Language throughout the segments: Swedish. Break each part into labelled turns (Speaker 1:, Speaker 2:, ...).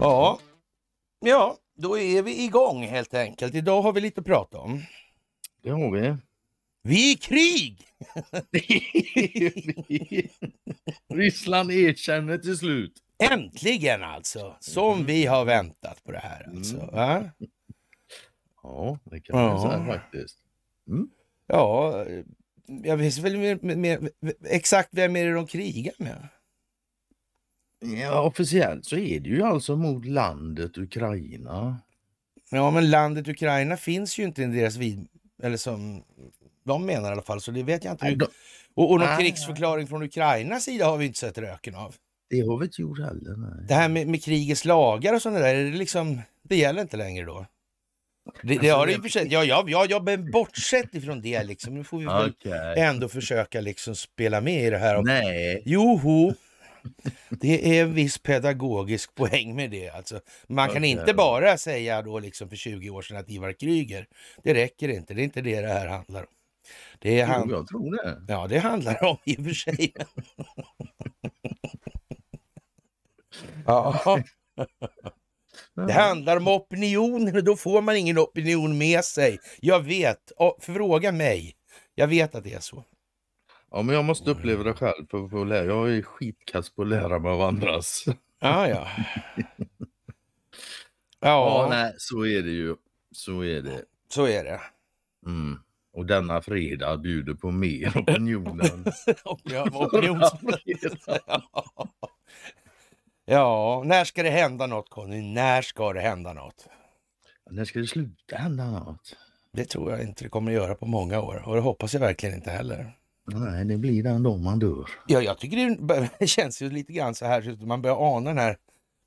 Speaker 1: Ja. ja, då är vi igång helt enkelt. Idag har vi lite att prata om. Det har vi. Vi är i krig! Ryssland erkänner till slut. Äntligen alltså! Som vi har väntat på det här. Mm. Alltså. Mm. Ja, det kan man ja. säga faktiskt. Mm. Ja, jag vet väl mer, mer, exakt vem är det de krigar med? Ja, officiellt så är det ju alltså mot landet Ukraina. Ja, men landet Ukraina finns ju inte i deras vid... Eller som de menar i alla fall, så det vet jag inte. Nej, de... Och, och någon nej, krigsförklaring nej. från Ukrainas sida har vi inte sett röken av. Det har vi inte gjort heller. Nej. Det här med, med krigets lagar och sånt där, är det, liksom, det gäller inte längre då? Det, det alltså, har det Ja, ja, ja, ja, men bortsett ifrån det liksom. Nu får vi väl okay. ändå försöka liksom spela med i det här. Nej. Joho. Det är en viss pedagogisk poäng med det. Alltså, man okay. kan inte bara säga då liksom för 20 år sedan att Ivar Kryger, det räcker inte. Det är inte det det här handlar om. Det är han... Jag tror det. Ja, det handlar det om i och för sig. ja. Det handlar om opinioner och då får man ingen opinion med sig. Jag vet, fråga mig. Jag vet att det är så. Ja, men jag måste uppleva det själv. För, att lära. Jag är skitkass på att lära mig av andras. Ah, ja, ja. ja. nej, så är det ju. Så är det. Så är det. Mm. Och denna fredag bjuder på mer opinionen. Opinionsfredag. Ja, när ska det hända något Conny? När ska det hända något? När ska det sluta hända något? Det tror jag inte det kommer att göra på många år och det hoppas jag verkligen inte heller. Nej, det blir den dag man dör. Ja, jag tycker det, känns ju lite grann så här, man börjar ana den här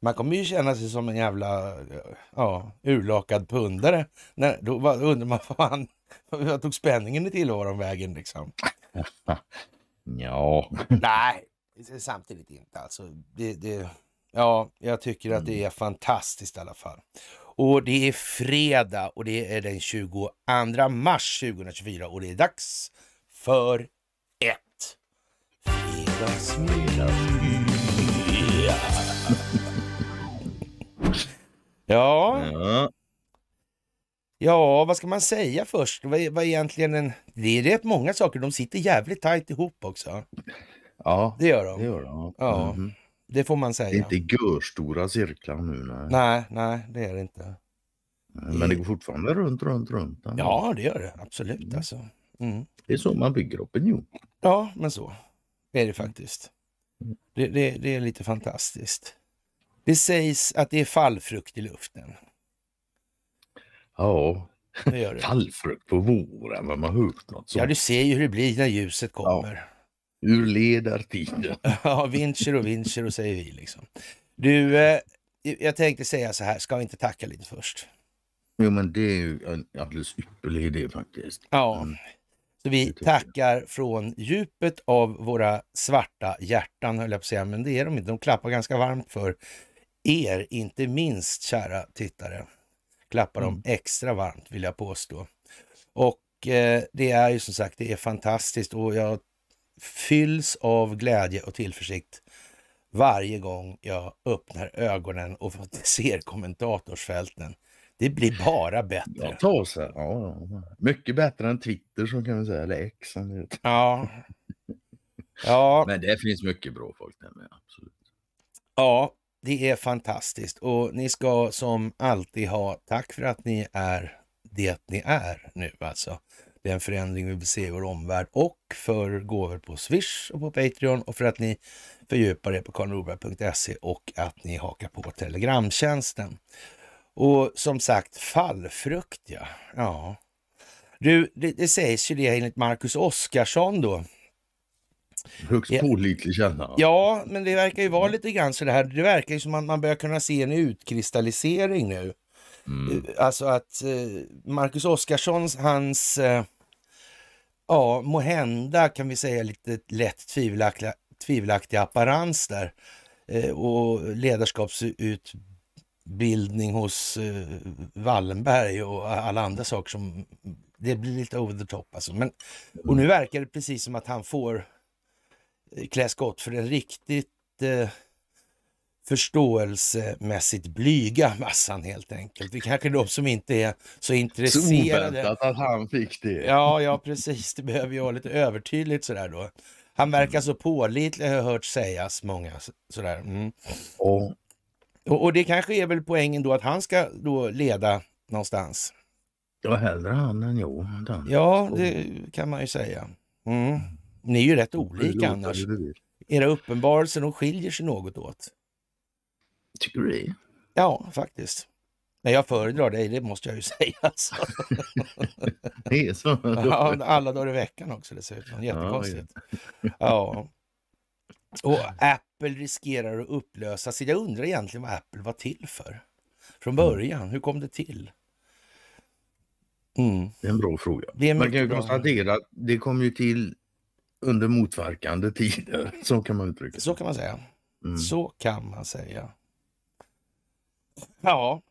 Speaker 1: man kommer ju känna sig som en jävla ja, urlakad pundare. När, då undrar man fan, vad tog spänningen i tillvaron vägen liksom? ja. Nej, samtidigt inte alltså. Det, det, Ja, jag tycker att det mm. är fantastiskt i alla fall. Och det är fredag och det är den 22 mars 2024 och det är dags för ett fredagsmiddagsmys. Ja. ja. vad ska man säga först? Vad, vad egentligen en... Det är rätt många saker. De sitter jävligt tajt ihop också. Ja, det gör de. Det gör de. Ja. Mm -hmm. Det får man säga. Det är inte görstora cirklar nu nej. Nej, nej det är det inte. men det går fortfarande runt, runt, runt. Ja, det gör det absolut. Mm. Alltså. Mm. Det är så man bygger opinion. Ja, men så är det mm. faktiskt. Det, det, det, är lite fantastiskt. Det sägs att det är fallfrukt i luften. Ja, det gör det. fallfrukt på våren, vem har hört något sånt? Ja, du ser ju hur det blir när ljuset kommer. Ja. Ur ledartiden. ja, vincher och vincher och säger vi liksom. Du, eh, jag tänkte säga så här, ska vi inte tacka lite först? Jo, men det är ju en alldeles ypperlig idé faktiskt. Ja. Mm. Så vi tackar från djupet av våra svarta hjärtan, höll jag på att säga, men det är de inte. De klappar ganska varmt för er, inte minst kära tittare. Klappar mm. de extra varmt vill jag påstå. Och eh, det är ju som sagt, det är fantastiskt och jag fylls av glädje och tillförsikt varje gång jag öppnar ögonen och ser kommentatorsfälten. Det blir bara bättre. Ja, Ja, ja, Mycket bättre än Twitter som kan vi säga, eller X. Ja. ja. Men det finns mycket bra folk där med, absolut. Ja, det är fantastiskt och ni ska som alltid ha tack för att ni är det ni är nu alltså den förändring vi vill se i vår omvärld och för gåvor på Swish och på Patreon och för att ni fördjupar er på karlnorberg.se och att ni hakar på Telegramtjänsten. Och som sagt, fallfrukt ja. ja. Du, det, det sägs ju det enligt Marcus Oskarsson då. Högst pålitlig känna. Ja, men det verkar ju vara lite grann så det här. Det verkar ju som att man börjar kunna se en utkristallisering nu Mm. Alltså att eh, Marcus Oskarsson, hans, eh, ja, måhända kan vi säga lite lätt tvivelaktiga, tvivelaktiga apparans där eh, och ledarskapsutbildning hos Wallenberg och alla andra saker som det blir lite over the top alltså. Men, och nu verkar det precis som att han får klä skott för en riktigt eh, förståelsemässigt blyga massan helt enkelt. Det är kanske de som inte är så intresserade. Så oväntat att han fick det. Ja, ja precis. Det behöver ju vara lite övertydligt sådär då. Han verkar mm. så pålitlig har jag hört sägas många sådär. Mm. Och, och det kanske är väl poängen då att han ska då leda någonstans. Ja, hellre han än jo. Ja, det kan man ju säga. Mm. Ni är ju rätt olika annars. Era uppenbarelser skiljer sig något åt. Tycker du det? Ja, faktiskt. Men jag föredrar dig, det måste jag ju säga. Alltså. det är så? Ja, alla dagar i veckan också dessutom. Jättekonstigt. Ja. Och Apple riskerar att upplösas. Jag undrar egentligen vad Apple var till för från mm. början. Hur kom det till? Mm. Det är en bra fråga. En man kan ju konstatera att det kom ju till under motverkande tider. Så kan man uttrycka det. Så kan man säga. Mm. Så kan man säga. Ja.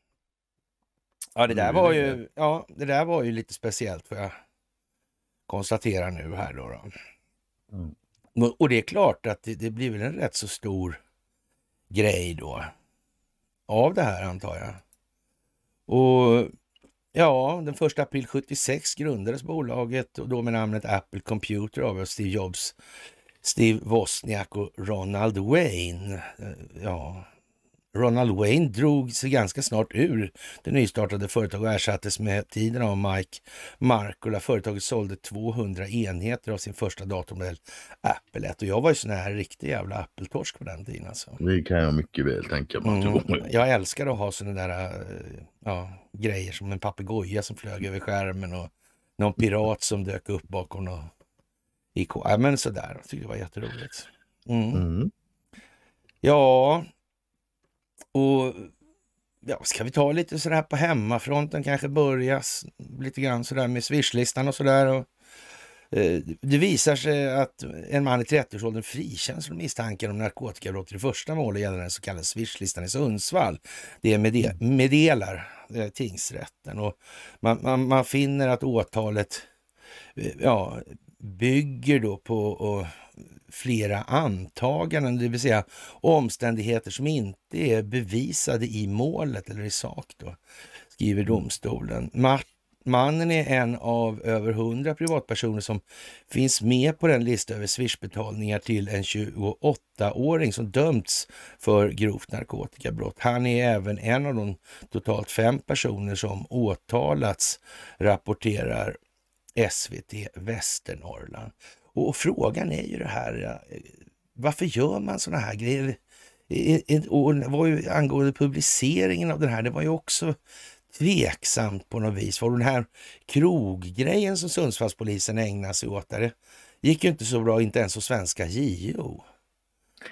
Speaker 1: Ja, det där var ju, ja, det där var ju lite speciellt får jag konstatera nu här då. då. Mm. Och det är klart att det, det, blir väl en rätt så stor grej då av det här antar jag. Och ja, den första april 76 grundades bolaget och då med namnet Apple Computer av Steve Jobs, Steve Wozniak och Ronald Wayne. Eh, ja, Ronald Wayne drog sig ganska snart ur det nystartade företaget och ersattes med tiden av Mike Markula. Företaget sålde 200 enheter av sin första datormodell Apple 1 och jag var ju sån här riktig jävla Apple-torsk på den tiden. Alltså. Det kan jag mycket väl tänka mig. Mm, jag älskar att ha såna där eh, ja, grejer som en papegoja som flög över skärmen och någon pirat som dök upp bakom någon IK. Ja, men sådär, jag tyckte det var jätteroligt. Mm. Mm. Ja, och ja, ska vi ta lite sådär på hemmafronten, kanske börja lite grann så där med swishlistan och sådär. Eh, det visar sig att en man i 30-årsåldern frikänns från misstankar om narkotikabrott i det första målet gällande den så kallade swishlistan i Sundsvall. Det är medel meddelar eh, tingsrätten och man, man, man finner att åtalet eh, ja, bygger då på och, flera antaganden, det vill säga omständigheter som inte är bevisade i målet eller i sak, då, skriver domstolen. Mannen är en av över hundra privatpersoner som finns med på den lista över swishbetalningar till en 28-åring som dömts för grovt narkotikabrott. Han är även en av de totalt fem personer som åtalats, rapporterar SVT Västernorrland. Och, och frågan är ju det här, eh, varför gör man sådana här grejer? Och var ju, angående publiceringen av den här, det var ju också tveksamt på något vis. Var den här kroggrejen som Sundsvallspolisen ägnade sig åt, där, det gick ju inte så bra, inte ens hos svenska JO.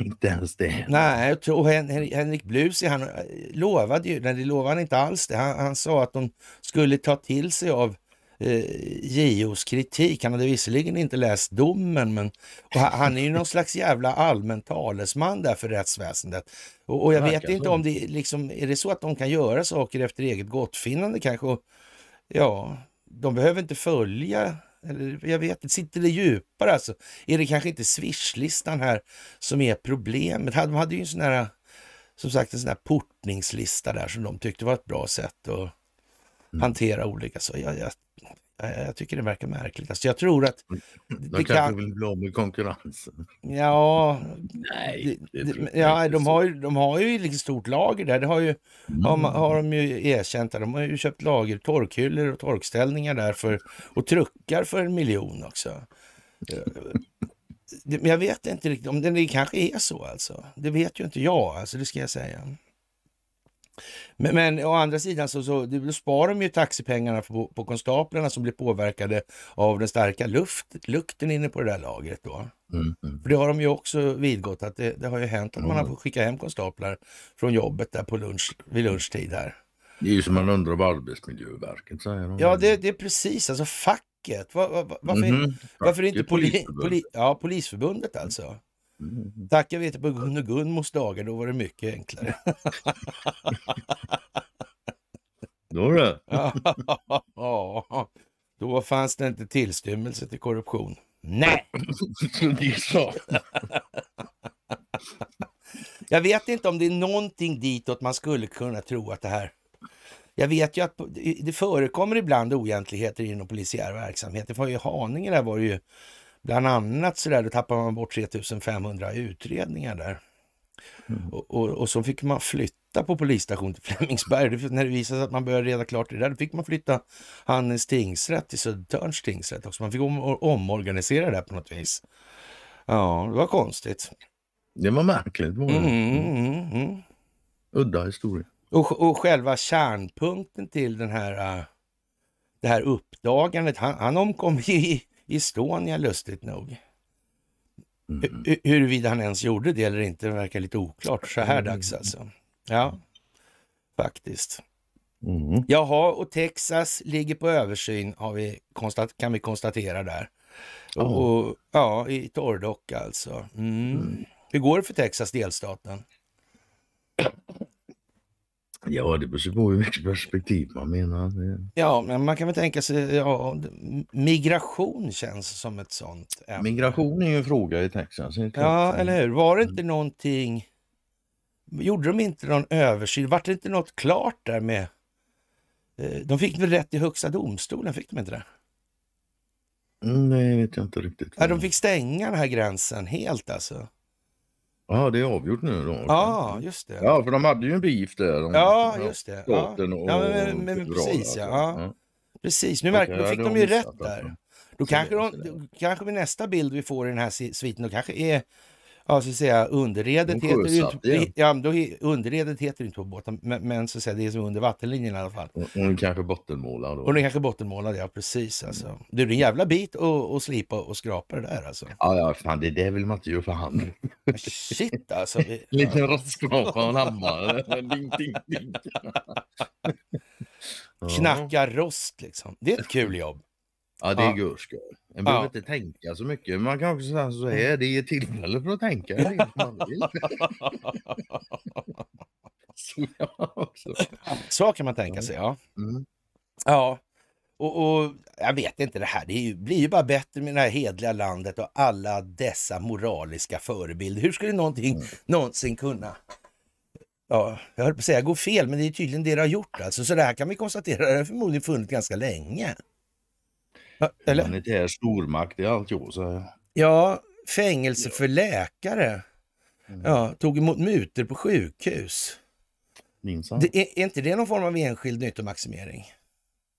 Speaker 1: Inte ens det. Nej, och Henrik Blusi han eh, lovade ju, nej det lovade han inte alls det. Han, han sa att de skulle ta till sig av eh, JOs kritik. Han hade visserligen inte läst domen, men han, han är ju någon slags jävla allmän talesman där för rättsväsendet. Och, och jag vet inte så. om det liksom, är det så att de kan göra saker efter eget gottfinnande kanske? Och, ja, de behöver inte följa eller jag vet inte, sitter det djupare alltså? Är det kanske inte swishlistan här som är problemet? De hade ju en sån här, som sagt en sån här portningslista där som de tyckte var ett bra sätt att mm. hantera olika så. Jag, jag, jag tycker det verkar märkligt. Alltså jag tror att... Mm. De kanske kan... vill bli av med konkurrensen. Ja, Nej, det, det, ja de, har ju, de har ju liksom stort lager där. Det har, ju, mm. har, har de ju erkänt. De har ju köpt lager, torkhyllor och torkställningar där för, och truckar för en miljon också. Men jag vet inte riktigt om det, det kanske är så alltså. Det vet ju inte jag, alltså, det ska jag säga. Men, men, å andra sidan så, så då sparar de ju taxipengarna på, på konstaplarna som blir påverkade av den starka luft, lukten inne på det där lagret. Då. Mm, mm. För det har de ju också vidgått att det, det har ju hänt att mm. man har mm. fått skicka hem konstaplar från jobbet där på lunch, vid lunchtid här. Det är ju som man undrar vad Arbetsmiljöverket säger de. Ja det, det är precis, alltså facket. Var, var, varför, mhm. varför inte poli, poli, ja, Polisförbundet alltså? Tacka vete på Gun och Gunmos dagar, då var det mycket enklare. Då du! då fanns det inte tillstymmelse till korruption. Nej! Jag vet inte om det är någonting ditåt man skulle kunna tro att det här... Jag vet ju att det förekommer ibland oegentligheter inom polisiär verksamhet. I Haninge där var det ju Bland annat så där, då tappade man bort 3500 utredningar där. Mm. Och, och, och, så fick man flytta på polisstationen till Flemingsberg. Det, när det visade sig att man började reda klart det där, då fick man flytta Hannes tingsrätt till Södertörns tingsrätt också. Man fick om, omorganisera det här på något vis. Ja, det var konstigt. Det var märkligt. Var det? Mm, mm, mm, mm. Udda historia. Och, och själva kärnpunkten till den här, äh, det här uppdagandet, han, han omkom i Estonia lustigt nog. Mm. Huruvida han ens gjorde det eller inte verkar lite oklart så här mm. dags alltså. Ja, faktiskt. Mm. Jaha, och Texas ligger på översyn har vi konstat kan vi konstatera där. Oh. Och, ja, i torrdocka alltså. Mm. Mm. Hur går det för Texas, delstaten? Ja, det beror på hur mycket perspektiv man menar. Ja, men man kan väl tänka sig, ja, migration känns som ett sånt ämne. Migration är ju en fråga i Texas. Ja, eller hur. Var det inte någonting, gjorde de inte någon översyn? Vart det inte något klart där med, eh, de fick väl rätt i Högsta domstolen, fick de inte det? Mm, nej, vet jag inte riktigt. Ja, de fick stänga den här gränsen helt alltså. Ja, det är avgjort nu då? Ja, just det. Ja, för de hade ju en beef där. De, ja, just det. Ja. Och, ja, men, men, men precis ja. ja. Alltså. ja. Precis, nu, okay, nu fick de ju rätt där. Alltså. Då kanske, de, då kanske vid nästa bild vi får i den här sviten, då kanske är Ja, så att säga, underredet heter ju inte, ja, då, underredet heter inte på båten, men, men så att säga, det är som under vattenlinjen i alla fall. Hon kanske bottenmålar Hon är kanske bottenmålad, ja precis. Alltså. Mm. det är en jävla bit att slipa och skrapa det där alltså. Ja, ja, fan det där vill man inte göra för hand. Shit alltså. Vi, Liten rostskrapa och en hammare. ding, ding, ding. Knacka rost liksom. Det är ett kul jobb. Ja, det är ja. görskoj. Man behöver ja. inte tänka så mycket. Man kan också säga så här, det ger tillfälle för att tänka det så, kan man tänka sig, ja. Mm. mm. Ja, och, och, jag vet inte, det här det blir ju bara bättre med det här hedliga landet och alla dessa moraliska förebilder. Hur skulle någonting mm. någonsin kunna Ja, jag höll på att säga gå fel, men det är tydligen det det har gjort. Alltså, så det här kan vi konstatera, det har förmodligen funnits ganska länge. Eller? Humanitär stormakt, det är allt jag Ja, fängelse för läkare. Mm. Ja, tog emot muter på sjukhus. Minsann. Är, är inte det någon form av enskild nyttomaximering?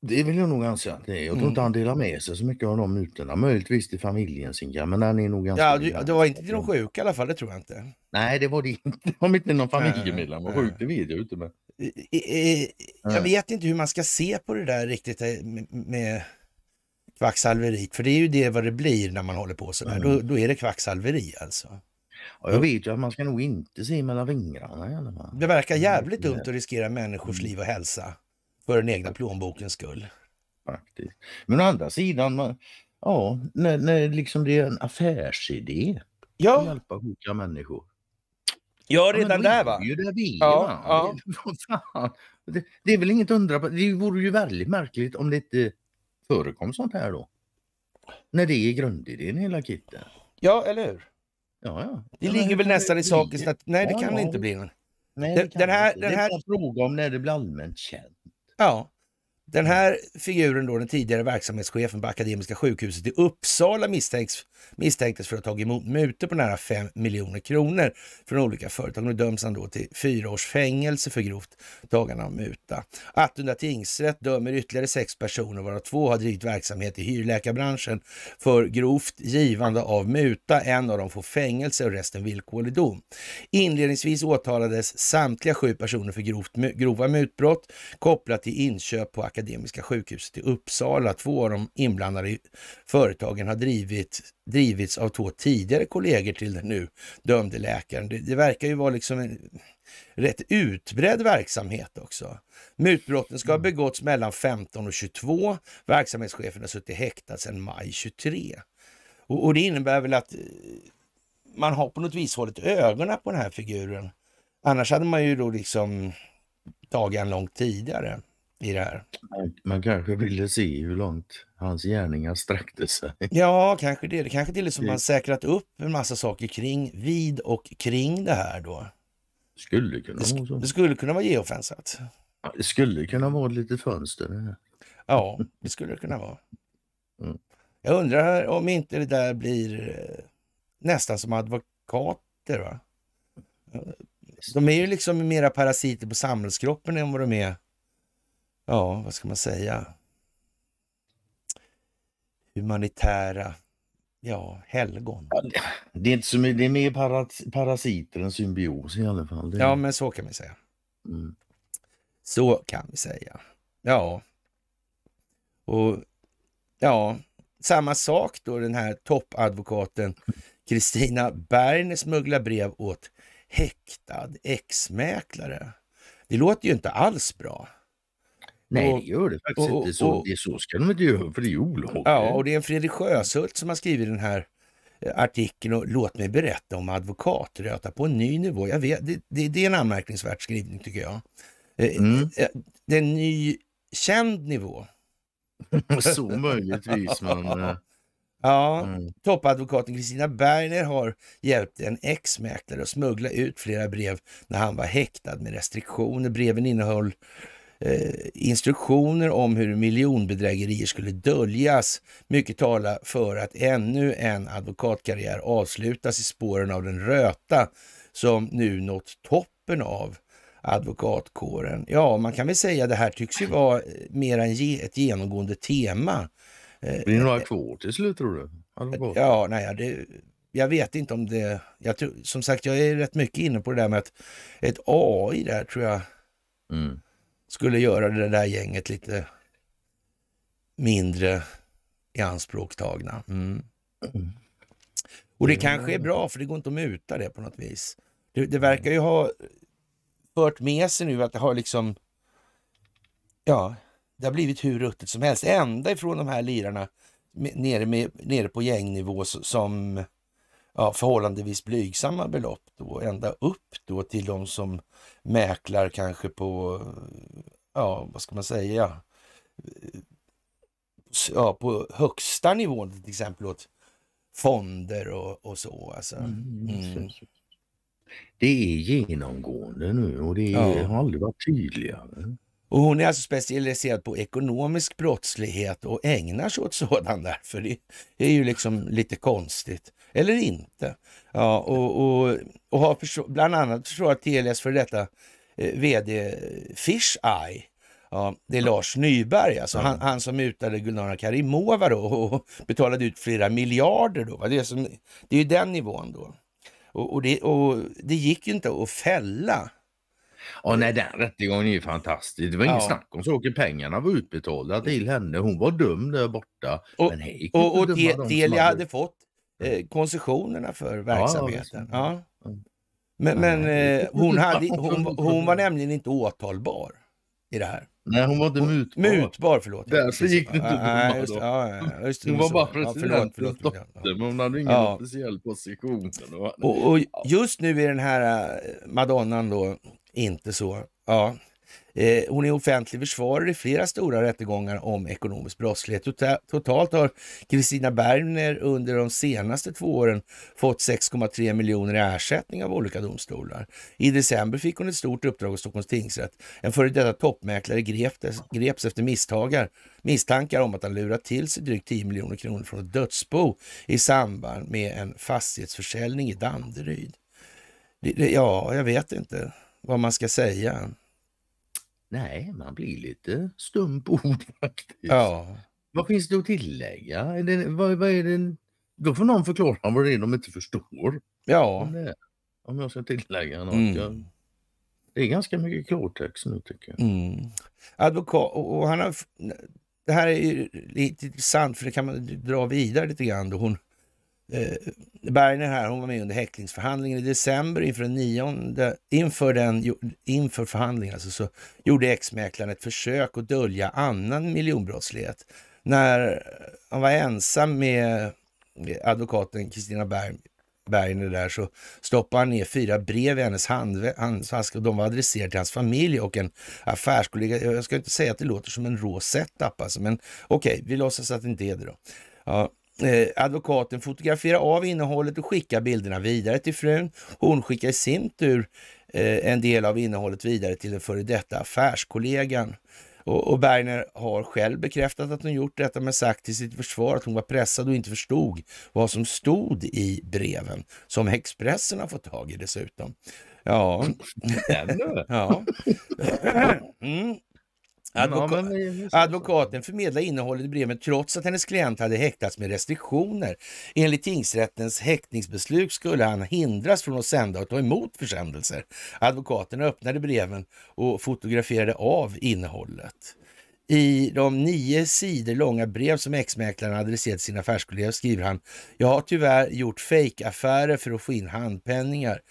Speaker 1: Det vill jag nog anse att det är. Jag tror mm. inte han delar med sig så mycket av de mutorna. Möjligtvis till familjen sin ja, men han är nog ganska... Ja, du, det var inte till de sjuka i alla fall, det tror jag inte. Nej, det var det inte. Om inte någon familjemedlem var sjuk, det vet jag inte. Men... Jag vet inte hur man ska se på det där riktigt eh, med, med kvacksalveriet. För det är ju det vad det blir när man håller på sådär. Mm. Då, då är det kvacksalveri alltså. Ja, jag vet ju att man ska nog inte se mellan vingarna i alla fall. Det verkar mm, jävligt dumt att riskera människors mm. liv och hälsa för den egna plånbokens skull. Faktiskt. Men å andra sidan, man, ja, när, när liksom det är en affärsidé ja. att hjälpa sjuka människor. Ja, redan ja, där va? där vi, det, är väl inget undra på. Det vore ju väldigt märkligt om det inte förekom sånt här då? När det är grundidén i hela kitten. Ja, eller hur? Ja, ja. Det ja, ligger väl nästan i sakens att nej, det ja, kan ja. inte bli Nej, det, den här, det den här... är bara fråga om när det blir allmänt känt. Ja. Den här figuren då, den tidigare verksamhetschefen på Akademiska sjukhuset i Uppsala misstänks, misstänktes för att ha tagit emot mutor på nära 5 miljoner kronor från olika företag. Nu döms han då till fyra års fängelse för grovt tagande av muta. Attunda tingsrätt dömer ytterligare sex personer varav två har drivit verksamhet i hyrläkarbranschen för grovt givande av muta. En av dem får fängelse och resten villkorlig dom. Inledningsvis åtalades samtliga sju personer för grovt, grova mutbrott kopplat till inköp på Akademiska sjukhuset i Uppsala. Två av de inblandade företagen har drivit, drivits av två tidigare kollegor till den nu dömde läkaren. Det, det verkar ju vara liksom en rätt utbredd verksamhet också. Mutbrotten ska ha mm. begåtts mellan 15 och 22. Verksamhetschefen har suttit häktad sedan maj 23. Och, och det innebär väl att eh, man har på något vis hållit ögonen på den här figuren. Annars hade man ju då liksom tagit en långt tidigare i det här. Man kanske ville se hur långt hans gärningar sträckte sig. Ja, kanske det. Det kanske till och med man säkrat upp en massa saker kring, vid och kring det här då. Skulle kunna det, sk så. det skulle kunna vara geofensat. Ja, det skulle kunna vara ett litet fönster. Ja, det skulle det kunna vara. Mm. Jag undrar om inte det där blir eh, nästan som advokater. va? De är ju liksom mera parasiter på samhällskroppen än vad de är ja, vad ska man säga? Humanitära, ja, helgon. det är, inte så mycket, det är mer paras, parasiter än symbios i alla fall. Är... Ja, men så kan vi säga. Mm. Så kan vi säga. Ja. Och ja, samma sak då den här toppadvokaten Kristina Bergner smugglar brev åt häktad ex-mäklare. Det låter ju inte alls bra. Nej, och, det gör det faktiskt och, inte. Så, och, det så ska de inte göra, för det är ju olagligt. Ja, och det är Fredrik Sjöshult som har skrivit den här eh, artikeln och låt mig berätta om advokatröta på en ny nivå. Jag vet, det, det, det är en anmärkningsvärd skrivning tycker jag. Eh, eh, mm. Det är en ny känd nivå. så möjligtvis, men... Ja, mm. toppadvokaten Kristina Bergner har hjälpt en ex-mäklare att smuggla ut flera brev när han var häktad med restriktioner. Breven innehöll Eh, instruktioner om hur miljonbedrägerier skulle döljas. Mycket talar för att ännu en advokatkarriär avslutas i spåren av den röta som nu nått toppen av advokatkåren. Ja, man kan väl säga att det här tycks ju vara eh, mer än ett genomgående tema. Blir eh, Det några kvar till slut tror du? Advokat. Ja, nej, det, jag vet inte om det... Jag, som sagt, jag är rätt mycket inne på det där med att ett AI där tror jag mm skulle göra det där gänget lite mindre i anspråktagna. Mm. Mm. Och det kanske är bra, för det går inte att muta det på något vis. Det, det verkar ju ha fört med sig nu att det har liksom, ja, det har blivit hur ruttet som helst. Ända ifrån de här lirarna nere, med, nere på gängnivå som ja, förhållandevis blygsamma belopp då, ända upp då till de som mäklar kanske på, ja vad ska man säga, ja, på högsta nivån till exempel åt fonder och, och så. Alltså. Mm. mm. Det är genomgående nu och det ja. har aldrig varit tydligare. Och hon är alltså specialiserad på ekonomisk brottslighet och ägnar sig åt sådan För Det är ju liksom lite konstigt eller inte. Ja, och, och, och har bland annat försvarat Telias för detta eh, vd Fish Eye. Ja, det är Lars Nyberg, alltså han, han som mutade Gulnara Karimova då, och betalade ut flera miljarder. Då. Det, är som, det är ju den nivån då. Och, och, det, och det gick ju inte att fälla. Ja, nej, den rättegången är ju fantastisk. Det var inget snack om saken. Pengarna var utbetalda till henne. Hon var dömd där borta. Och, men hej, och, och, och Telia hade fått Eh, koncessionerna för verksamheten. Ja, Men, men eh, hon, hade, hon, hon var nämligen inte åtalbar i det här. Nej, hon var inte mutbar. Mutbar, förlåt. Därför gick det inte ah, just, ja, just, Hon var bara presidentens ja, dotter, men hon hade ingen ja. officiell position. Och, och, just nu är den här eh, Madonnan då inte så. Ja. Eh, hon är offentlig försvarare i flera stora rättegångar om ekonomisk brottslighet. Tota-, totalt har Kristina Bergner under de senaste två åren fått 6,3 miljoner i ersättning av olika domstolar. I december fick hon ett stort uppdrag hos Stockholms tingsrätt. En före detta toppmäklare greps efter misstagar, misstankar om att han lurat till sig drygt 10 miljoner kronor från ett dödsbo i samband med en fastighetsförsäljning i Danderyd. Ja, jag vet inte vad man ska säga. Nej, man blir lite stum på ord faktiskt. Ja. Vad finns det att tillägga? Är det, vad, vad är det, då får någon förklara vad det är de inte förstår. Ja. Om, jag ska tillägga något. Mm. det är ganska mycket klartext nu tycker jag. Mm. Advokat, och, han har, det här är ju lite intressant för det kan man dra vidare lite grann. Då. Hon, eh, Berner här, hon var med under häcklingsförhandlingen i december inför den nionde, inför, den, inför förhandlingen alltså, så gjorde exmäklaren ett försök att dölja annan miljonbrottslighet. När han var ensam med advokaten Kristina Berg, Bergner där så stoppade han ner fyra brev i hennes handväska och de var adresserade till hans familj och en affärskollega. Jag ska inte säga att det låter som en rå setup alltså, men okej, okay, vi låtsas att det inte är det då. Ja, Eh, advokaten fotograferar av innehållet och skickar bilderna vidare till frun. Hon skickar i sin tur eh, en del av innehållet vidare till den före detta affärskollegan. Och, och Berner har själv bekräftat att hon gjort detta men sagt till sitt försvar att hon var pressad och inte förstod vad som stod i breven, som Expressen har fått tag i dessutom. Ja. ja. Mm. Mm, advoka Advokaten förmedlade innehållet i brevet trots att hennes klient hade häktats med restriktioner. Enligt tingsrättens häktningsbeslut skulle han hindras från att sända och ta emot försändelser. Advokaten öppnade breven och fotograferade av innehållet. I de nio sidor långa brev som ex-mäklaren adresserat till sina affärskollegor skriver han “Jag har tyvärr gjort fejkaffärer för att få in handpenningar”.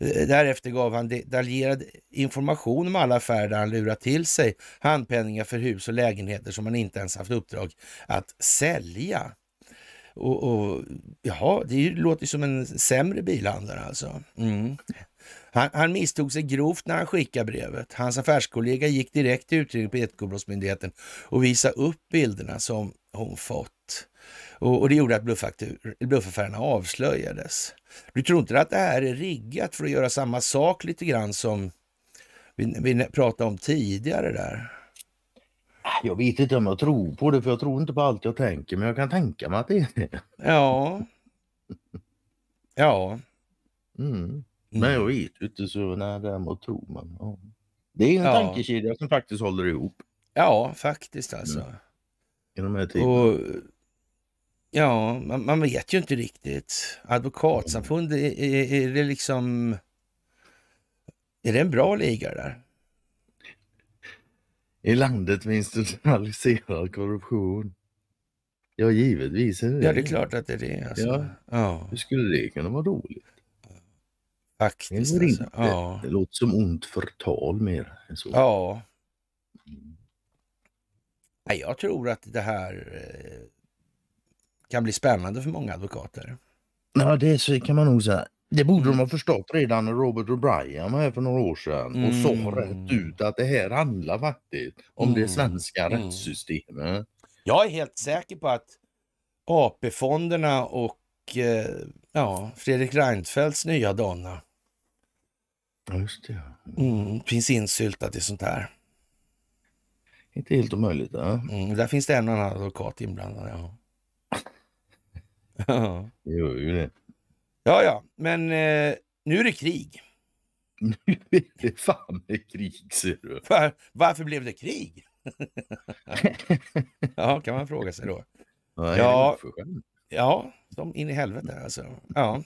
Speaker 1: Eh, därefter gav han detaljerad information om alla affärer där han lurat till sig handpenningar för hus och lägenheter som han inte ens haft uppdrag att sälja. Och, och, jaha, det låter som en sämre bilhandlare alltså. Mm. Han, han misstog sig grovt när han skickade brevet. Hans affärskollega gick direkt till utredningen på Ekobrottsmyndigheten och visade upp bilderna som hon fått. Och, och det gjorde att bluffaffärerna avslöjades. Du tror inte att det här är riggat för att göra samma sak lite grann som vi, vi pratade om tidigare där? Ah, jag vet inte om jag tror på det för jag tror inte på allt jag tänker men jag kan tänka mig att det är det. Ja. Ja. Mm. Men jag vet inte så när däremot tog man. Ja. Det är en ja. tankekedja som faktiskt håller ihop. Ja, faktiskt mm. alltså. Mm. I de här Och, ja, man, man, vet ju inte riktigt. Advokatsamfund, är, är, är det liksom... Är det en bra liga där? I landet med institutionaliserad korruption. Ja, givetvis är det Ja, det är klart att det är det. Alltså. Ja. Ja. Hur skulle det kunna vara dåligt? Faktiskt. Det, alltså. ja. det låter som ont förtal mer än så. Ja. Mm. Jag tror att det här eh, kan bli spännande för många advokater. Ja, det kan man nog säga. Det borde mm. de ha förstått redan när Robert O'Brien var här för några år sedan mm. och sa mm. rätt ut att det här handlar faktiskt om mm. det svenska mm. rättssystemet. Jag är helt säker på att AP-fonderna och eh, ja, Fredrik Reinfeldts nya donna Ja, just det. Mm. mm, finns insyltat i sånt här. Inte helt omöjligt. Ja. Mm, där finns det en annan advokat inblandad. Ja. ja. Jo, det. Ja, ja, men eh, nu är det krig. Nu är det fan med krig, ser du. Var, varför blev det krig? ja, kan man fråga sig då. Ja, ja, ja, som in i helvete alltså. Ja.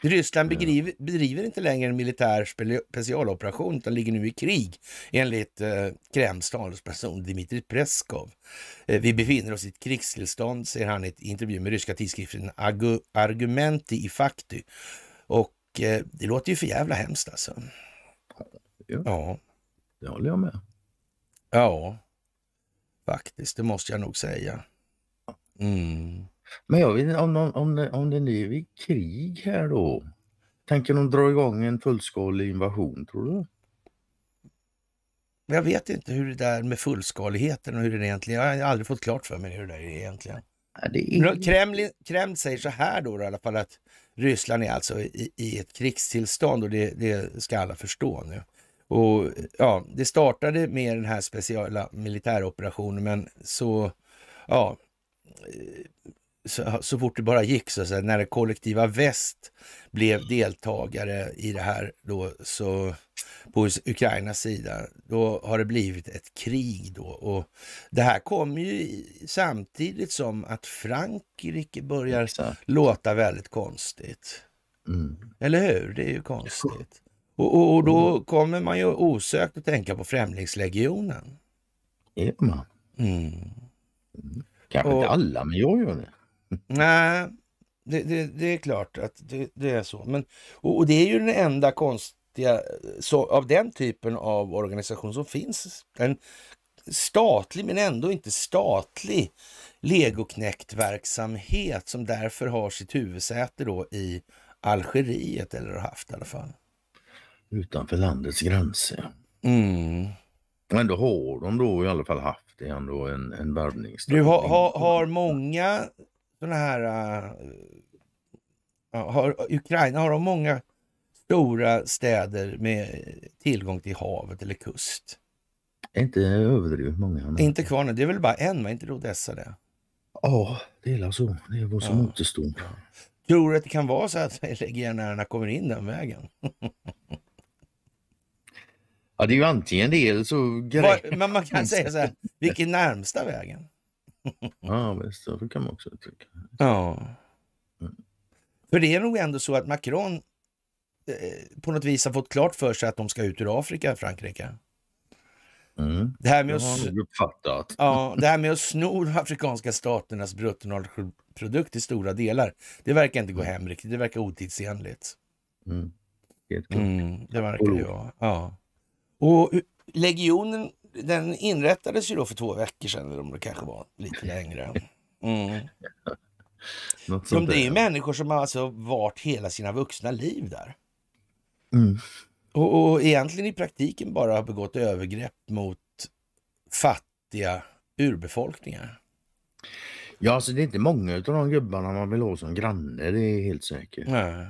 Speaker 1: Ryssland bedriver, bedriver inte längre en militär specialoperation utan ligger nu i krig enligt eh, Kremls talesperson Dmitrij Preskov. Eh, vi befinner oss i ett krigstillstånd, säger han i ett intervju med ryska tidskriften Argu Argumenti i Fakty. Och eh, det låter ju för jävla hemskt alltså. Ja, ja. det håller jag med. Ja, faktiskt. Det måste jag nog säga. Mm. Men jag vet inte om, om, det, om det nu är krig här då? Tänker de dra igång en fullskalig invasion tror du? Jag vet inte hur det där med fullskaligheten och hur det egentligen... Jag har aldrig fått klart för mig hur det är egentligen. Ja, är... Kreml, Kreml säger så här då i alla fall att Ryssland är alltså i, i ett krigstillstånd och det, det, ska alla förstå nu. Och ja, det startade med den här speciella militäroperationen men så, ja, så, så fort det bara gick, så, så när det kollektiva väst blev deltagare i det här då, så på Ukrainas sida, då har det blivit ett krig då. Och det här kommer ju samtidigt som att Frankrike börjar Exakt. låta väldigt konstigt. Mm. Eller hur? Det är ju konstigt. Och, och, och då mm. kommer man ju osökt att tänka på Främlingslegionen. Är man. Mm. mm. Kanske och, inte alla, men jag gör det. Nej, det, det, det, är klart att det, det är så. Men, och, och, det är ju den enda konstiga eh, så, av den typen av organisation som finns. En statlig, men ändå inte statlig, legoknäktverksamhet som därför har sitt huvudsäte då i Algeriet, eller har haft i alla fall. Utanför landets gränser. Mm. Men då har de då i alla fall haft det ändå, en, en värvningsstrategi. Du har, har, har många sådana här... Uh, har, Ukraina har de många stora städer med tillgång till havet eller kust. Inte överdrivet många. Men... Inte kvar nu. Det är väl bara en, va? Inte Odessa det? Ja, det är så. Det är vad som ja. återstår. Tror du att det kan vara så att legionärerna kommer in den vägen? ja, det är ju antingen det eller så... Var, men man kan säga så här, vilken närmsta vägen? ja, visst. det kan man också tycka. Ja. Mm. För det är nog ändå så att Macron eh, på något vis har fått klart för sig att de ska ut ur Afrika, Frankrike. Mm. Det, här med att, uppfattat. Ja, det här med att sno de afrikanska staternas bruttonationalprodukt i stora delar, det verkar inte gå mm. hem riktigt. Det verkar otidsenligt. Mm. Helt klart. Mm, det verkar det vara. Ja. Och legionen den inrättades ju då för två veckor sedan, eller om det kanske var lite längre. Mm. De, det är ju människor som har alltså varit hela sina vuxna liv där. Mm. Och, och egentligen i praktiken bara har begått övergrepp mot fattiga urbefolkningar. Ja, alltså det är inte många av de gubbarna man vill ha som granne, det är helt säkert. Nej.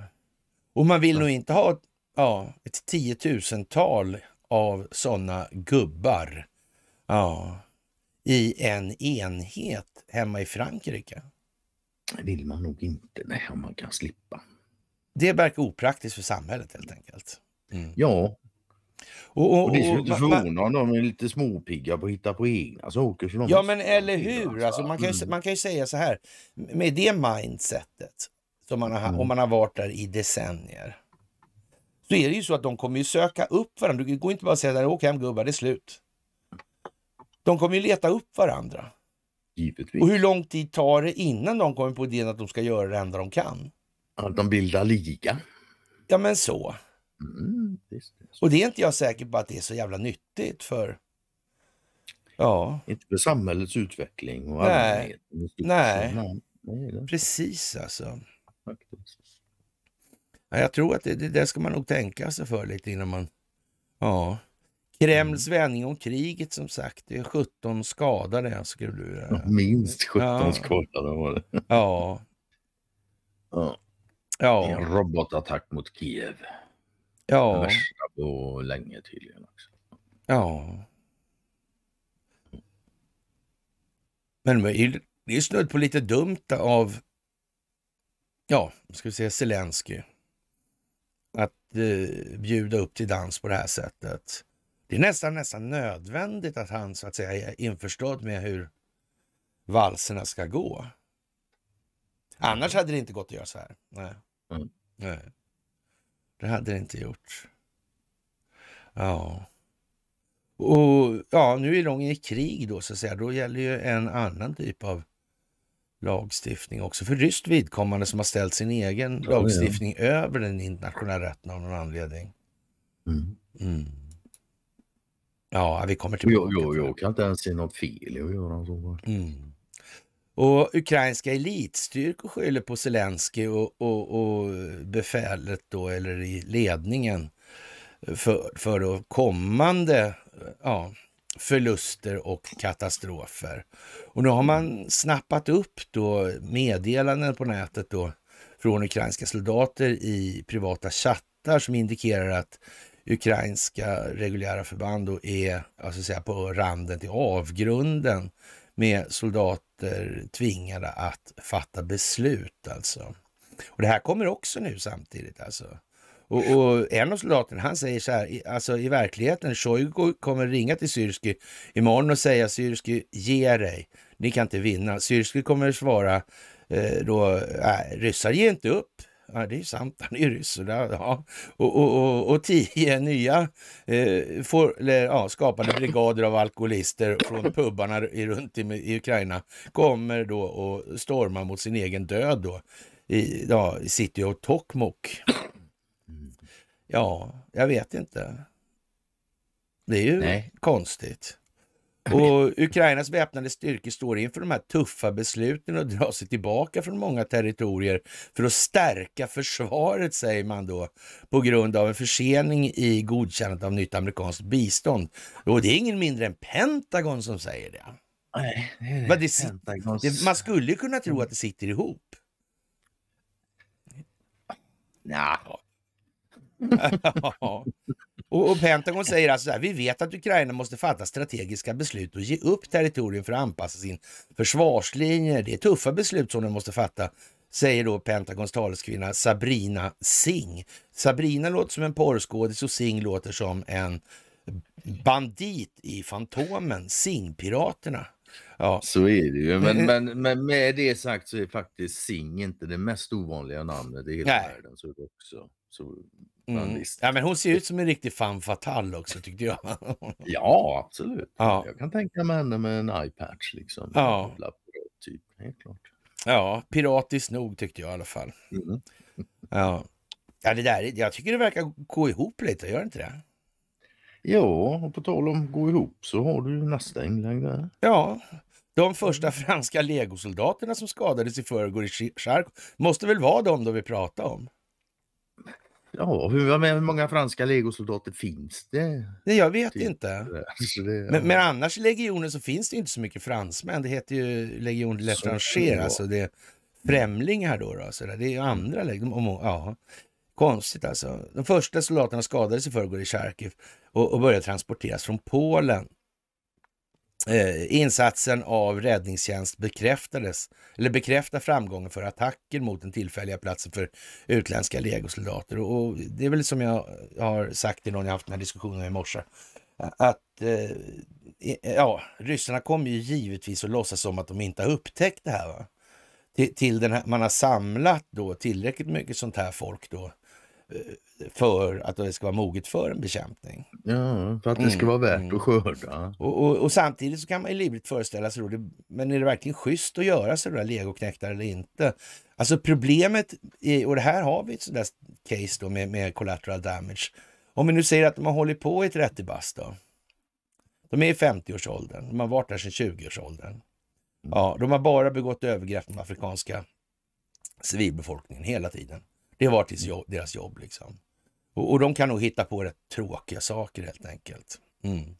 Speaker 1: Och man vill ja. nog inte ha ja, ett tiotusental av sådana gubbar. Ja, i en enhet hemma i Frankrike. Det vill man nog inte, nej, om man kan slippa. Det verkar opraktiskt för samhället helt enkelt. Mm. Ja. Och, och, och, det är inte förvånande om de är lite småpigga på att hitta på egna saker. ja, men eller hur? Alltså, man, kan ju, mm. man kan ju säga så här, med det mindsetet, som man har, mm. om man har varit där i decennier så är det ju så att de kommer ju söka upp varandra. Det går inte bara att säga åk hem gubbar, det är slut. De kommer ju leta upp varandra. Givetvis. Och hur lång tid tar det innan de kommer på idén att de ska göra det enda de kan? Ja, de bildar liga. Ja, men så. Mm, visst, visst. Och det är inte jag säker på att det är så jävla nyttigt för... Ja. Inte för samhällets utveckling och Nej. allmänheten. Nej. Nej. Precis alltså. Faktiskt. Ja, jag tror att det, det, det ska man nog tänka sig för lite innan man... Ja. Kremls mm. vändning om kriget som sagt. Det är 17 skadade. Skulle du, eh. ja. Minst 17 ja. skadade var det. Ja. ja. ja. En robotattack mot Kiev. Ja. Den värsta på länge tydligen också. Ja. Men det är ju snudd på lite dumt av, ja, ska vi säga Zelenskyj att eh, bjuda upp till dans på det här sättet. Det är nästan, nästan nödvändigt att han så att säga är införstådd med hur valserna ska gå. Annars mm. hade det inte gått att göra så här. Nej. Mm. Nej. Det hade det inte gjort. Ja. Och ja, nu är de i krig då så att säga. Då gäller ju en annan typ av lagstiftning också för ryskt vidkommande som har ställt sin egen ja, lagstiftning ja. över den internationella rätten av någon anledning. Mm. Mm. Ja, vi kommer tillbaka. Jo, jo, jag kan inte ens se något fel i att göra så. Mm. Och ukrainska elitstyrkor skyller på Zelensky och, och, och, befälet då, eller i ledningen för, för då kommande ja, förluster och katastrofer. Och nu har man snappat upp då meddelanden på nätet då från ukrainska soldater i privata chattar som indikerar att ukrainska reguljära förband då är alltså säga, på randen till avgrunden med soldater tvingade att fatta beslut. alltså. Och Det här kommer också nu samtidigt. alltså. Och, och, en av soldaterna han säger så här, alltså i verkligheten, Shoigu kommer ringa till Syrsky imorgon och säga Syrsky, ge dig, ni kan inte vinna. Syrsky kommer svara eh, då, nej, ryssar ger inte upp. Ja, det är sant, han är ju ryss. Ja. Och, och, och, och tio nya eh, for, eller, ja, skapade brigader av alkoholister från pubarna i, runt i, i, Ukraina kommer då och storma mot sin egen död då i, ja, i city of Tokmok. Ja, jag vet inte. Det är ju Nej. konstigt. Och Ukrainas väpnade styrkor står inför de här tuffa besluten att dra sig tillbaka från många territorier för att stärka försvaret, säger man då, på grund av en försening i godkännandet av nytt amerikanskt bistånd. Och det är ingen mindre än Pentagon som säger det. Nej, det, det, Pentagons... det man skulle kunna tro att det sitter ihop. Nah. och, och, Pentagon säger alltså så här, vi vet att Ukraina måste fatta strategiska beslut och ge upp territorium för att anpassa sin försvarslinje. Det är tuffa beslut som de måste fatta, säger då Pentagons taleskvinna Sabrina Singh. Sabrina låter som en porrskådis och Singh låter som en bandit i Fantomen, Singh-piraterna. Ja. Så är det ju, men, men, men, med det sagt så är faktiskt Singh inte det mest ovanliga namnet i hela Nej. världen. Så också. Så Mm. Ja, men hon ser ut som en riktig femme fatale också tyckte jag. ja, absolut. Ja. Jag kan tänka mig henne med en iPatch liksom. Ja. Typ, helt klart. Ja, piratiskt nog tyckte jag i alla fall. Mm. ja. ja, det där, jag tycker det verkar gå ihop lite, gör det inte det? Ja, och på tal om gå ihop så har du nästa inlägg där. Ja, de första franska legosoldaterna som skadades i förrgår i Chark måste väl vara de då vi pratar om? Ja, hur, många franska legosoldater finns det? Nej, jag vet typ. inte. Det, ja. men, men, annars i legionen så finns det inte så mycket fransmän. Det heter ju legion Lefranger, alltså det är främlingar då. då så där. Det är ju andra legion. Ja. Konstigt alltså. De första soldaterna skadades i förrgår i Charkiv och, och började transporteras från Polen Eh, insatsen av räddningstjänst bekräftades, eller bekräftar framgången för attacker mot den tillfälliga platsen för utländska legosoldater. Och, det är väl som jag har sagt till någon jag haft den här diskussionen med i morse, att eh, ja, ryssarna kommer ju givetvis att låtsas som att de inte har upptäckt det här. Va? Till, till den här, man har samlat då tillräckligt mycket sånt här folk då för att det ska vara moget för en bekämpning. Ja, för att det ska mm. vara värt mm. att skörda. Och, och, och, samtidigt så kan man ju livligt föreställa sig då, det, men är det verkligen schysst att göra sådana legoknäktar eller inte? Alltså problemet, är, och det här har vi ett sådant case då med, med collateral damage. Om vi nu säger att de har hållit på i 30 bast då. De är i 50-årsåldern, de har varit där sedan 20-årsåldern. Mm. Ja, de har bara begått övergrepp mot afrikanska civilbefolkningen hela tiden. Det har varit deras jobb liksom. Och, och, de kan nog hitta på rätt tråkiga saker helt enkelt. Mm.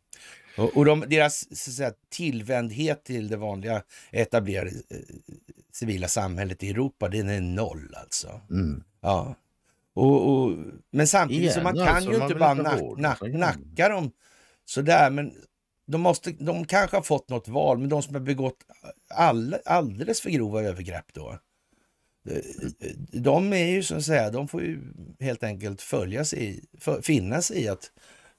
Speaker 1: Och, och de, deras så säga, tillvändhet till det vanliga etablerade eh, civila samhället i Europa, den är noll alltså. Mm. Ja. Och, och, men samtidigt Igen, så man kan alltså, ju man inte bara nack, nack, alltså. nacka dem sådär. Men de, måste, de kanske har fått något val, men de som har begått all, alldeles för grova övergrepp då, Eh, de är ju så att säga, de får ju helt enkelt följa sig, finna sig i att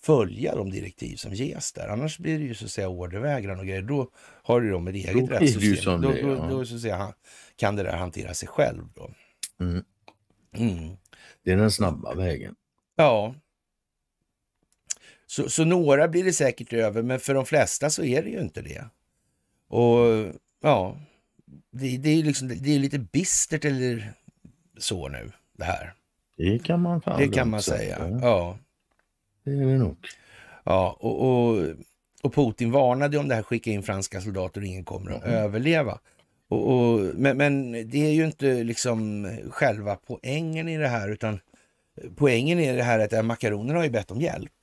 Speaker 1: följa de direktiv som ges där. Annars blir det ju så att säga ordervägran och grejer. Då har ju de ett eget då rättssystem. Då, det, då, då, så att säga, kan det där hantera sig själv. Då. Mm. Mm. Det är den snabba vägen. Ja. Så, så några blir det säkert över, men för de flesta så är det ju inte det. Och ja, det, det är liksom, det är lite bistert eller så nu, det här. Det kan man fan Det kan man säga, säga. ja. Det är det nog. Ja, och, och, och, Putin varnade om det här, skicka in franska soldater och ingen kommer att mm. överleva. Och, och, men, men det är ju inte liksom själva poängen i det här, utan poängen är det här att makaronerna har ju bett om hjälp.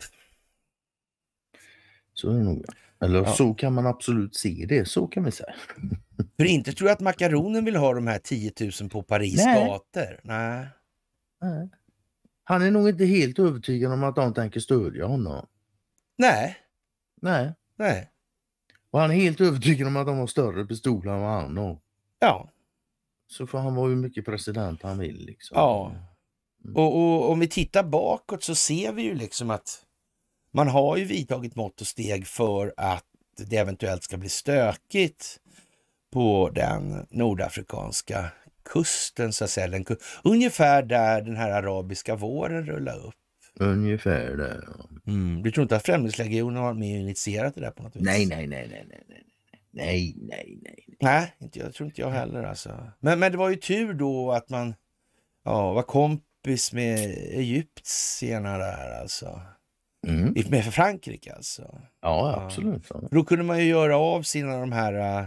Speaker 1: Så är det nog. Eller ja. så kan man absolut se det, så kan vi säga. För inte tror jag att makaronen vill ha de här 10 000 på Paris Nej. gator. Nej. Han är nog inte helt övertygad om att de tänker stödja honom. Nej. Nej. Nej. Och han är helt övertygad om att de har större pistoler än vad han har. Ja. Så får han vara hur mycket president han vill. Liksom. Ja. Mm. Och, och om vi tittar bakåt så ser vi ju liksom att man har ju vidtagit mått och steg för att det eventuellt ska bli stökigt på den nordafrikanska kusten, så att säga. Den, ungefär där den här arabiska våren rullade upp. Ungefär där, ja. Mm. Du tror inte att Främlingslegionen har initierat det där på något vis? Nej, nej, nej, nej, nej, nej. Nej, nej, nej. Nej, inte, jag tror inte jag heller alltså. Men, men det var ju tur då att man ja, var kompis med Egyptierna där alltså. Mm. med för Frankrike alltså? Ja, absolut. Ja. då kunde man ju göra av sina de här eh,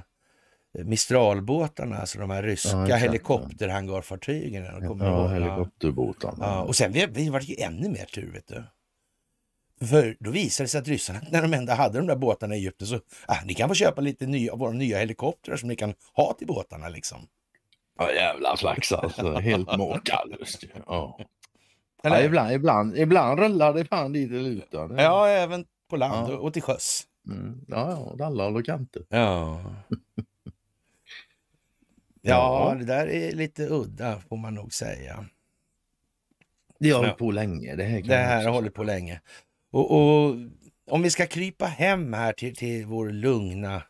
Speaker 1: Mistralbåtarna, alltså de här ryska ja, helikopterhangarfartygen. Ja, ja helikopterbåtarna. Ja, och sen blev det, ju ännu mer tur, vet du. För då visade det sig att ryssarna, när de ändå hade de där båtarna i Egypten, så ah, ni kan få köpa lite nya, våra nya helikoptrar som ni kan ha till båtarna liksom. Ja, jävla flax alltså. Helt måkallust. Ja. Ja, ibland, ibland, ibland rullar det fan dit det lutar. Ja, även på land ja. och till sjöss. Mm. Ja, ja, åt alla håll och kanter.
Speaker 2: Ja. ja, det
Speaker 1: där är lite udda får man nog säga. Det har hållit på länge. Det här, det här har hållit på länge. Och, och, om vi ska krypa hem här till, till vår lugna,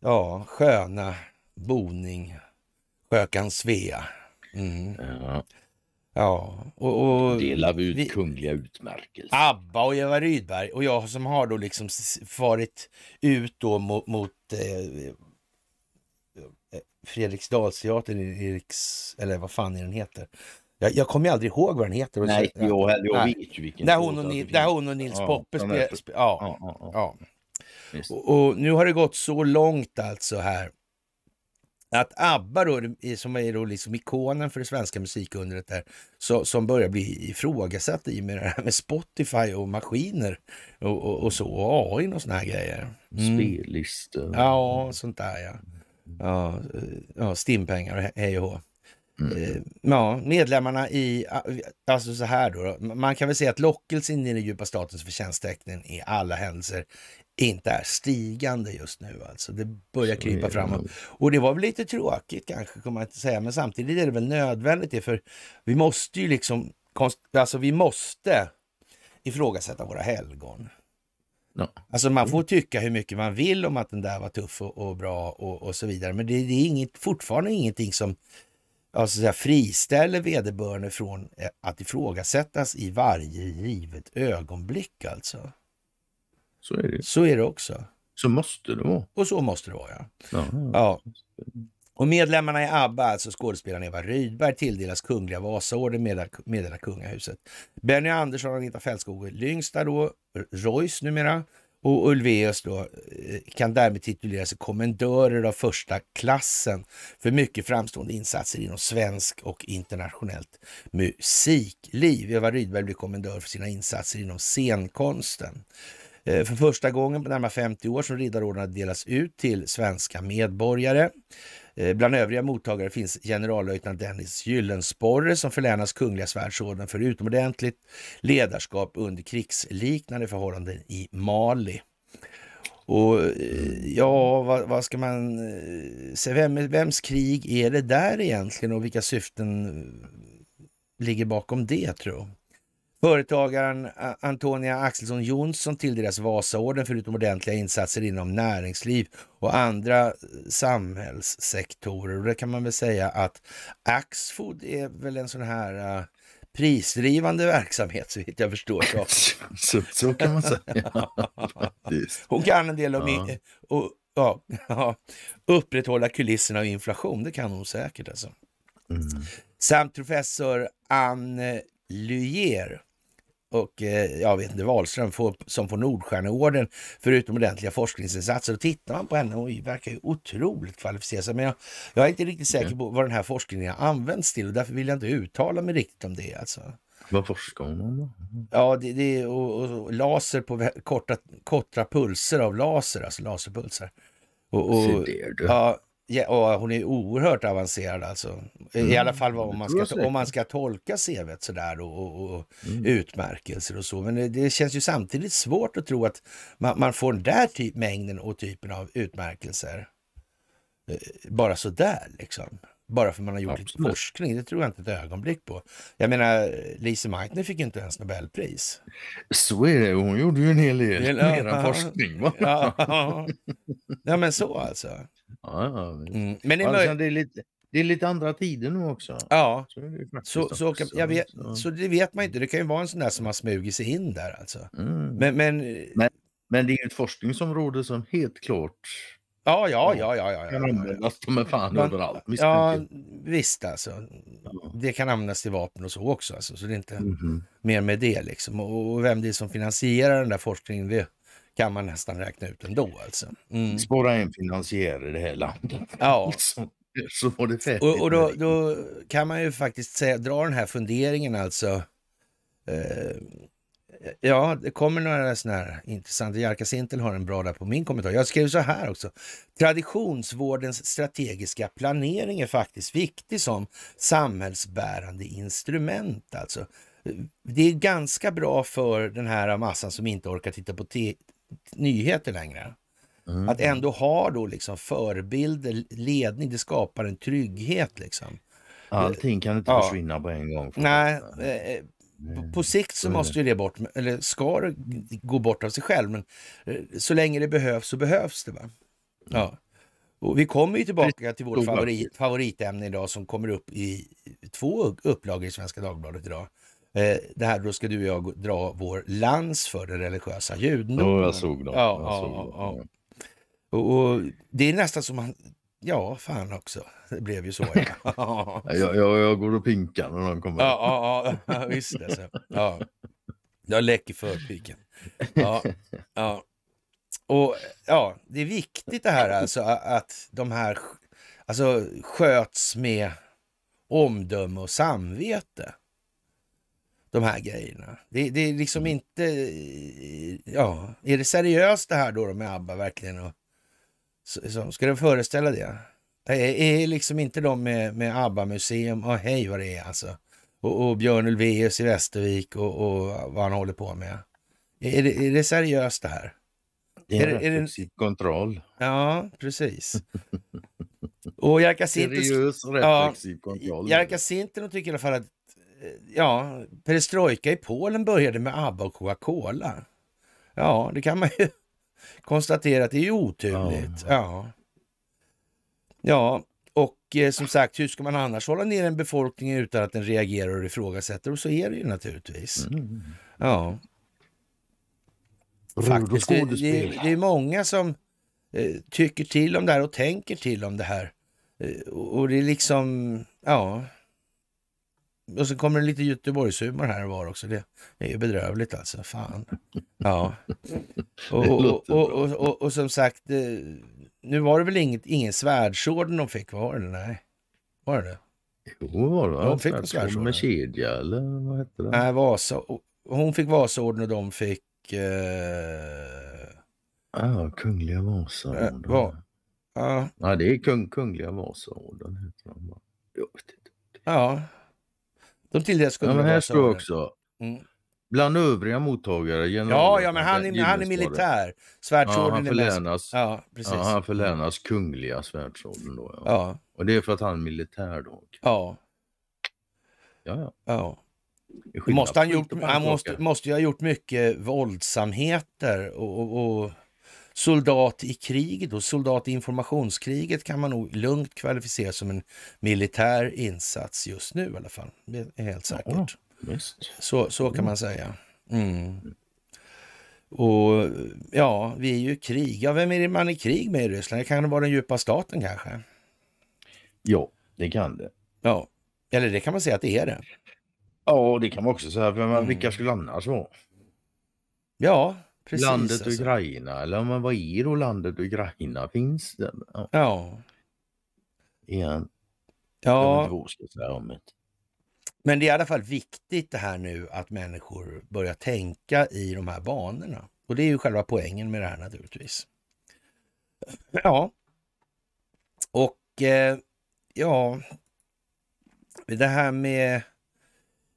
Speaker 1: ja, sköna boning, Sjökan Svea. Mm. Ja. Ja, och, och delar vi ut vi, kungliga utmärkelser. Abba och Eva Rydberg och jag som har då liksom farit ut då mot, mot eh, eh Fredriksdalsteatern, Eriks, eller vad fan är den heter. Jag, jag kommer aldrig ihåg vad den heter. Nej, jag, jag, jag vet ju vilken. Där hon och, alltså, Ni, där hon och Nils ja, Poppe spelar. Spe, ja, ja, ja. ja. Och, och, nu har det gått så långt alltså här att ABBA då, som är då liksom ikonen för det svenska musikundret där, så, som börjar bli ifrågasatt i med det här med Spotify och maskiner och, och, och så, och AI och såna här grejer. Mm. Spellistor. Ja, sånt där ja. Ja, eh, ja stimpengar och hej och hå. Mm. Eh, ja, medlemmarna i, alltså så här då, man kan väl säga att lockelsen i den djupa statens förtjänsttecknen i alla händelser inte är stigande just nu. Alltså. Det börjar krypa framåt. Och det var väl lite tråkigt kanske, kommer jag att säga. Men samtidigt är det väl nödvändigt för vi måste ju liksom, alltså vi måste ifrågasätta våra helgon. No. Alltså man får mm. tycka hur mycket man vill om att den där var tuff och, och bra och, och, så vidare. Men det, det, är inget, fortfarande ingenting som alltså, så här, friställer vederbörande från eh, att ifrågasättas i varje givet ögonblick alltså. Så är det, så är det också. Så måste det vara. Och så måste det vara, ja. ja. ja. Och medlemmarna i ABBA, alltså skådespelaren Eva Rydberg, tilldelas Kungliga Vasaorden, meddelar kungahuset. Benny Andersson och Anita Fältskog Lyngstad då, Royce numera, och Ulvaeus då eh, kan därmed titulera sig kommendörer av första klassen för mycket framstående insatser inom svensk och internationellt musikliv. Eva Rydberg blir kommendör för sina insatser inom scenkonsten. Eh, för första gången på närmare 50 år som riddarordnarna delas ut till svenska medborgare. Eh, bland övriga mottagare finns generallöjtnant Dennis Gyllensporre som förlänas Kungliga svärdsorden för utomordentligt ledarskap under krigsliknande förhållanden i Mali. Och eh, ja, vad, vad ska man säga? Vem, vems krig är det där egentligen och vilka syften ligger bakom det, tror jag? Företagaren Antonia Axelsson Jonsson tilldelas Vasaorden för utomordentliga insatser inom näringsliv och andra eh, samhällssektorer. Och det kan man väl säga att Axfood är väl en sån här uh, prisdrivande verksamhet så vitt jag förstår saken. så, så kan man säga. Hon kan en del om ja. och, ja, ja, upprätthålla kulisserna av inflation, det kan hon säkert alltså. Mm. Samt professor Anne Luyer och eh, jag vet inte, Wahlström får, som får Nordstjärneorden för utomordentliga forskningsinsatser. Och tittar man på henne, hon verkar ju otroligt kvalificerad. Men jag, jag, är inte riktigt säker okay. på vad den här forskningen har använts till och därför vill jag inte uttala mig riktigt om det. Alltså. Vad forskar hon om då? Ja, det, det och, och, laser på korta, korta pulser av laser, alltså laserpulser. Och, och, ja, Ja, hon är oerhört avancerad alltså. Mm. I alla fall om man ska, om man ska tolka CVet sådär och, och, och mm. utmärkelser och så. Men det, det, känns ju samtidigt svårt att tro att man, man får den där typ, mängden och typen av utmärkelser eh, bara sådär liksom bara för man har gjort Absolut. forskning. Det tror jag inte ett ögonblick på. Jag menar, Lise Meitner fick ju inte ens Nobelpris. Så är det. Hon gjorde ju en hel del mera forskning. Ja, ja. ja, men så alltså. Ja, mm. men det, alltså, det, är lite, det är lite andra tider nu också. Ja, så, så, så, kan, jag vet, så. så det vet man inte. Det kan ju vara en sån där som har smugit sig in där alltså. Mm. Men, men, men, men det är ju ett forskningsområde som helt klart Ja, ja, ja, ja. ja, Kan användas de fan man, överallt. Ja, visst alltså. Det kan användas till vapen och så också. Alltså, så det är inte mm. mer med det liksom. Och, vem det är som finansierar den där forskningen, det kan man nästan räkna ut ändå alltså. Mm. Spåra en finansiär i det här landet. Ja. Alltså, så var det fett. Och, och då, då, kan man ju faktiskt säga, dra den här funderingen alltså. Eh, Ja, det kommer några sådana här intressanta. Jarka Sintel har en bra där på min kommentar. Jag skrev så här också. Traditionsvårdens strategiska planering är faktiskt viktig som samhällsbärande instrument. Alltså, det är ganska bra för den här massan som inte orkar titta på nyheter längre. Mm. Att ändå ha då liksom förebilder, ledning, det skapar en trygghet. Liksom. Allting kan inte ja. försvinna på en gång. Nej, på sikt så måste ju det bort, eller ska det gå bort av sig själv. Men eh, så länge det behövs så behövs det. Va? Mm. Ja. Och vi kommer ju tillbaka till vårt favorit, favoritämne idag som kommer upp i två upplagor i Svenska Dagbladet idag. Eh, det här då ska du och jag dra vår lans för den religiösa judendomen. Oh, jag såg det. Ja, jag såg det. Ja. Och, och, det är nästan som man Ja, fan också. Det blev ju så. Ja. jag, jag, jag, går och pinkar när de kommer. Ja, ja, ja visst alltså. Ja. Jag läcker förpiken. Ja, ja. Och ja, det är viktigt det här alltså att de här alltså, sköts med omdöme och samvete. De här grejerna. Det, det är liksom mm. inte... Ja, är det seriöst det här då med ABBA verkligen? Och, så, ska du föreställa det? Är, är liksom inte de med, med ABBA-museum, och hej vad det är alltså. Och, och Björn Ulvaeus i Västervik och, och, vad han håller på med. Är, det, är det seriöst det här? Det är, är, det... kontroll. Ja, precis. och Jerkasinten... Seriös reflexiv ja, tycker i alla fall att eh, ja, perestrojka i Polen började med ABBA och Coca-Cola. Ja, det kan man ju konstaterat. det är ju oturligt. Ja. ja, och eh, som sagt, hur ska man annars hålla ner en befolkning utan att den reagerar och ifrågasätter? Och så är det ju naturligtvis. Mm. Ja.
Speaker 2: Faktiskt, det, det,
Speaker 1: det är många som eh, tycker till om det här och tänker till om det här. Eh, och det är liksom, ja och så kommer det lite Göteborgshumor här och var också. Det är ju bedrövligt alltså. Fan. Ja. Och, och, och, och, och, som sagt, eh, nu var det väl inget, ingen svärdsorden de fick? Var det Nej. Var det Jo, var det. De fick svärdsorden. Med kedja eller vad hette det? Nej, Vasa. Hon fick Vasaorden och de fick... Ja, eh, ah, Kungliga Vasaorden. Eh, va, ja. Nej, det är kung, Kungliga Vasaorden. Jag vet inte. Ja. De tilldelas ja, men här står också. Mm. Bland övriga mottagare? Ja, ja, men han är, han är militär. Svärdsorden ja, han förlänas, ja, precis. Ja, han förlänas mm. kungliga svärdsorden då. Ja. ja. Och det är för att han är militär då? Ja. Ja, ja. ja. Måste han, gjort, han måste, måste ju ha gjort mycket våldsamheter och, och, och soldat i krig, och soldat i informationskriget kan man nog lugnt kvalificera som en militär insats just nu i alla fall. Det är helt säkert. Ja, så, så kan mm. man säga. Mm. Och ja, vi är ju i krig. Ja, vem är det man är i krig med i Ryssland? Det kan vara den djupa staten kanske? Ja, det kan det. Ja, eller det kan man säga att det är det. Ja, det kan man också säga. Mm. Vilka skulle annars vara? Ja, Precis, landet alltså. Ukraina eller men vad är då landet Ukraina? Finns det? Ja. ja. Igen. Ja. men det är i alla fall viktigt det här nu att människor börjar tänka i de här banorna. Och det är ju själva poängen med det här naturligtvis. Ja. Och eh, ja, det här med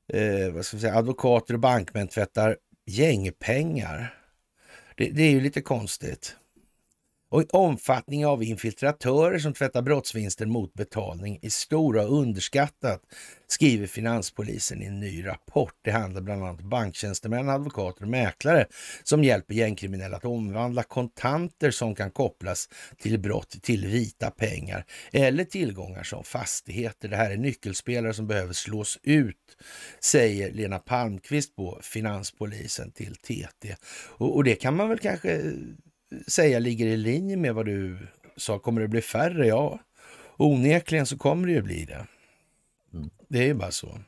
Speaker 1: eh, vad ska vi säga, advokater och bankmän tvättar gängpengar. Det, det är ju lite konstigt och omfattning av infiltratörer som tvättar brottsvinster mot betalning är stora och underskattat, skriver finanspolisen i en ny rapport. Det handlar bland annat om banktjänstemän, advokater och mäklare som hjälper gängkriminella att omvandla kontanter som kan kopplas till brott till vita pengar eller tillgångar som fastigheter. Det här är nyckelspelare som behöver slås ut, säger Lena Palmqvist på finanspolisen till TT. Och, och det kan man väl kanske säga ligger i linje med vad du sa. Kommer det bli färre? Ja, onekligen så kommer det ju bli det. Det är ju bara så.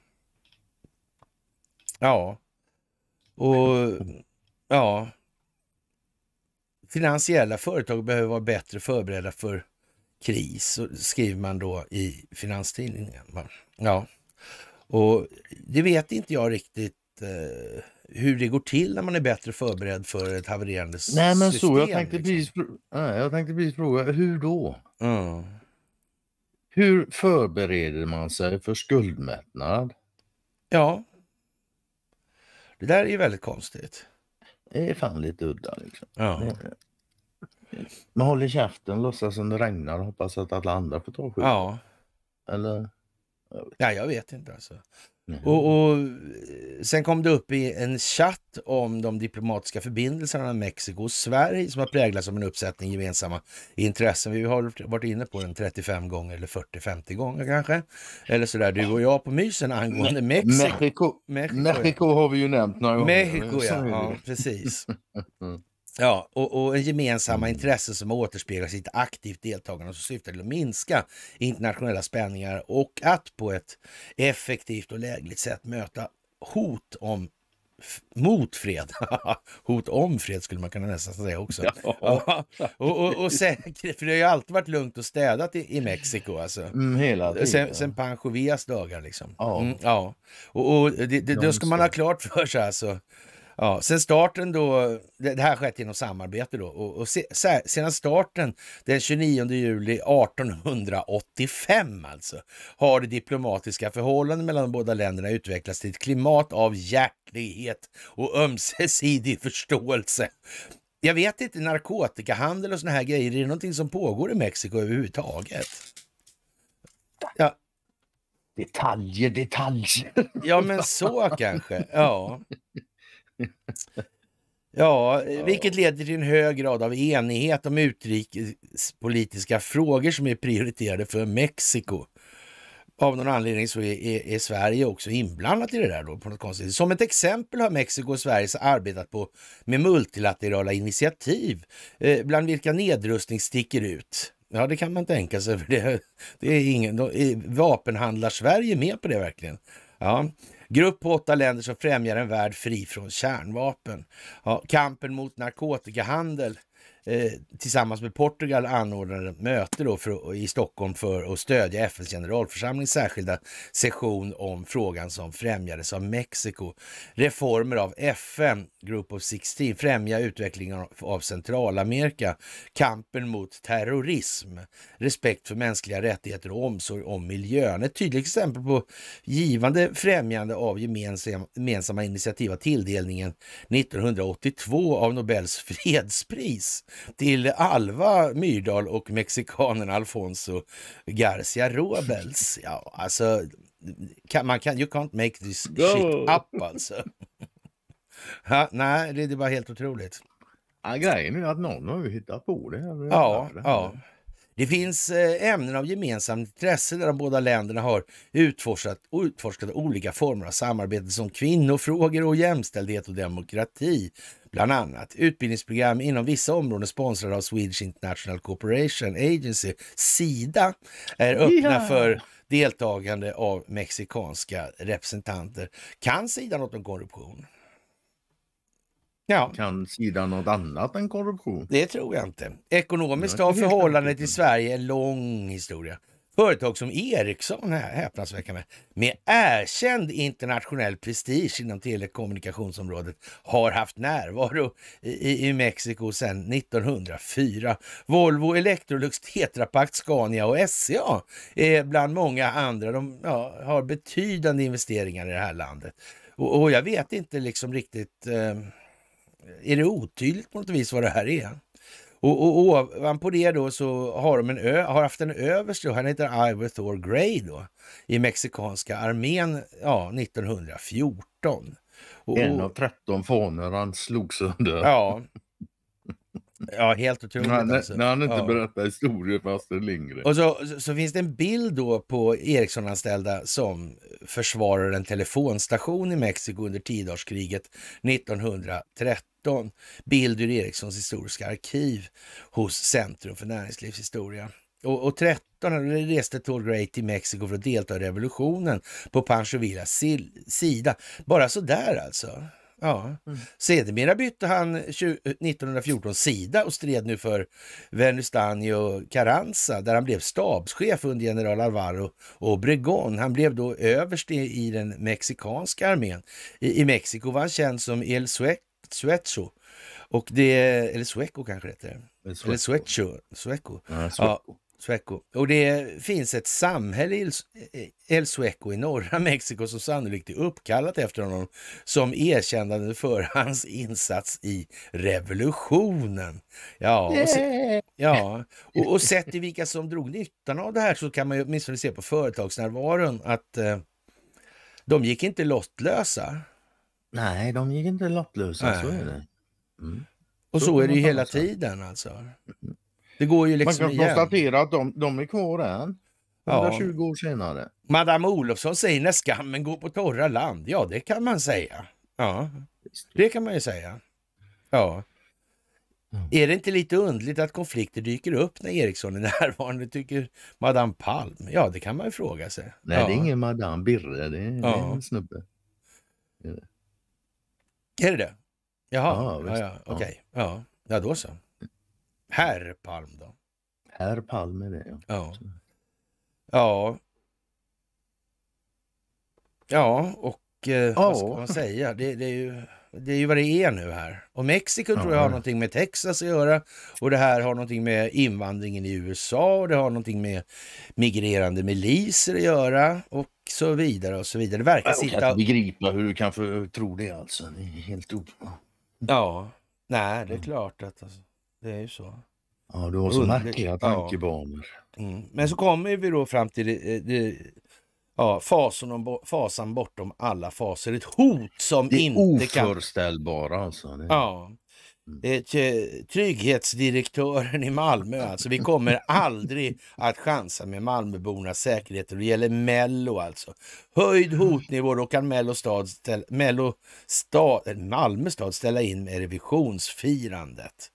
Speaker 1: Ja, och ja. Finansiella företag behöver vara bättre förberedda för kris, skriver man då i Finanstidningen. Ja, och det vet inte jag riktigt eh, hur det går till när man är bättre förberedd för ett havererande Nej, men system. Så, jag, tänkte liksom. precis, tänkte precis fråga, hur då? Mm. Hur förbereder man sig för skuldmättnad? Ja, det där är ju väldigt konstigt. Det är fan lite udda. Liksom. Ja. Man håller käften, låtsas som det regnar och hoppas att alla andra får ta skit. Ja. Eller? Jag vet. Nej, jag vet inte alltså. Mm. Och, och, Sen kom det upp i en chatt om de diplomatiska förbindelserna mellan Mexiko och Sverige som har präglats av en uppsättning gemensamma intressen. Vi har varit inne på den 35 gånger eller 40-50 gånger kanske. Eller sådär du och jag på mysen angående Mexiko. Mexiko, Mexiko, Mexiko har vi ju nämnt några gånger. Mexiko ja, ja precis. Mm. Ja, och, och gemensamma intressen som återspeglas i ett aktivt deltagande som syftar till att minska internationella spänningar och att på ett effektivt och lägligt sätt möta hot om mot fred. Hot om fred skulle man kunna nästan säga också. Ja. och, och, och säkert, för det har ju alltid varit lugnt och städat i, i Mexiko. Alltså. Mm, hela tiden. Sen, sen Pancho Villas dagar liksom. Ja. Mm, ja. Och, och det, det, då ska man ha klart för sig alltså Ja, sen starten då, det här skett genom samarbete då, och, och se, sedan starten den 29 juli 1885 alltså, har det diplomatiska förhållandet mellan de båda länderna utvecklats till ett klimat av hjärtlighet och ömsesidig förståelse. Jag vet inte, narkotikahandel och såna här grejer, är det någonting som pågår i Mexiko överhuvudtaget? Ja. Detaljer, detaljer. Ja, men så kanske. Ja. Ja, vilket leder till en hög grad av enighet om utrikespolitiska frågor som är prioriterade för Mexiko. Av någon anledning så är, är, är, Sverige också inblandat i det där då på något konstigt Som ett exempel har Mexiko och Sverige arbetat på med multilaterala initiativ, eh, bland vilka nedrustning sticker ut. Ja, det kan man tänka sig, för det, det är ingen, då, vapenhandlar Sverige med på det verkligen? Ja. Grupp på åtta länder som främjar en värld fri från kärnvapen. Ja, kampen mot narkotikahandel Eh, tillsammans med Portugal anordnade möte då för, i Stockholm för att stödja FNs generalförsamlings särskilda session om frågan som främjades av Mexiko. Reformer av FN, Group of 16, främja utvecklingen av Centralamerika, kampen mot terrorism, respekt för mänskliga rättigheter och omsorg om miljön. Ett tydligt exempel på givande främjande av gemensamma initiativ var tilldelningen 1982 av Nobels fredspris till Alva Myrdal och mexikanen Alfonso Garcia Robles. Ja, alltså, kan, man kan, you can't make this shit up alltså. ha, nej, det, det var helt otroligt. Ja, grejen är att någon har ju hittat på det. Här. Ja, det ja. Det finns eh, ämnen av gemensamt intresse där de båda länderna har utforskat, utforskat olika former av samarbete som kvinnofrågor och jämställdhet och demokrati bland annat utbildningsprogram inom vissa områden sponsrade av Swedish International Cooperation Agency, Sida, är öppna ja. för deltagande av mexikanska representanter. Kan Sida något om korruption? Ja. Kan Sida något annat än korruption? Det tror jag inte. Ekonomiskt har förhållandet i Sverige en lång historia. Företag som Ericsson, häpnadsväckande, med erkänd internationell prestige inom telekommunikationsområdet har haft närvaro i, i Mexiko sedan 1904. Volvo, Electrolux, Tetra Pak, Scania och SCA är bland många andra. De ja, har betydande investeringar i det här landet. Och, och jag vet inte liksom riktigt, eh, är det otydligt på något vis vad det här är? Och, och ovanpå det då så har de en ö, har haft en överste, han heter Ivor Thor Grey då, i mexikanska armén ja, 1914. Och, en av 13 fåner han slog sönder. Ja, Ja, helt otroligt. När, alltså. när han inte ja. berättar historier för Astrid Lindgren. Och så, så, så, finns det en bild då på Ericsson-anställda som försvarar en telefonstation i Mexiko under tiodagarskriget 1913. Bild ur Ericssons historiska arkiv hos Centrum för näringslivshistoria. Och, och 13 reste Tall Grey till Mexiko för att delta i revolutionen på Pancho Villas sida. Bara sådär alltså. Ja. Mm. Sedermera bytte han 1914 eh, sida och stred nu för Vernustani och Carranza där han blev stabschef under general Alvaro och Han blev då överste i den mexikanska armén. I, i Mexiko var han känd som El Suecho. Och det, eller Sueco kanske det heter. Eller Sueco. Sueco. Ja, Sueco. Sueco. Och det finns ett samhälle i El Sueco i norra Mexiko som sannolikt är uppkallat efter honom som erkännande för hans insats i revolutionen. Ja, och, se, ja. och, och sett i vilka som drog nyttan av det här så kan man ju åtminstone se på företagsnärvaron att eh, de gick inte lottlösa. Nej, de gick inte lottlösa, Nej. så är det. Mm. Och så, så är det ju hela tiden alltså. Mm. Det går ju liksom Man kan igen. konstatera att de, de är kvar än. 120 ja. år senare. Madame Olofsson säger när skammen går på torra land. Ja, det kan man säga. Ja, det kan man ju säga. Ja. Mm. Är det inte lite undligt att konflikter dyker upp när Eriksson är närvarande, tycker Madame Palm? Ja, det kan man ju fråga sig. Nej, ja. det är ingen Madame Birre, det är, ja. det är en snubbe. Är det är det? Jaha, ja, ja, ja. okej. Okay. Ja. ja, då så. Herr Palm då? Herr Palm är det ja. Ja. ja. Ja, och eh, ja. vad ska man säga? Det, det, är ju, det är ju vad det är nu här. Och Mexiko ja. tror jag har någonting med Texas att göra och det här har någonting med invandringen i USA och det har någonting med migrerande miliser att göra och så vidare och så vidare. Det verkar jag sitta... Jag kan inte begripa hur du kan tro det alltså. Det är helt o... Ja, nej det är klart att alltså. Det är ju så. Ja, du har så märkliga tankebanor. Ja. Mm. Men så kommer vi då fram till det, eh, det, ja, fasen, om, fasan bortom alla faser. Ett hot som inte kan... Alltså. Det är oförställbara kan... alltså. Det... Ja. Mm. Eh, trygghetsdirektören i Malmö alltså. Vi kommer aldrig att chansa med Malmöbornas säkerhet. Det gäller Mello alltså. Höjd hotnivå, då kan Mello stad, ställa, Mello stad, Malmö stad ställa in med revisionsfirandet.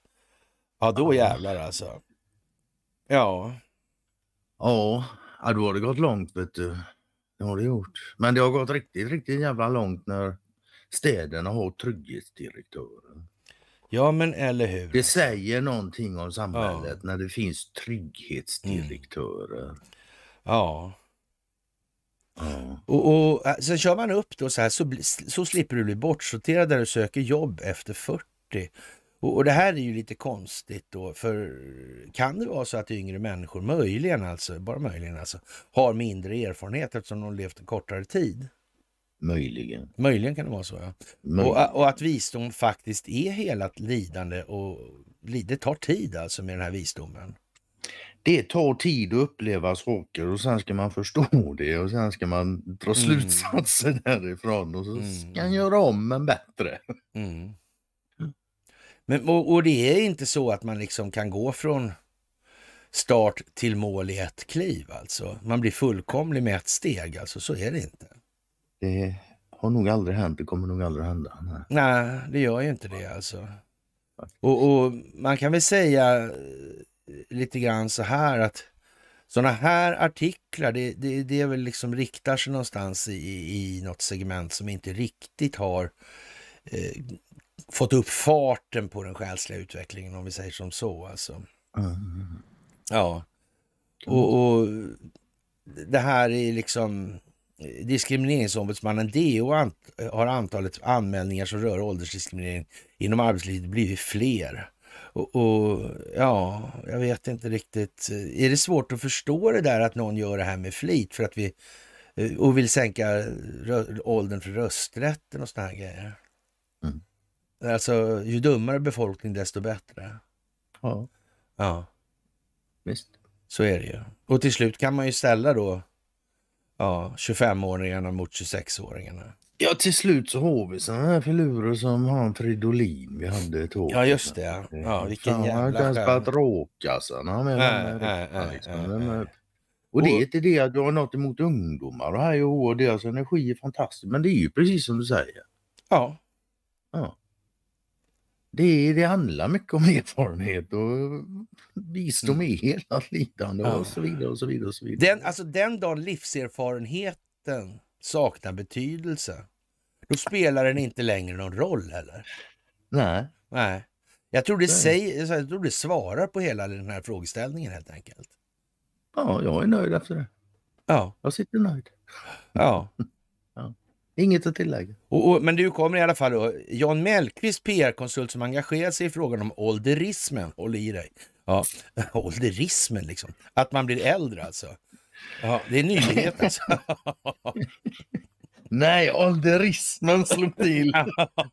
Speaker 1: Ja, då jävlar alltså. Ja. Ja, ja då har det gått långt vet du. Det har det gjort. Men det har gått riktigt, riktigt jävla långt när städerna har trygghetsdirektörer. Ja, men eller hur? Det säger någonting om samhället ja. när det finns trygghetsdirektörer. Mm. Ja. ja. Och, och, äh, sen kör man upp då så här så, så slipper du bli bortsorterad där du söker jobb efter 40. Och, och, det här är ju lite konstigt då, för kan det vara så att yngre människor möjligen alltså, bara möjligen alltså, har mindre erfarenhet eftersom de levt en kortare tid? Möjligen. Möjligen kan det vara så ja. Och, och, att visdom faktiskt är hela lidande och det tar tid alltså med den här visdomen. Det tar tid att uppleva saker och sen ska man förstå det och sen ska man dra mm. slutsatser mm. därifrån och så mm. ska man mm. göra om men bättre. Mm. Men, och, och, det är inte så att man liksom kan gå från start till mål i ett kliv alltså. Man blir fullkomlig med ett steg alltså, så är det inte. Det har nog aldrig hänt, det kommer nog aldrig hända. Nej, Nej det gör ju inte det alltså. Och, och, man kan väl säga eh, lite grann så här att sådana här artiklar, det, det, det är väl liksom riktar sig någonstans i, i något segment som inte riktigt har eh, fått upp farten på den själsliga utvecklingen om vi säger som så. Alltså. Mm. Ja. Och, och, det här är liksom eh, Diskrimineringsombudsmannen DO ant eh, har antalet anmälningar som rör åldersdiskriminering inom arbetslivet blivit fler. Och, och, ja, jag vet inte riktigt. Eh, är det svårt att förstå det där att någon gör det här med flit för att vi och vill sänka åldern för rösträtten och såna här grejer? Alltså, ju dummare befolkning desto bättre. Ja. Ja. Visst. Så är det ju. Och till slut kan man ju ställa då ja, 25-åringarna mot 26-åringarna. Ja, till slut så har vi sådana här filurer som han Fridolin vi hade ett år Ja, just det. Ja, vilken Fan, jävla Han har inte råkassarna alltså. med äh, den här, äh, Och det är inte det att du har något emot ungdomar och här och deras energi är fantastisk. Men det är ju precis som du säger. Ja. ja det, det handlar mycket om erfarenhet och visdom mm. i hela lidande och, ja. så vidare och så vidare. Och så vidare. Den, alltså den dagen livserfarenheten saknar betydelse, då spelar den inte längre någon roll heller. Nej. Nej. Jag tror det, säger, jag tror det svarar på hela den här frågeställningen helt enkelt. Ja, jag är nöjd efter det. Ja. Jag sitter nöjd. Ja. Inget att tillägga. Och, och, men du kommer i alla fall då, Jan Mellqvist, PR-konsult som engagerar sig i frågan om ålderismen. Håll i dig. Ja, ålderismen liksom. Att man blir äldre alltså. Ja, det är nyhet alltså. Nej, ålderismen slog till.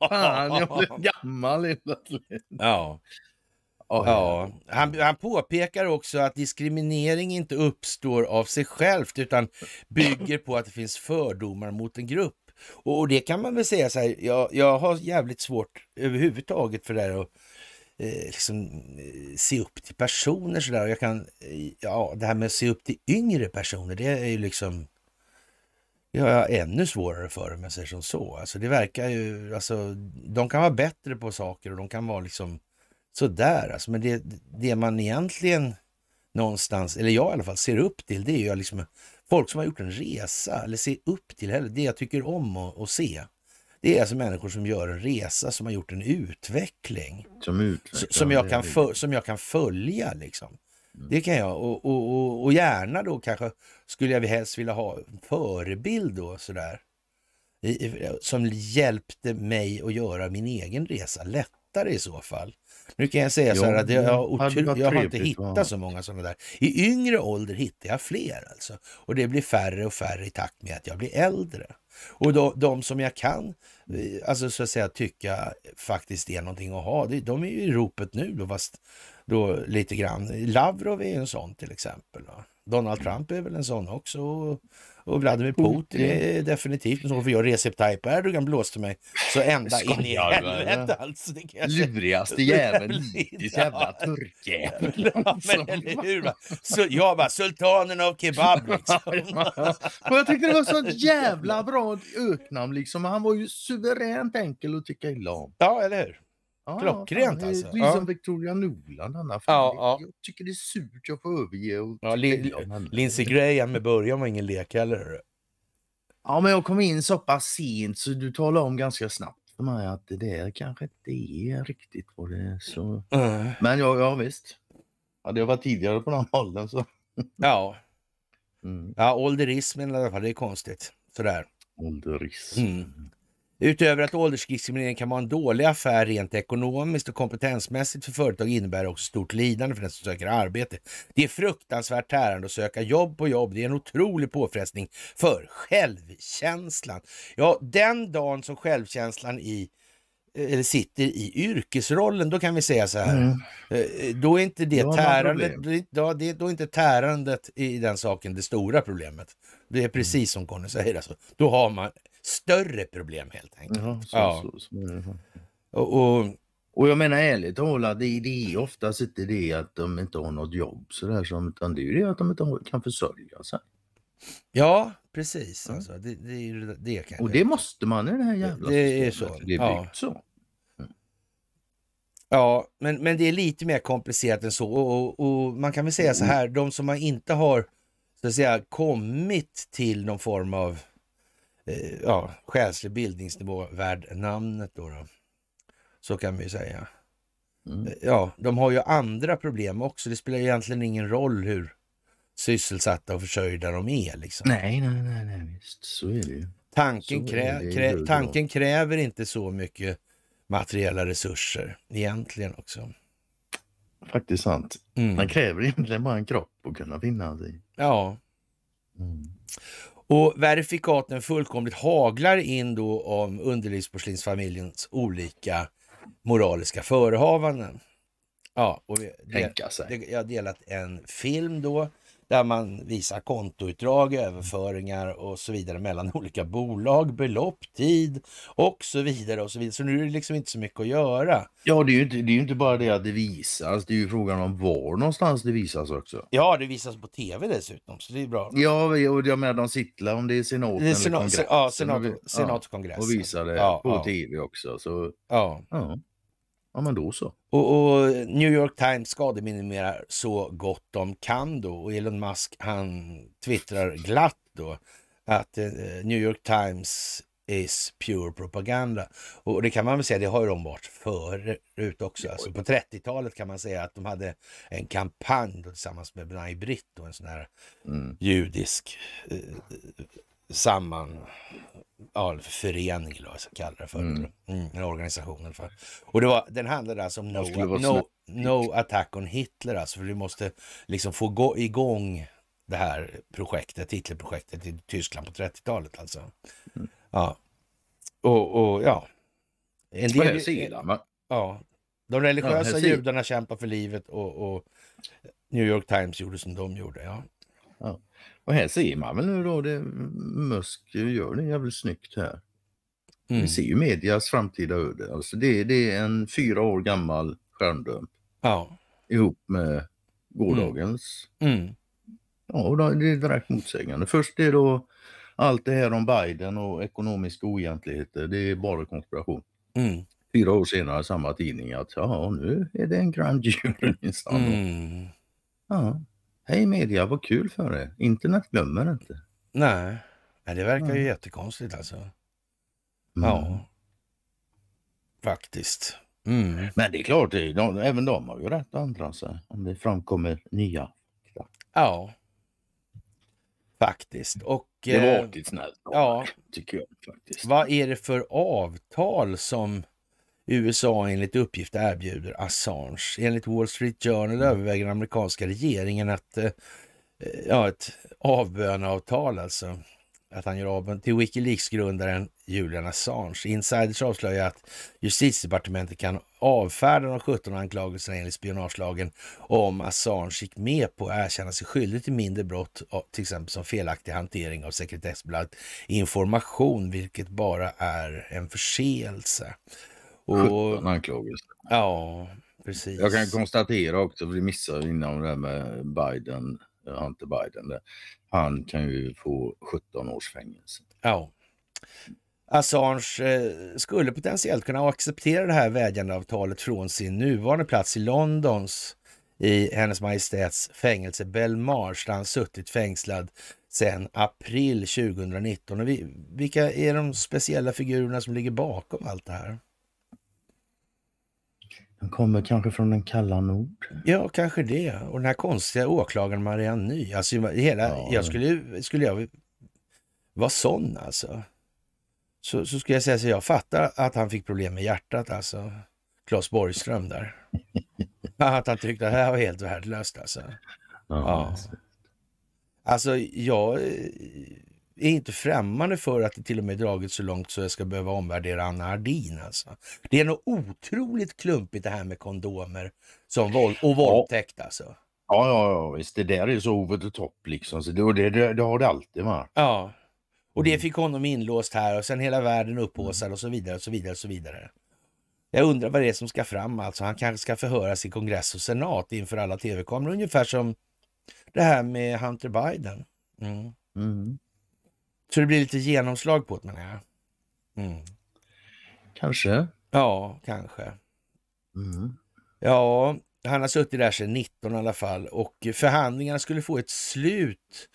Speaker 1: Fan, jag blev gammal helt Ja. ja. Han, han, påpekar också att diskriminering inte uppstår av sig självt utan bygger på att det finns fördomar mot en grupp. Och, och, det kan man väl säga så här, jag, jag har jävligt svårt överhuvudtaget för det här att eh, liksom, eh, se upp till personer sådär. Jag kan, eh, ja, det här med att se upp till yngre personer, det är ju liksom, det har jag ännu svårare för om jag säger som så. Alltså det verkar ju, alltså de kan vara bättre på saker och de kan vara liksom sådär. Alltså, men det, det man egentligen någonstans, eller jag i alla fall, ser upp till det är ju liksom Folk som har gjort en resa eller ser upp till helvetet, det jag tycker om att, se. Det är alltså människor som gör en resa, som har gjort en utveckling. Som, som, jag, kan som jag kan följa liksom. Mm. Det kan jag och, och, och, och, gärna då kanske skulle jag helst vilja ha en förebild då sådär. som hjälpte mig att göra min egen resa lättare i så fall. Nu kan jag säga jo, så här att jag, jag, har, jag har inte hittat så många sådana där. I yngre ålder hittar jag fler alltså. Och det blir färre och färre i takt med att jag blir äldre. Och då, de som jag kan eh, alltså så att säga tycka faktiskt är någonting att ha, de är ju i ropet nu då, fast då lite grann. Lavrov är ju en sån till exempel. Va? Donald Trump är väl en sån också. Och Vladimir oh, Putin mm. är definitivt en För jag Recep Tayyip Erdogan blåste mig så ända Skojar, in i helvete alltså. Lurigaste jäveln hittills, jävla turkjävel. Ja, alltså, jag bara, sultanen av kebab liksom. jag tyckte det var så jävla bra öknamn liksom. Han var ju suveränt enkel att tycka illa om. Ja, eller hur? Ja, Klockrent alltså. Det är ja. som Victoria Nuland annars. Ja, ja. Jag tycker det är surt jag får överge. Och ja, Lin Lindsey Graham med början var ingen lek heller. Ja, men jag kom in så pass sent så du talade om ganska snabbt för mig att det där kanske inte är riktigt vad det är. Så... Mm. Men ja, ja visst. Hade jag varit tidigare på den åldern så... ja. Mm. Ja, ålderismen i alla fall, det är konstigt. Sådär. Ålderism. Mm. Utöver att åldersdiskriminering kan vara en dålig affär rent ekonomiskt och kompetensmässigt för företag innebär det också stort lidande för den som söker arbete. Det är fruktansvärt tärande att söka jobb på jobb. Det är en otrolig påfrestning för självkänslan. Ja, den dagen som självkänslan i eller sitter i yrkesrollen, då kan vi säga så här. Mm. Eh, då är inte det tärande, då, det, då är inte tärandet i den saken det stora problemet. Det är mm. precis som Conny säger, alltså. då har man större problem helt enkelt. Jaha, så, ja. Så, så, och, och, och, jag menar ärligt talat, det, det är oftast inte det att de inte har något jobb sådär, som, utan det är ju det att de inte kan försörja sig. Ja, precis. Mm. Alltså, det, det, det, det kan och det måste man i den här jävla det, är så. Alltså, det är ja. så. Ja, men, men det är lite mer komplicerat än så och, och man kan väl säga så här, de som inte har så att säga kommit till någon form av Eh, ja, själslig bildningsnivå värd namnet då. då. Så kan vi säga. Mm. Eh, ja, de har ju andra problem också. Det spelar egentligen ingen roll hur sysselsatta och försörjda de är. Liksom. Nej, nej, nej, nej, visst. Så är det ju. Tanken, krä krä tanken kräver inte så mycket materiella resurser egentligen också. Faktiskt sant. Mm. Man kräver egentligen bara en kropp att kunna finna sig. Ja. Mm. Och verifikaten fullkomligt haglar in då om underlivsporslinsfamiljens olika moraliska förehavanden. Ja, och vi, del, jag delat en film då där man visar kontoutdrag, överföringar och så vidare mellan olika bolag, belopp, tid och så vidare. och Så vidare. Så nu är det liksom inte så mycket att göra. Ja, det är ju inte, det är inte bara det att det visas, det är ju frågan om var någonstans det visas också. Ja, det visas på tv dessutom, så det är bra. Ja, och jag menar de sitter, om det är senaten det är senat, eller kongressen. Ja, senat, senatkongressen. Ja, och visar det ja, på ja. tv också. Så, ja. Ja, men då så. Och, och, New York Times skademinimerar så gott de kan då. Och Elon Musk han twittrar glatt då att eh, New York Times is pure propaganda. Och det kan man väl säga, det har ju de varit förut också. Alltså på 30-talet kan man säga att de hade en kampanj tillsammans med Bnai Britt och en sån här mm. judisk eh, samman ja, förening, eller vad jag ska kalla det för. Mm. Mm, en organisation i Och det var, den handlade alltså om no, no, no attack on Hitler, alltså, för du måste liksom få gå igång det här projektet, Hitlerprojektet i Tyskland på 30-talet alltså. Mm. Ja. Och, och ja.
Speaker 2: En del, va?
Speaker 1: Ja. De religiösa ja, judarna kämpar för livet och, och New York Times gjorde som de gjorde. Ja. ja. Och här ser man väl nu då, det, Musk gör det jävligt snyggt här. Mm. Vi ser ju medias framtida öde. Alltså det, det är en fyra år gammal skärmdump. Ja. Ihop med gårdagens. Mm. Mm. Ja, det är direkt motsägande. Först är då allt det här om Biden och ekonomiska oegentligheter, det är bara konspiration. Mm. Fyra år senare samma tidning att ja, nu är det en grand jury minsann. Mm. Ja. Hej media, vad kul för er. Internet glömmer inte. Nej, Nej det verkar ju mm. jättekonstigt alltså. Mm. Ja, faktiskt. Mm. Men det är klart, de, även de har ju rätt att ändra sig om det framkommer nya Ja, faktiskt. Och, det var artigt eh, snällt. Ja, tycker jag faktiskt. Vad är det för avtal som USA enligt uppgift erbjuder Assange. Enligt Wall Street Journal mm. överväger den amerikanska regeringen att eh, ja, ett avböneavtal alltså. Att han gör avbön till Wikileaks-grundaren Julian Assange. Insiders avslöjar att justitiedepartementet kan avfärda de 17 anklagelserna enligt spionagelagen om Assange gick med på att erkänna sig skyldig till mindre brott, till exempel som felaktig hantering av sekretessbelagd information, vilket bara är en förseelse.
Speaker 2: Och, 17 anklagelser.
Speaker 1: Ja, precis. Jag kan konstatera också, vi missar innan det här med Biden, eh, Hunter Biden. Han kan ju få 17 års fängelse. Ja. Assange eh, skulle potentiellt kunna acceptera det här vädjandeavtalet från sin nuvarande plats i Londons i Hennes Majestäts fängelse Belmarsh där han suttit fängslad sedan april 2019. Och vi, vilka är de speciella figurerna som ligger bakom allt det här? Han kommer kanske från den kalla nord. Ja, kanske det. Och den här konstiga åklagaren Marianne Ny. Alltså, hela, ja, jag skulle, skulle jag vara sån alltså. Så, så skulle jag säga så jag fattar att han fick problem med hjärtat alltså. Claes Borgström där. att han tyckte att det här var helt värdelöst alltså. Ja, ja. Alltså jag är inte främmande för att det till och med dragit så långt så jag ska behöva omvärdera Anna Ardin. Alltså. Det är nog otroligt klumpigt det här med kondomer som våld och våldtäkt ja. alltså. Ja, ja, ja, visst. Det där är så over the top liksom. Så det, det, det har det alltid varit. Ja, och det mm. fick honom inlåst här och sen hela världen upphåsad mm. och så vidare och så vidare och så vidare. Jag undrar vad det är som ska fram alltså. Han kanske ska förhöras i kongress och senat inför alla tv-kameror. Ungefär som det här med Hunter Biden. Mm. Mm. Så det blir lite genomslag på det menar jag. Mm. Kanske. Ja, kanske. Mm. Ja, han har suttit där sedan 19 i alla fall och förhandlingarna skulle få ett slut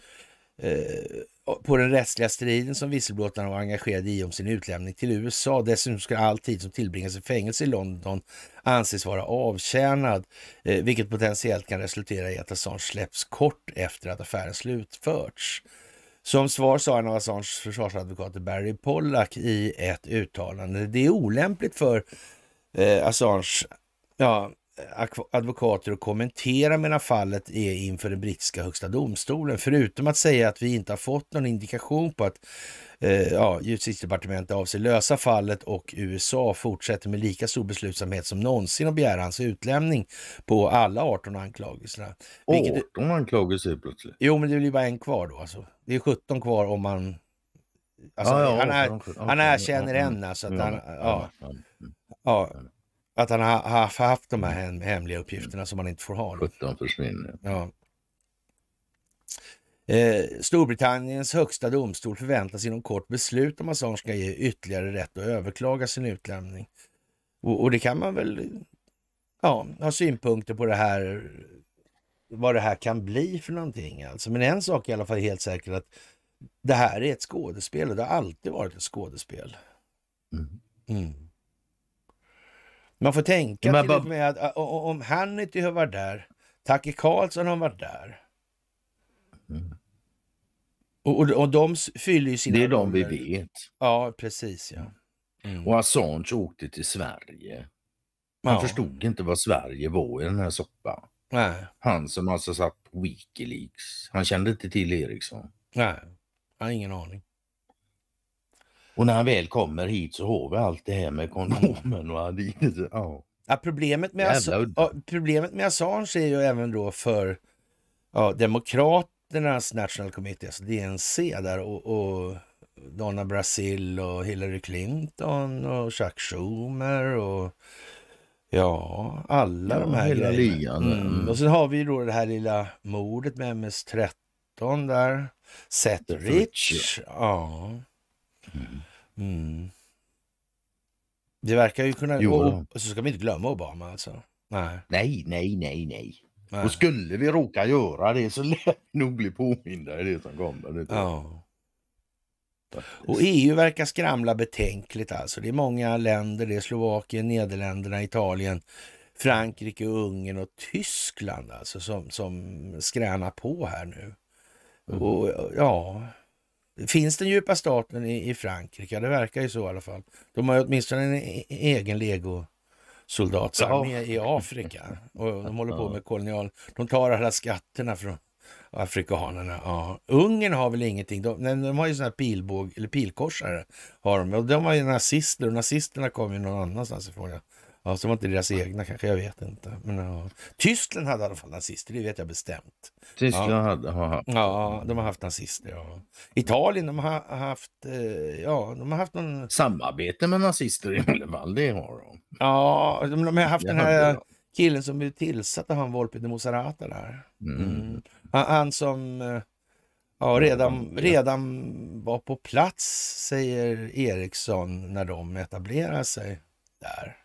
Speaker 1: eh, på den rättsliga striden som visselblåtarna var engagerade i om sin utlämning till USA. Dessutom skulle all tid som tillbringas i fängelse i London anses vara avtjänad, eh, vilket potentiellt kan resultera i att Assange släpps kort efter att affären slutförts. Som svar sa en av Assanges försvarsadvokater Barry Pollack i ett uttalande. Det är olämpligt för eh, Assange ja, advokater att kommentera medan fallet är inför den brittiska högsta domstolen. Förutom att säga att vi inte har fått någon indikation på att eh, ja, justitiedepartementet avser lösa fallet och USA fortsätter med lika stor beslutsamhet som någonsin att begära hans utlämning på alla 18 anklagelserna. 18 anklagelser plötsligt? Jo, men det blir bara en kvar då. Alltså. Det är 17 kvar om man...
Speaker 2: Alltså, ah, ja, han, är, okay, han erkänner okay, en alltså. Att ja, mm. han, ja,
Speaker 1: mm. ja, att han har haft, de här hemliga uppgifterna som han inte får ha. 17 försvinner. Ja. Eh, Storbritanniens högsta domstol förväntas inom kort besluta om Assange ska ge ytterligare rätt att överklaga sin utlämning. Och, och, det kan man väl ja, ha synpunkter på det här, vad det här kan bli för någonting. Alltså. Men en sak är i alla fall helt säker att det här är ett skådespel och det har alltid varit ett skådespel. Mm. mm. Man får tänka till och med att om Hannity har varit där, Tacke Karlsson har varit där, Mm. Och, och, och de fyller ju sina... Det är de vi vet. Ja, precis. ja. Mm. mm. Och Assange åkte till Sverige. Han ja. förstod inte vad Sverige var i den här soppan. Nej. Han som alltså satt på Wikileaks. Han kände inte till Eriksson. Nej, han har ingen aning. Och när han väl kommer hit så har vi allt det här med kondomen och adidas. Ja. Ja, problemet, med Assange, problemet med Assange är ju även då för ja, demokrat Demokraternas National Committee, alltså DNC där och, och Donna Brasil och Hillary Clinton och Chuck Schumer och ja, alla ja, de här hela grejerna. Mm. Och sen har vi då det här lilla mordet med MS-13 där. Setrich. Ja. Mm. Mm. Det verkar ju kunna... Jo. Och, och så ska vi inte glömma Obama alltså. Nej, nej, nej, nej. nej. Nej. Och skulle vi råka göra det så lär vi nog bli påminda i det som kommer. Ja. Och EU verkar skramla betänkligt alltså. Det är många länder, det är Slovakien, Nederländerna, Italien, Frankrike, Ungern och Tyskland alltså som, som skränar på här nu. Mm. Och ja, finns den djupa staten i, i Frankrike? Det verkar ju så i alla fall. De har ju åtminstone en e-, egen lego soldatsarmé i Afrika. Och de håller på med kolonial... De tar alla skatterna från afrikanerna. Ja. Ungern har väl ingenting. De, de har ju sådana här pilbåg, eller pilkorsare. Har de. Och de var ju nazister och nazisterna kom ju någon annanstans ifrån. Ja. Ja, så var inte deras egna kanske, jag vet inte. Men, ja. Tyskland hade i alla fall nazister, det vet jag bestämt.
Speaker 2: Tyskland ja. hade, haft.
Speaker 1: Ja, de har haft nazister. Ja. Italien, de har haft, eh, ja, de har haft någon... Samarbete med nazister i alla fall, det har de. Ja, de, de har haft jag den här killen som blev tillsatt av han Volpe de Mozarata där. Mm. Mm. Han, som eh, ja, redan, redan var på plats, säger Eriksson, när de etablerade sig där.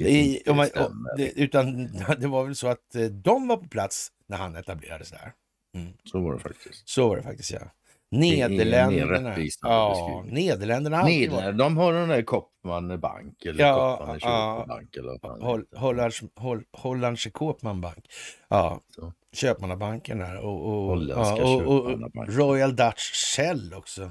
Speaker 1: I, om man, om, det, utan det var väl så att eh, de var på plats när han etablerades där. Mm. Så var det faktiskt. Så var det faktiskt ja. Nederländerna. Ja, Nederländerna. Nederländerna de har den där Koppman Bank. Eller ja, Koppman ja, Hollandse Koopman Bank. Ja, så. Köpmannabanken där. Och, och, ja, och, och Royal Dutch Shell också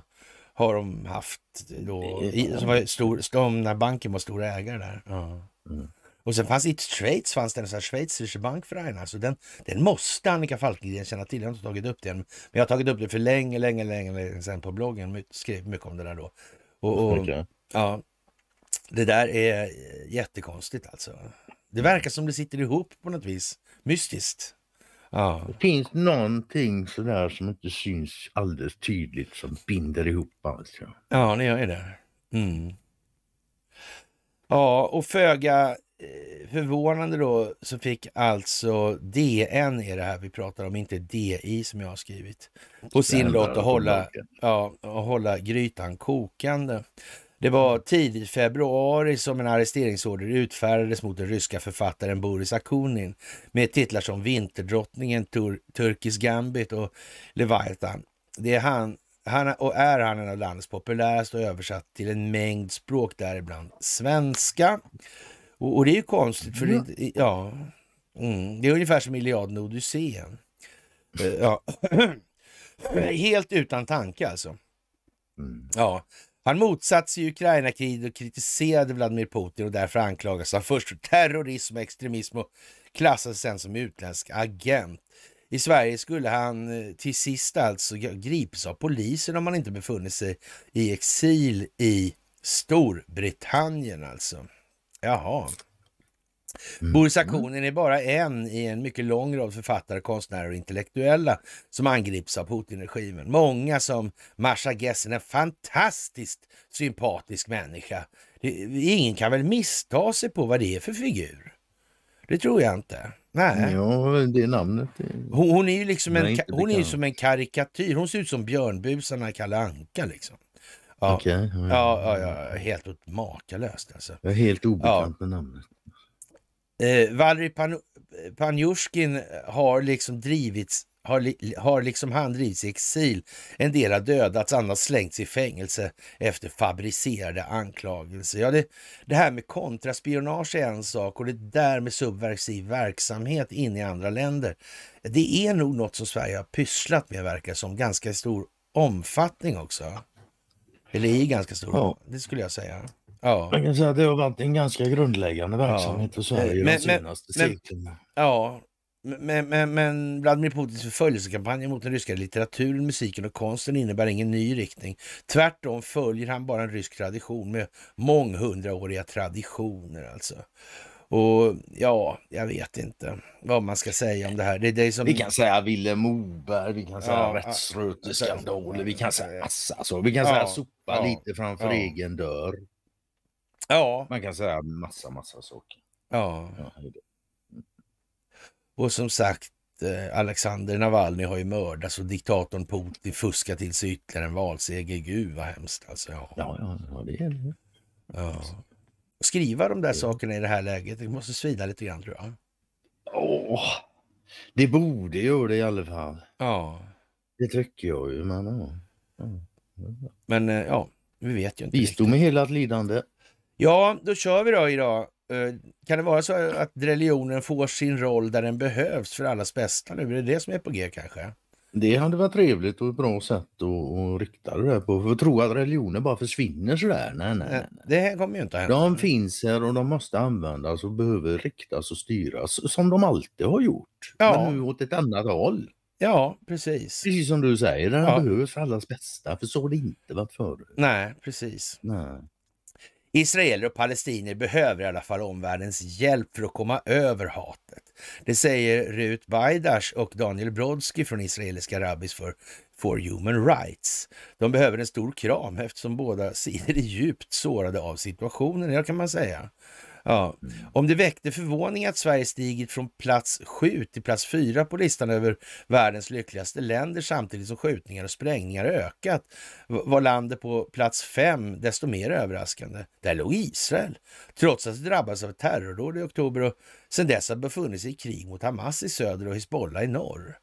Speaker 1: har de haft. Då, i, som var stor, de, när banken var stora ägare där. Ja. Mm. Och sen fanns i Schweiz fanns det en sån här schweizisk bankförening. Alltså den, den måste Annika Falkengren känna till. Jag har inte tagit upp den. Men jag har tagit upp det för länge, länge, länge, länge sedan på bloggen. Skrev mycket om det där då. Och, och okay. ja, det där är jättekonstigt alltså. Det verkar som det sitter ihop på något vis. Mystiskt. Ja. Det finns någonting sådär som inte syns alldeles tydligt som binder ihop allt. Ja, ja det gör det. Mm. Ja, och föga eh, förvånande då så fick alltså DN, är det här vi pratar om, inte DI som jag har skrivit, på sin lott att hålla, ja, att hålla grytan kokande. Det var tidigt februari som en arresteringsorder utfärdades mot den ryska författaren Boris Akunin med titlar som Vinterdrottningen, Tur Turkisk Gambit och Leviathan. Det är han han är, och är han en av landets populäraste och översatt till en mängd språk, däribland svenska. Och, och det är ju konstigt, för det, mm. ja, mm, det är ungefär som Iliaden och Odysseen. Eh, ja. Helt utan tanke alltså. Mm. Ja. Han motsatte sig Ukrainakriget och kritiserade Vladimir Putin och därför anklagas han först för terrorism och extremism och klassas sen som utländsk agent. I Sverige skulle han eh, till sist alltså grips av polisen om han inte befunnit sig i exil i Storbritannien alltså. Jaha. Mm. Boris Akhonen mm. är bara en i en mycket lång rad författare, konstnärer och intellektuella som angrips av Putin-regimen. Många som Marsha Gessen, en fantastiskt sympatisk människa. Ingen kan väl missta sig på vad det är för figur? Det tror jag inte. Nej. Ja, det namnet. Hon, hon, är ju liksom en, hon är som en karikatyr. Hon ser ut som björnbusarna i Kalle Anka liksom. Ja. Okay, ja, ja. ja, helt makalöst alltså. Jag är helt obekant med namnet. Eh, Valerie Pan Panjushkin har liksom drivits har, li, har liksom han drivits i exil. En del har dödats, andra slängts i fängelse efter fabricerade anklagelser. Ja, det, det här med kontraspionage är en sak och det där med subversiv verksamhet in i andra länder. Det är nog något som Sverige har pysslat med, verkar som, ganska stor omfattning också. Eller i ganska stor ja. det skulle jag säga. Ja. Man kan säga att det har varit en ganska grundläggande verksamhet ja. i Sverige men, de senaste seklerna. Ja, men, men, men Vladimir Putins förföljelsekampanj mot den ryska litteraturen, musiken och konsten innebär ingen ny riktning. Tvärtom följer han bara en rysk tradition med månghundraåriga traditioner alltså. Och ja, jag vet inte vad man ska säga om det här. Det är det som... Vi kan säga Vilhelm Moberg, vi kan säga ja, rättsröteskandaler, vi kan säga massa alltså, vi kan ja, säga sopa ja, lite framför ja. egen dörr. Ja. Man kan säga massa, massa saker. Ja. ja det och som sagt, eh, Alexander Navalny har ju mördats och diktatorn Putin fuskar till sig ytterligare en valseger. Gud vad hemskt alltså. Ja, ja, ja, det är det. Ja. Skriva de där ja. sakerna i det här läget, det måste svida lite grann tror jag. Åh, det borde göra det i alla fall. Ja. Det tycker jag ju, men ja. Men eh, ja, vi vet ju inte. Visdom är helat lidande. Ja, då kör vi då idag. Eh, kan det vara så att religionen får sin roll där den behövs för allas bästa nu? Är det det som är på G kanske? Det hade varit trevligt och ett bra sätt att rikta det där på. För att tro att religionen bara försvinner sådär. Nej, nej, nej. Det här kommer ju inte hända. De finns här och de måste användas och behöver riktas och styras som de alltid har gjort. Ja. Men nu åt ett annat håll. Ja, precis. Precis som du säger, den ja. behövs för allas bästa. För så har det inte varit förut. Nej, precis. Nej. Israeler och palestinier behöver i alla fall omvärldens hjälp för att komma över hatet. Det säger Ruth Baidash och Daniel Brodsky från israeliska Rabbis för for Human Rights. De behöver en stor kram eftersom båda sidor är djupt sårade av situationen, ja kan man säga. Ja. Mm. Om det väckte förvåning att Sverige stigit från plats 7 till plats 4 på listan över världens lyckligaste länder samtidigt som skjutningar och sprängningar ökat var landet på plats 5 desto mer överraskande. Där låg Israel, trots att det drabbades av ett terrordåd i oktober och sedan dess har befunnit sig i krig mot Hamas i söder och Hizbollah i norr.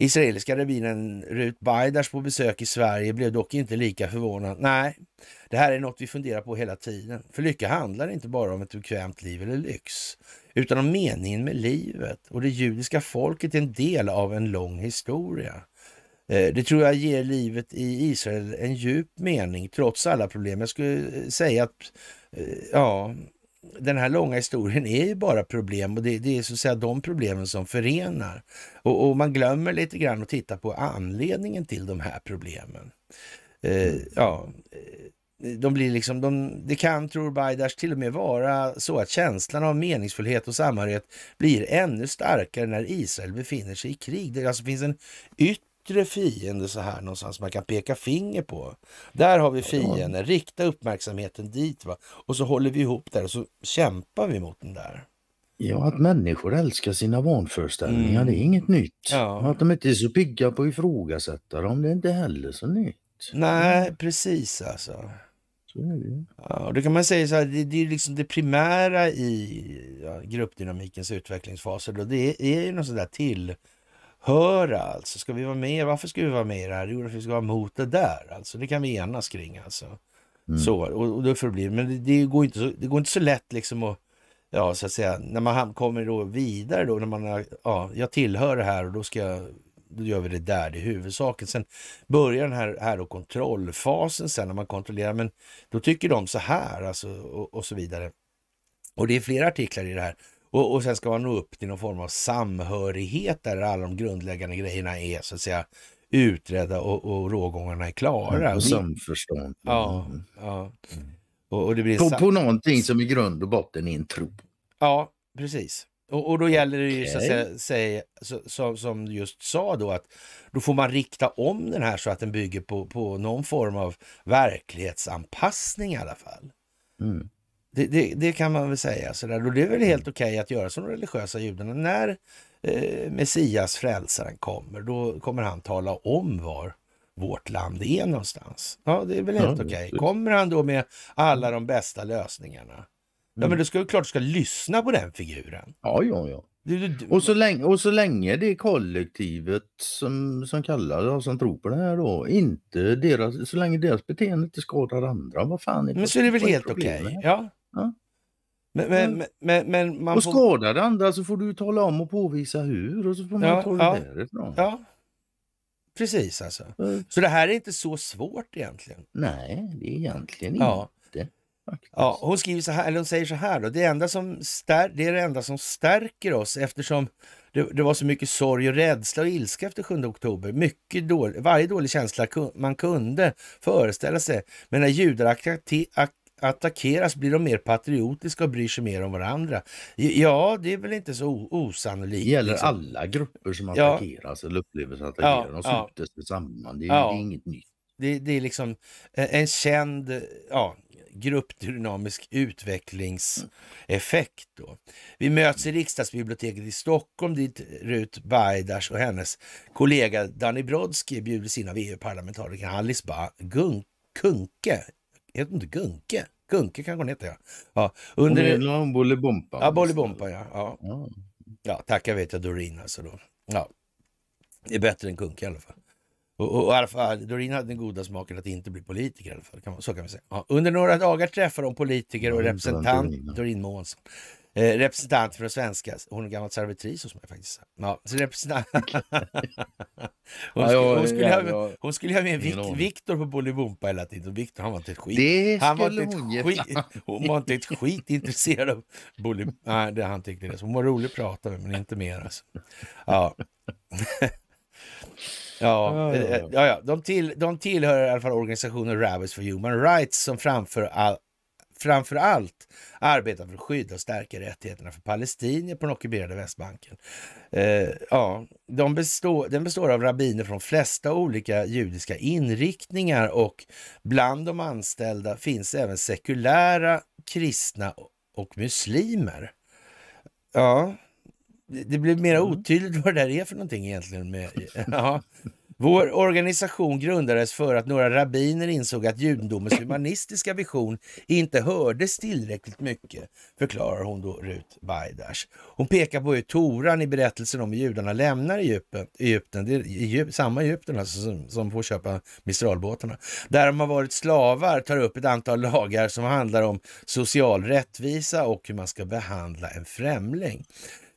Speaker 1: Israeliska rabbinen Rut Baidars på besök i Sverige blev dock inte lika förvånad. Nej, det här är något vi funderar på hela tiden. För lycka handlar inte bara om ett bekvämt liv eller lyx, utan om meningen med livet. Och det judiska folket är en del av en lång historia. Eh, det tror jag ger livet i Israel en djup mening trots alla problem. Jag skulle eh, säga att eh, ja, den här långa historien är ju bara problem och det, det är så att säga de problemen som förenar. Och, och, man glömmer lite grann att titta på anledningen till de här problemen. Eh, mm. ja, eh, de blir liksom, de, det kan, tror Bajdash, till och med vara så att känslan av meningsfullhet och samhörighet blir ännu starkare när Israel befinner sig i krig. Det alltså finns en yttre yttre fiende så här någonstans man kan peka finger på. Där har vi fienden, rikta uppmärksamheten dit va. Och så håller vi ihop där och så kämpar vi mot den där. Ja, att människor älskar sina vanföreställningar, mm. det är inget nytt. Ja. Att de inte är så pigga på att ifrågasätta dem, det är inte heller så nytt. Nej, precis alltså. Ja, och då kan man säga så här, det, det är liksom det primära i ja, gruppdynamikens utvecklingsfaser då, det är, är ju någon sån där till höra alltså. Ska vi vara med? Varför ska vi vara med i det här? Jo, för vi ska vara mot det där alltså. Det kan vi enas kring alltså. Mm. Så, och, och då förblir Men det, det, går inte så, det går inte så lätt liksom att, ja så att säga, när man kommer då vidare då, när man, ja, jag tillhör det här och då ska jag då gör vi det där, det är huvudsaken. Sen börjar den här, här och kontrollfasen sen när man kontrollerar, men då tycker de så här alltså, och, och så vidare. Och det är flera artiklar i det här. Och, och sen ska man nå upp till någon form av samhörighet där alla de grundläggande grejerna är så att säga utredda och, och rågångarna är klara. Mm, och samförstånd. Ja, mm. ja. Och, och, det blir på, på någonting som i grund och botten är en tro. Ja, precis. Och, och då gäller det ju okay. så att säga, säga så, så, som du just sa då att då får man rikta om den här så att den bygger på, på någon form av verklighetsanpassning i alla fall. Mm. Det, det, det, kan man väl säga. Sådär. Och det är väl helt mm. okej okay att göra som de religiösa judarna. När eh, Messias, frälsaren, kommer, då kommer han tala om var vårt land är någonstans. Ja, det är väl helt okej. Okay. Kommer han då med alla mm. de bästa lösningarna? Mm. Ja, men då ska du klart ska lyssna på den figuren. Ja, ja, ja. Du, du, och, så länge, och så länge det kollektivet som, som kallar och som tror på det här då, inte deras, så länge deras beteende inte skadar andra, vad fan är det? Men så är det väl helt okej? Okay. Ja, men,
Speaker 2: mm. men, men,
Speaker 1: men, man och skadar det andra så får du tala om och påvisa hur och så får man ja, ta det ja, därifrån. Ja. Precis alltså. Mm. Så det här är inte så svårt egentligen. Nej, det är egentligen ja. inte. Ja, hon, skriver så här, eller hon säger så här då, det, enda som stär, det är det enda som stärker oss eftersom det, det var så mycket sorg och rädsla och ilska efter 7 oktober. Mycket dålig, varje dålig känsla man kunde föreställa sig. Men när judar attackeras blir de mer patriotiska och bryr sig mer om varandra. Ja, det är väl inte så osannolikt. Det gäller liksom. alla grupper som attackeras ja. eller upplever sig attackerade. Ja, de sluter sig samman. Det är, ja. det är inget nytt. Det, det, är liksom eh, en känd ja, gruppdynamisk utvecklingseffekt. Då. Vi möts i riksdagsbiblioteket i Stockholm dit Rut Bajdars och hennes kollega Danny Brodsky bjuds in av EU-parlamentarikern Alice ba Gunke Heter inte Gunke? Gunke kanske hon heter ja. ja under... Hon är Bolibompa. Ja, Bolibompa ja. Ja. ja. ja, tacka vet jag Doreen alltså då. Ja. Det är bättre än Gunke i alla fall. Och, och, och Doreen hade den goda smaken att inte bli politiker i alla fall. så kan man säga. Ja. Under några dagar träffar de politiker och representant Doreen Månsson Eh, representant för de svenska. Hon är gammal servitris hos mig faktiskt. Ja, så representant. hon, skulle, hon, skulle ha, hon med Vik, Viktor på Bolibompa hela tiden. Viktor han var inte ett skit. Det han var inte ett skit. Hon var inte ett skit intresserad av Bolibompa. Nej, det han tyckte det. Så hon var rolig att prata med, men inte mer alltså. Ja. Ja, eh, ja, ja. De, till, de tillhör i alla fall organisationen Rabbits for Human Rights som framför all, framför allt arbetar för att skydda och stärka rättigheterna för palestinier på den ockuperade Västbanken. Eh, ja, de består, den består av rabbiner från flesta olika judiska inriktningar och bland de anställda finns även sekulära kristna och muslimer. Ja, det blir mer mm. otydligt vad det där är för någonting egentligen. Med, ja. Vår organisation grundades för att några rabbiner insåg att judendomens humanistiska vision inte hördes tillräckligt mycket, förklarar hon då Rut Baidash. Hon pekar på hur Toran i berättelsen om hur judarna lämnar Egypten, Egypten det är Egypt, samma Egypten alltså som, som får köpa Mistralbåtarna, där de har varit slavar, tar upp ett antal lagar som handlar om social rättvisa och hur man ska behandla en främling.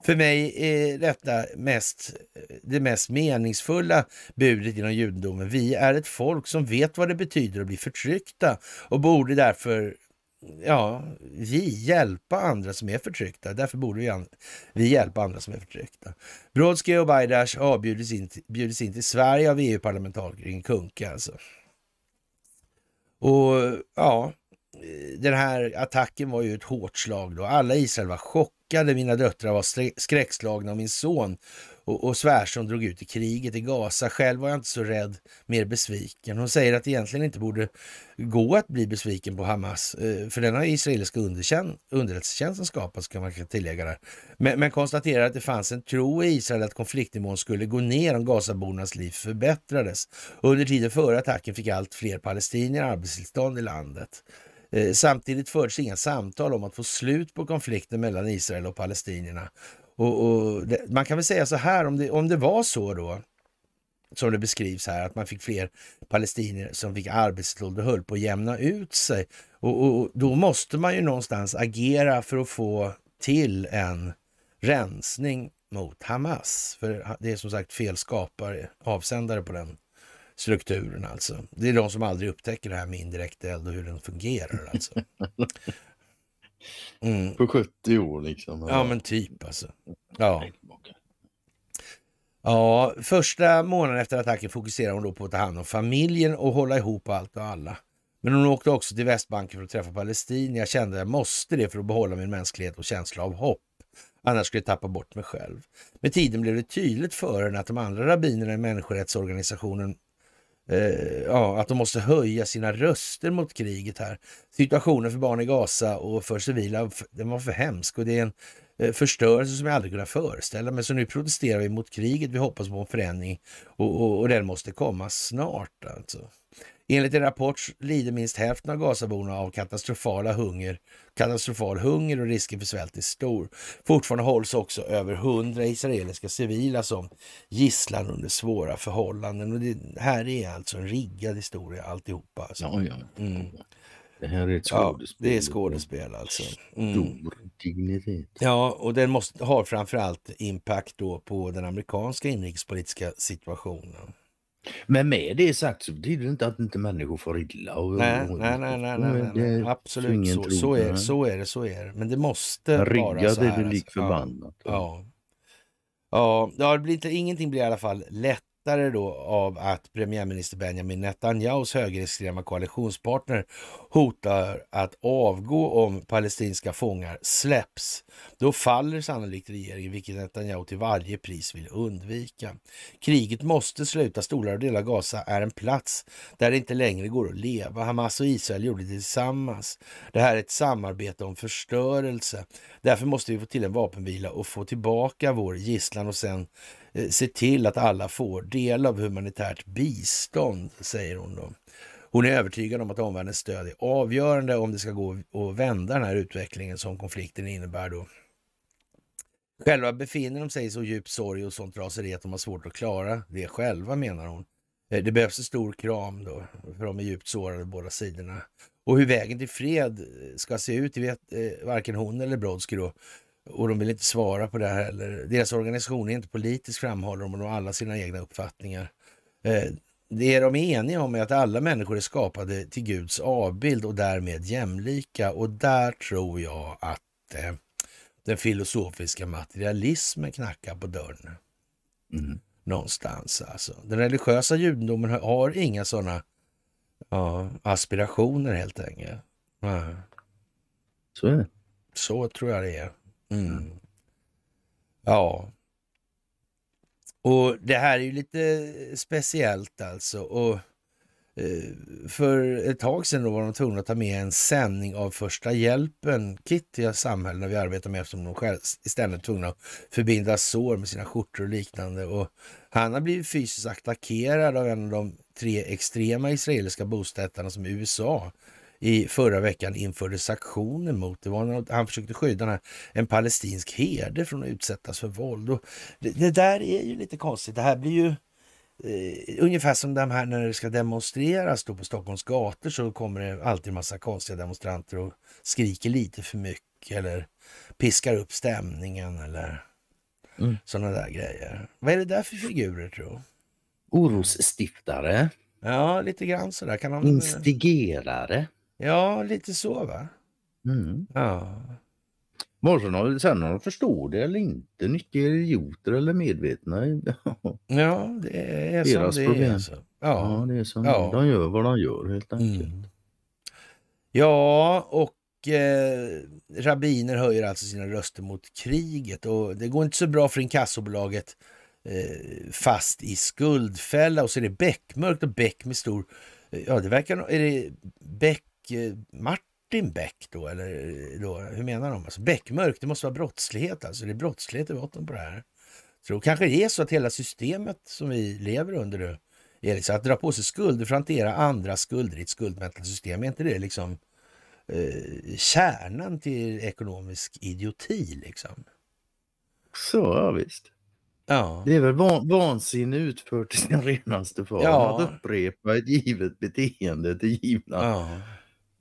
Speaker 1: För mig är detta mest, det mest meningsfulla budet inom judendomen. Vi är ett folk som vet vad det betyder att bli förtryckta och borde därför ja, vi hjälpa andra som är förtryckta. Därför borde vi, vi hjälpa andra som är förtryckta. Brodsky och Bajdash avbjuds in, in till Sverige av EU-parlamentarikern Kunke alltså. Och ja, den här attacken var ju ett hårt slag då. Alla i Israel var chockade, mina döttrar var skräckslagna och min son och, och svärson drog ut i kriget i Gaza. Själv var jag inte så rädd, mer besviken. Hon säger att det egentligen inte borde gå att bli besviken på Hamas, eh, för den har israeliska underrättelsetjänsten skapat, kan man tillägga där. Men, men konstaterar att det fanns en tro i Israel att konfliktnivån skulle gå ner om Gazabornas liv förbättrades. Under tiden före attacken fick allt fler palestinier arbetstillstånd i landet. Eh, samtidigt fördes inga samtal om att få slut på konflikten mellan Israel och palestinierna. Och, och det, man kan väl säga så här, om det, om det var så då, som det beskrivs här, att man fick fler palestinier som fick arbetstillstånd och höll på att jämna ut sig. och, och, då måste man ju någonstans agera för att få till en rensning mot Hamas. För det är som sagt fel skapare, avsändare på den strukturen alltså. Det är de som aldrig upptäcker det här med indirekt eld och hur den fungerar alltså. Mm. På 70 år liksom. Ja, men typ alltså. Ja. Ja, första månaden efter attacken fokuserade hon då på att ta hand om familjen och hålla ihop allt och alla. Men hon åkte också till Västbanken för att träffa Palestina. Jag kände att jag måste det för att behålla min mänsklighet och känsla av hopp. Annars skulle jag tappa bort mig själv. Med tiden blev det tydligt för henne att de andra rabbinerna i människorättsorganisationen Eh, ja, att de måste höja sina röster mot kriget här. Situationen för barn i Gaza och för civila, den var för hemsk och det är en eh, förstörelse som jag aldrig kunnat föreställa mig. Så nu protesterar vi mot kriget, vi hoppas på en förändring och, och, och den måste komma snart alltså. Enligt en rapport lider minst hälften av Gazaborna av katastrofala hunger. Katastrofal hunger och risken för svält är stor. Fortfarande hålls också över hundra israeliska civila som gisslan under svåra förhållanden. Och det här är alltså en riggad historia alltihopa. Alltså. Ja, ja. Mm. Det här är ett skådespel. Ja, det är skådespel alltså. Mm. Stor dignitet. Ja, och den måste, har framförallt impact då på den amerikanska inrikespolitiska situationen. Men med det sagt så betyder det inte att inte människor får illa. Och, nej, och, nej, nej, nej, nej, nej. absolut så, tro, så, är, så är det, så är det. Men det måste vara så här. Ryggad är du lik alltså. förbannat. Ja. Ja. Ja, det blir inte, ingenting blir i alla fall lätt lättare då av att premiärminister Benjamin Netanyahus högerextrema koalitionspartner hotar att avgå om palestinska fångar släpps. Då faller sannolikt regeringen, vilket Netanyahu till varje pris vill undvika. Kriget måste sluta. Stolar och delar av Gaza är en plats där det inte längre går att leva. Hamas och Israel gjorde det tillsammans. Det här är ett samarbete om förstörelse. Därför måste vi få till en vapenvila och få tillbaka vår gisslan och sen Eh, se till att alla får del av humanitärt bistånd, säger hon då. Hon är övertygad om att omvärldens stöd är avgörande om det ska gå att vända den här utvecklingen som konflikten innebär då. Själva befinner de sig i så djup sorg och sånt raseri att de har svårt att klara det själva, menar hon. Eh, det behövs en stor kram då, för de är djupt sårade båda sidorna. Och hur vägen till fred eh, ska se ut, det vet varken hon eller Brodsky då. Och de vill inte svara på det här heller. Deras organisation är inte politisk framhåller de och de har alla sina egna uppfattningar. Eh, det de är eniga om är att alla människor är skapade till Guds avbild och därmed jämlika. Och där tror jag att eh, den filosofiska materialismen knackar på dörren. Mm. Någonstans alltså. Den religiösa judendomen har inga sådana ja, aspirationer helt enkelt. Ja. Så är det. Så tror jag det är. Mm. Ja. Och det här är ju lite speciellt alltså. Och eh, för ett tag sedan då var de tvungna att ta med en sändning av första hjälpen kit till samhällena vi arbetar med eftersom de själv istället tvungna att förbinda sår med sina skjortor och liknande. Och han har blivit fysiskt attackerad av en av de tre extrema israeliska bostäderna som USA i förra veckan införde sanktioner mot. Det var något, han försökte skydda en palestinsk herde från att utsättas för våld. Det, det, där är ju lite konstigt. Det här blir ju eh, ungefär som de här när det ska demonstreras då på Stockholms gator så kommer det alltid en massa konstiga demonstranter och skriker lite för mycket eller piskar upp stämningen eller mm. sådana där grejer. Vad är det där för figurer tror Orosstiftare. Ja, lite grann sådär. Kan man... Instigerare. Ja, lite så va? Mm. Ja. Morgon, sen om de förstår det eller inte, nyttiga idioter eller medvetna. ja, det är som Deras det problem. är. Alltså. Ja. ja, det är som ja. De gör vad de gör helt mm. enkelt. Mm. Ja, och och eh, rabbiner höjer alltså sina röster mot kriget och det går inte så bra för inkassobolaget eh, fast i skuldfälla och så är det beckmörkt och beck med stor, eh, ja det verkar, är det beck Eh, Martin Beck då? Eller eh, då, hur menar de? Alltså, Beckmörk, det måste vara brottslighet alltså. Det är brottslighet i botten på det här. Så kanske det är så att hela systemet som vi lever under nu, eh, är liksom att dra på sig skulder för att hantera andra skulder i ett skuldmättat system. Är inte det liksom eh, kärnan till ekonomisk idioti liksom? Så, ja visst. Ja. Det är väl vansinne utfört i sin renaste form. Ja. Att upprepa ett givet beteende till givna ja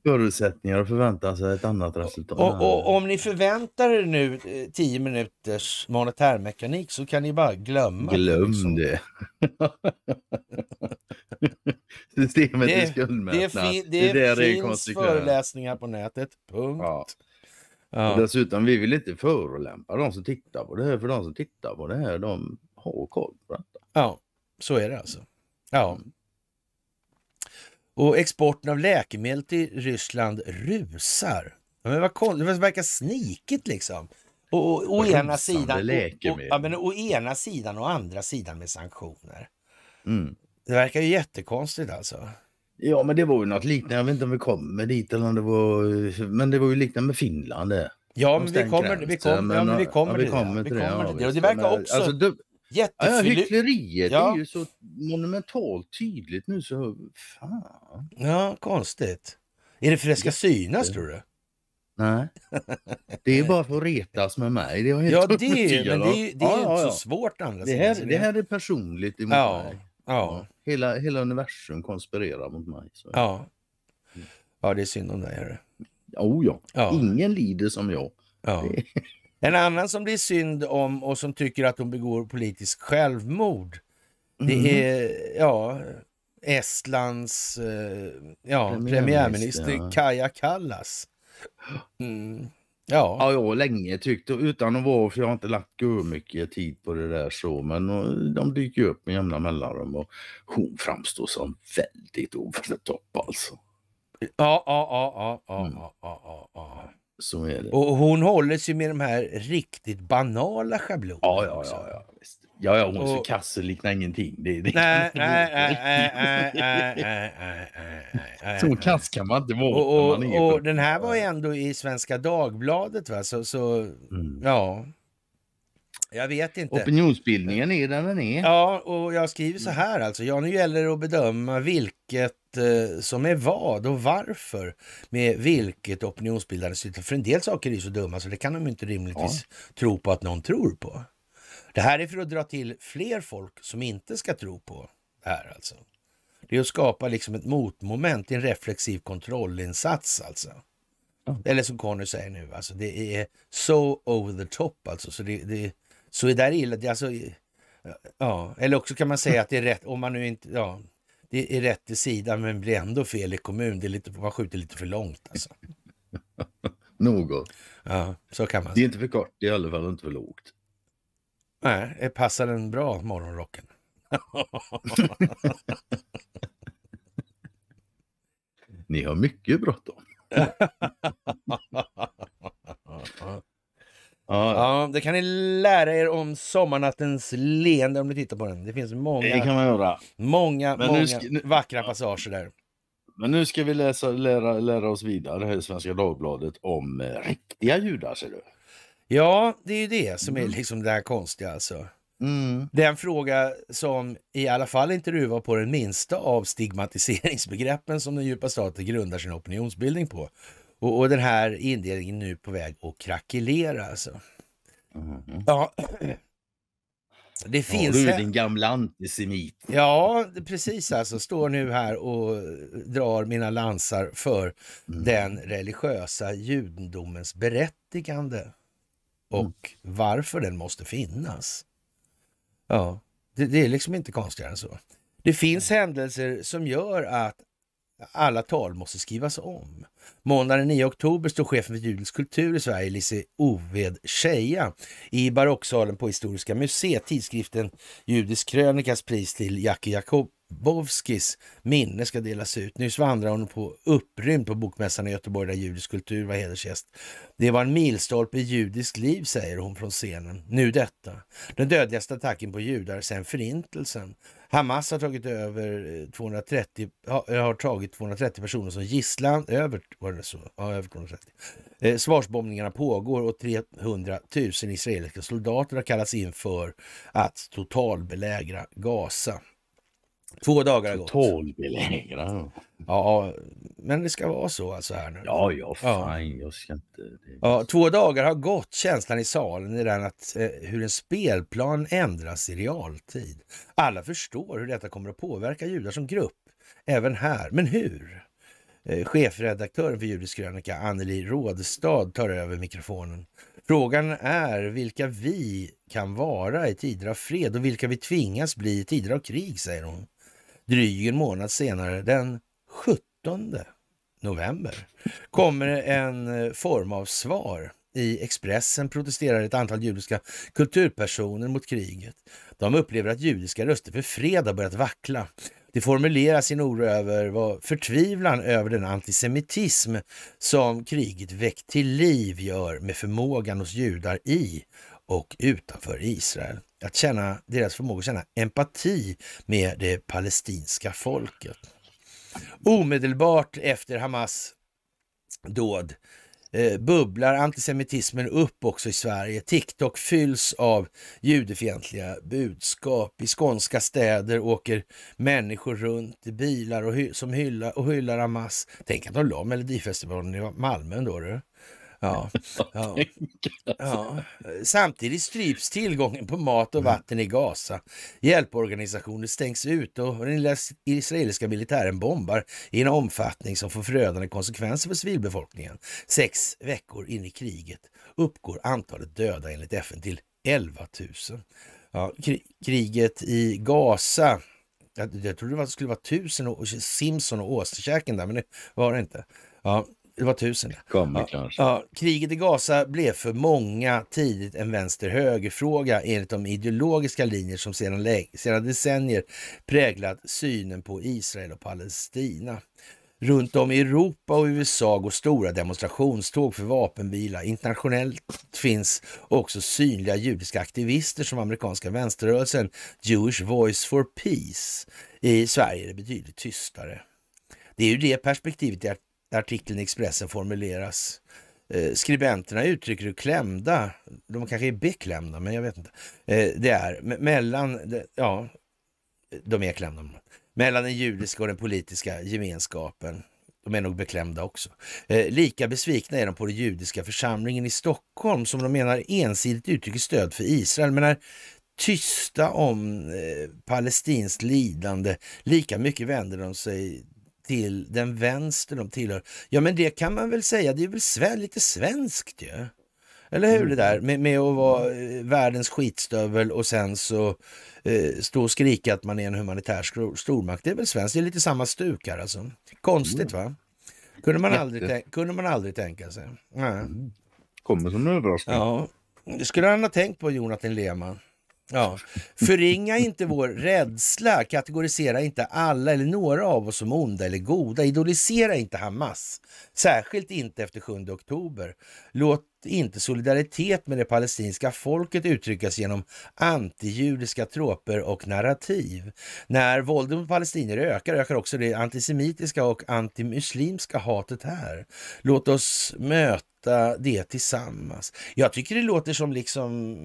Speaker 1: förutsättningar och förvänta sig ett annat resultat. Och, och, om ni förväntar er nu 10 eh, minuters monetärmekanik så kan ni bara glömma. Glöm liksom. det. Systemet det, är skuldmättnad. Det, det, det, det finns föreläsningar på nätet. Punkt. Ja. Ja. dessutom, vi vill inte förolämpa de som tittar på det här, för de som tittar på det här, de har koll på detta. Ja, så är det alltså. Ja. Och exporten av läkemedel till Ryssland rusar. Men vad konstigt, det verkar snikigt liksom. Och, och, och ena sidan, läkemedel. och, och, ja, å ena sidan och andra sidan med sanktioner. Mm. Det verkar ju jättekonstigt alltså. Ja, men det var ju något liknande. Jag vet inte om vi kommer dit eller om det var... Men det var ju liknande med Finland det. Ja, men vi kommer, dit. det verkar också... Alltså, du, Jättefylligt. Ja, hyckleriet ja. är ju så monumentalt tydligt nu så fan. Ja, konstigt. Är det för att det ska synas tror du? Nej, det är bara för att retas med mig. Det ja, det, är, men det är, det är ja, inte ja. så svårt andra det här, det här är personligt emot ja, mig. Ja. Hela, hela universum konspirerar mot mig. Så. Ja. ja, det är synd om dig. Oh ja. ja, ingen lider som jag. Ja. Det... En annan som blir synd om och som tycker att hon begår politiskt självmord. Mm. Det är ja, Estlands eh,
Speaker 2: ja, premiärminister, premiärminister ja.
Speaker 1: Kaja Kallas. Mm. Ja. ja, jag har länge tyckt, utan att vara, för jag har inte lagt mycket tid på det där så, men och, de dyker upp med jämna mellanrum och hon framstår som väldigt over the top alltså. Ja, ja, ja, ja, ja, mm. ja, ja, ja. Så är det. Och hon håller sig med de här riktigt banala schablonerna. Ja, ja, ja, ja. Visst. Ja, ja, hon och... kasse liknar ingenting. Det, det... Nej, nej, nej, nej, nej, Så kass kan man inte vara. Och, och, och den här var ju ändå i Svenska Dagbladet, va? så, så mm. ja. Jag vet inte. Opinionsbildningen är där den är. Ja, och jag skriver så här alltså. Ja, nu gäller det att bedöma vilket eh, som är vad och varför med vilket opinionsbildande syfte. För en del saker är ju så dumma så det kan de inte rimligtvis ja. tro på att någon tror på. Det här är för att dra till fler folk som inte ska tro på det här alltså. Det är att skapa liksom ett motmoment, en reflexiv kontrollinsats alltså. Eller som Conny säger nu, alltså det är so over the top alltså. Så det, det, så det där är illa. Alltså, eh, ja, eller också kan man säga att det är rätt, om man nu inte, ja, det är rätt i sidan men blir ändå fel i kommun. Det är lite, man skjuter lite för långt alltså. Något. Ja, så kan man. Det är inte för kort, det är i alla fall inte för lågt. Nej, passar den bra, morgonrocken? Ni har mycket bråttom. Ja. ja, det kan ni lära er om sommarnattens leende om ni tittar på den. Det finns många, det kan man göra. många, Men nu ska- nu- vackra passager där. Men nu ska vi läsa, lära, lära oss vidare här i Svenska Dagbladet om eh, riktiga judar ser du. Ja, det är ju det som är mm. liksom det här konstiga alltså. Mm. Den fråga som i alla fall inte ruvar på den minsta av stigmatiseringsbegreppen som den djupa staten grundar sin opinionsbildning på. Och, och den här indelningen är nu på väg att krackelera alltså. Mm. Ja. Det finns... Ja, du är din gamla antisemit. Ja, precis alltså. Står nu här och drar mina lansar för mm. den religiösa judendomens berättigande och mm. varför den måste finnas. Ja, det, det, är liksom inte konstigare än så. Det finns händelser som gör att alla tal måste skrivas om. Måndagen 9 oktober står chefen för judisk kultur i Sverige, Lise Oved Scheja, i Barocksalen på Historiska museet. Tidskriften Judisk krönikas pris till Jackie Jacob Bobskis minne ska delas ut. Nyss vandrade hon på upprymd på Bokmässan i Göteborg där judisk kultur var hedersgäst. Det var en milstolpe i judiskt liv, säger hon från scenen. Nu detta. Den dödligaste attacken på judar sedan förintelsen. Hamas har tagit över 230, eh, eh, har tagit 230 personer som gisslan. Över, var det så? Ja, över 230. Eh, svarsbombningarna pågår och 300 000 israeliska soldater har kallats in för att totalbelägra Gaza. Två dagar har gått. Totalbelägrad. Ja, men det ska vara så alltså här nu. Ja, ja, fan, ja. jag ska inte... Ja, två dagar har gått. Känslan i salen är den att eh, hur en spelplan ändras i realtid. Alla förstår hur detta kommer att påverka judar som grupp, även här. Men hur? Eh, chefredaktören för Judisk krönika, Anneli Rådestad, tar över mikrofonen. Frågan är vilka vi kan vara i tider av fred och vilka vi tvingas bli i tider av krig, säger hon dryg en månad senare, den 17 november, kommer en eh, form av svar. I Expressen protesterar ett antal judiska kulturpersoner mot kriget. De upplever att judiska röster för fred har börjat vackla. De formulerar sin oro över vad förtvivlan över den antisemitism som kriget väckt till liv gör med förmågan hos judar i och utanför Israel att känna deras förmåga att känna empati med det palestinska folket. Omedelbart efter Hamas dåd eh, bubblar antisemitismen upp också i Sverige. TikTok fylls av judefientliga budskap. I skånska städer åker människor runt i bilar och hy som hylla, och hyllar Hamas. Tänk att de la Melodifestivalen i Malmö då. du. Ja. Ja. ja. Alltså. Samtidigt stryps tillgången på mat och mm. vatten i Gaza. Hjälporganisationer stängs ut och den israeliska militären bombar i en omfattning som får förödande konsekvenser för civilbefolkningen. Sex veckor in i kriget uppgår antalet döda enligt FN till 11 000. Ja, kriget i Gaza jag, jag trodde det skulle vara tusen och Simson och Åsterkäken där, men det var det inte. Ja, det var tusen. ja, ja, kriget i Gaza blev för många tidigt en vänster-höger-fråga enligt de ideologiska linjer som sedan, sedan decennier präglat synen på Israel och Palestina. Runt om i Europa och USA går stora demonstrationståg för vapenvila. Internationellt finns också synliga judiska aktivister som amerikanska vänsterrörelsen Jewish Voice for Peace. I Sverige är det betydligt tystare. Det är ju det perspektivet artikeln i Expressen formuleras. Eh, skribenterna uttrycker hur klämda, de kanske är beklämda, men jag vet inte. Eh, det är mellan, ja, de är klämda. Mellan den judiska och den politiska gemenskapen. De är nog beklämda också. Eh, lika besvikna är de på den judiska församlingen i Stockholm som de menar ensidigt uttrycker stöd för Israel. Men är tysta om eh, palestinskt lidande. Lika mycket vänder de sig till den vänster de tillhör. Ja, men det kan man väl säga, det är väl sve, lite svenskt ju. Eller hur mm. det där mm. med, med att vara eh, världens skitstövel och sen så eh, stå och skrika att man är en humanitär stormakt. Det är väl svenskt, det är lite samma stuk här alltså. Konstigt va? Kunde man, aldrig kunde man aldrig tänka sig. Nej. Mm. Kommer som en överraskning. Ja. Det skulle han ha tänkt på Jonathan Lehmann. Ja. Förringa inte vår rädsla, kategorisera inte alla eller några av oss som onda eller goda, idolisera inte Hamas, särskilt inte efter 7 oktober. Låt inte solidaritet med det palestinska folket uttryckas genom antijudiska troper och narrativ. När våldet mot palestinier ökar, ökar också det antisemitiska och antimuslimska hatet här. Låt oss möta det tillsammans. Jag tycker det låter som liksom,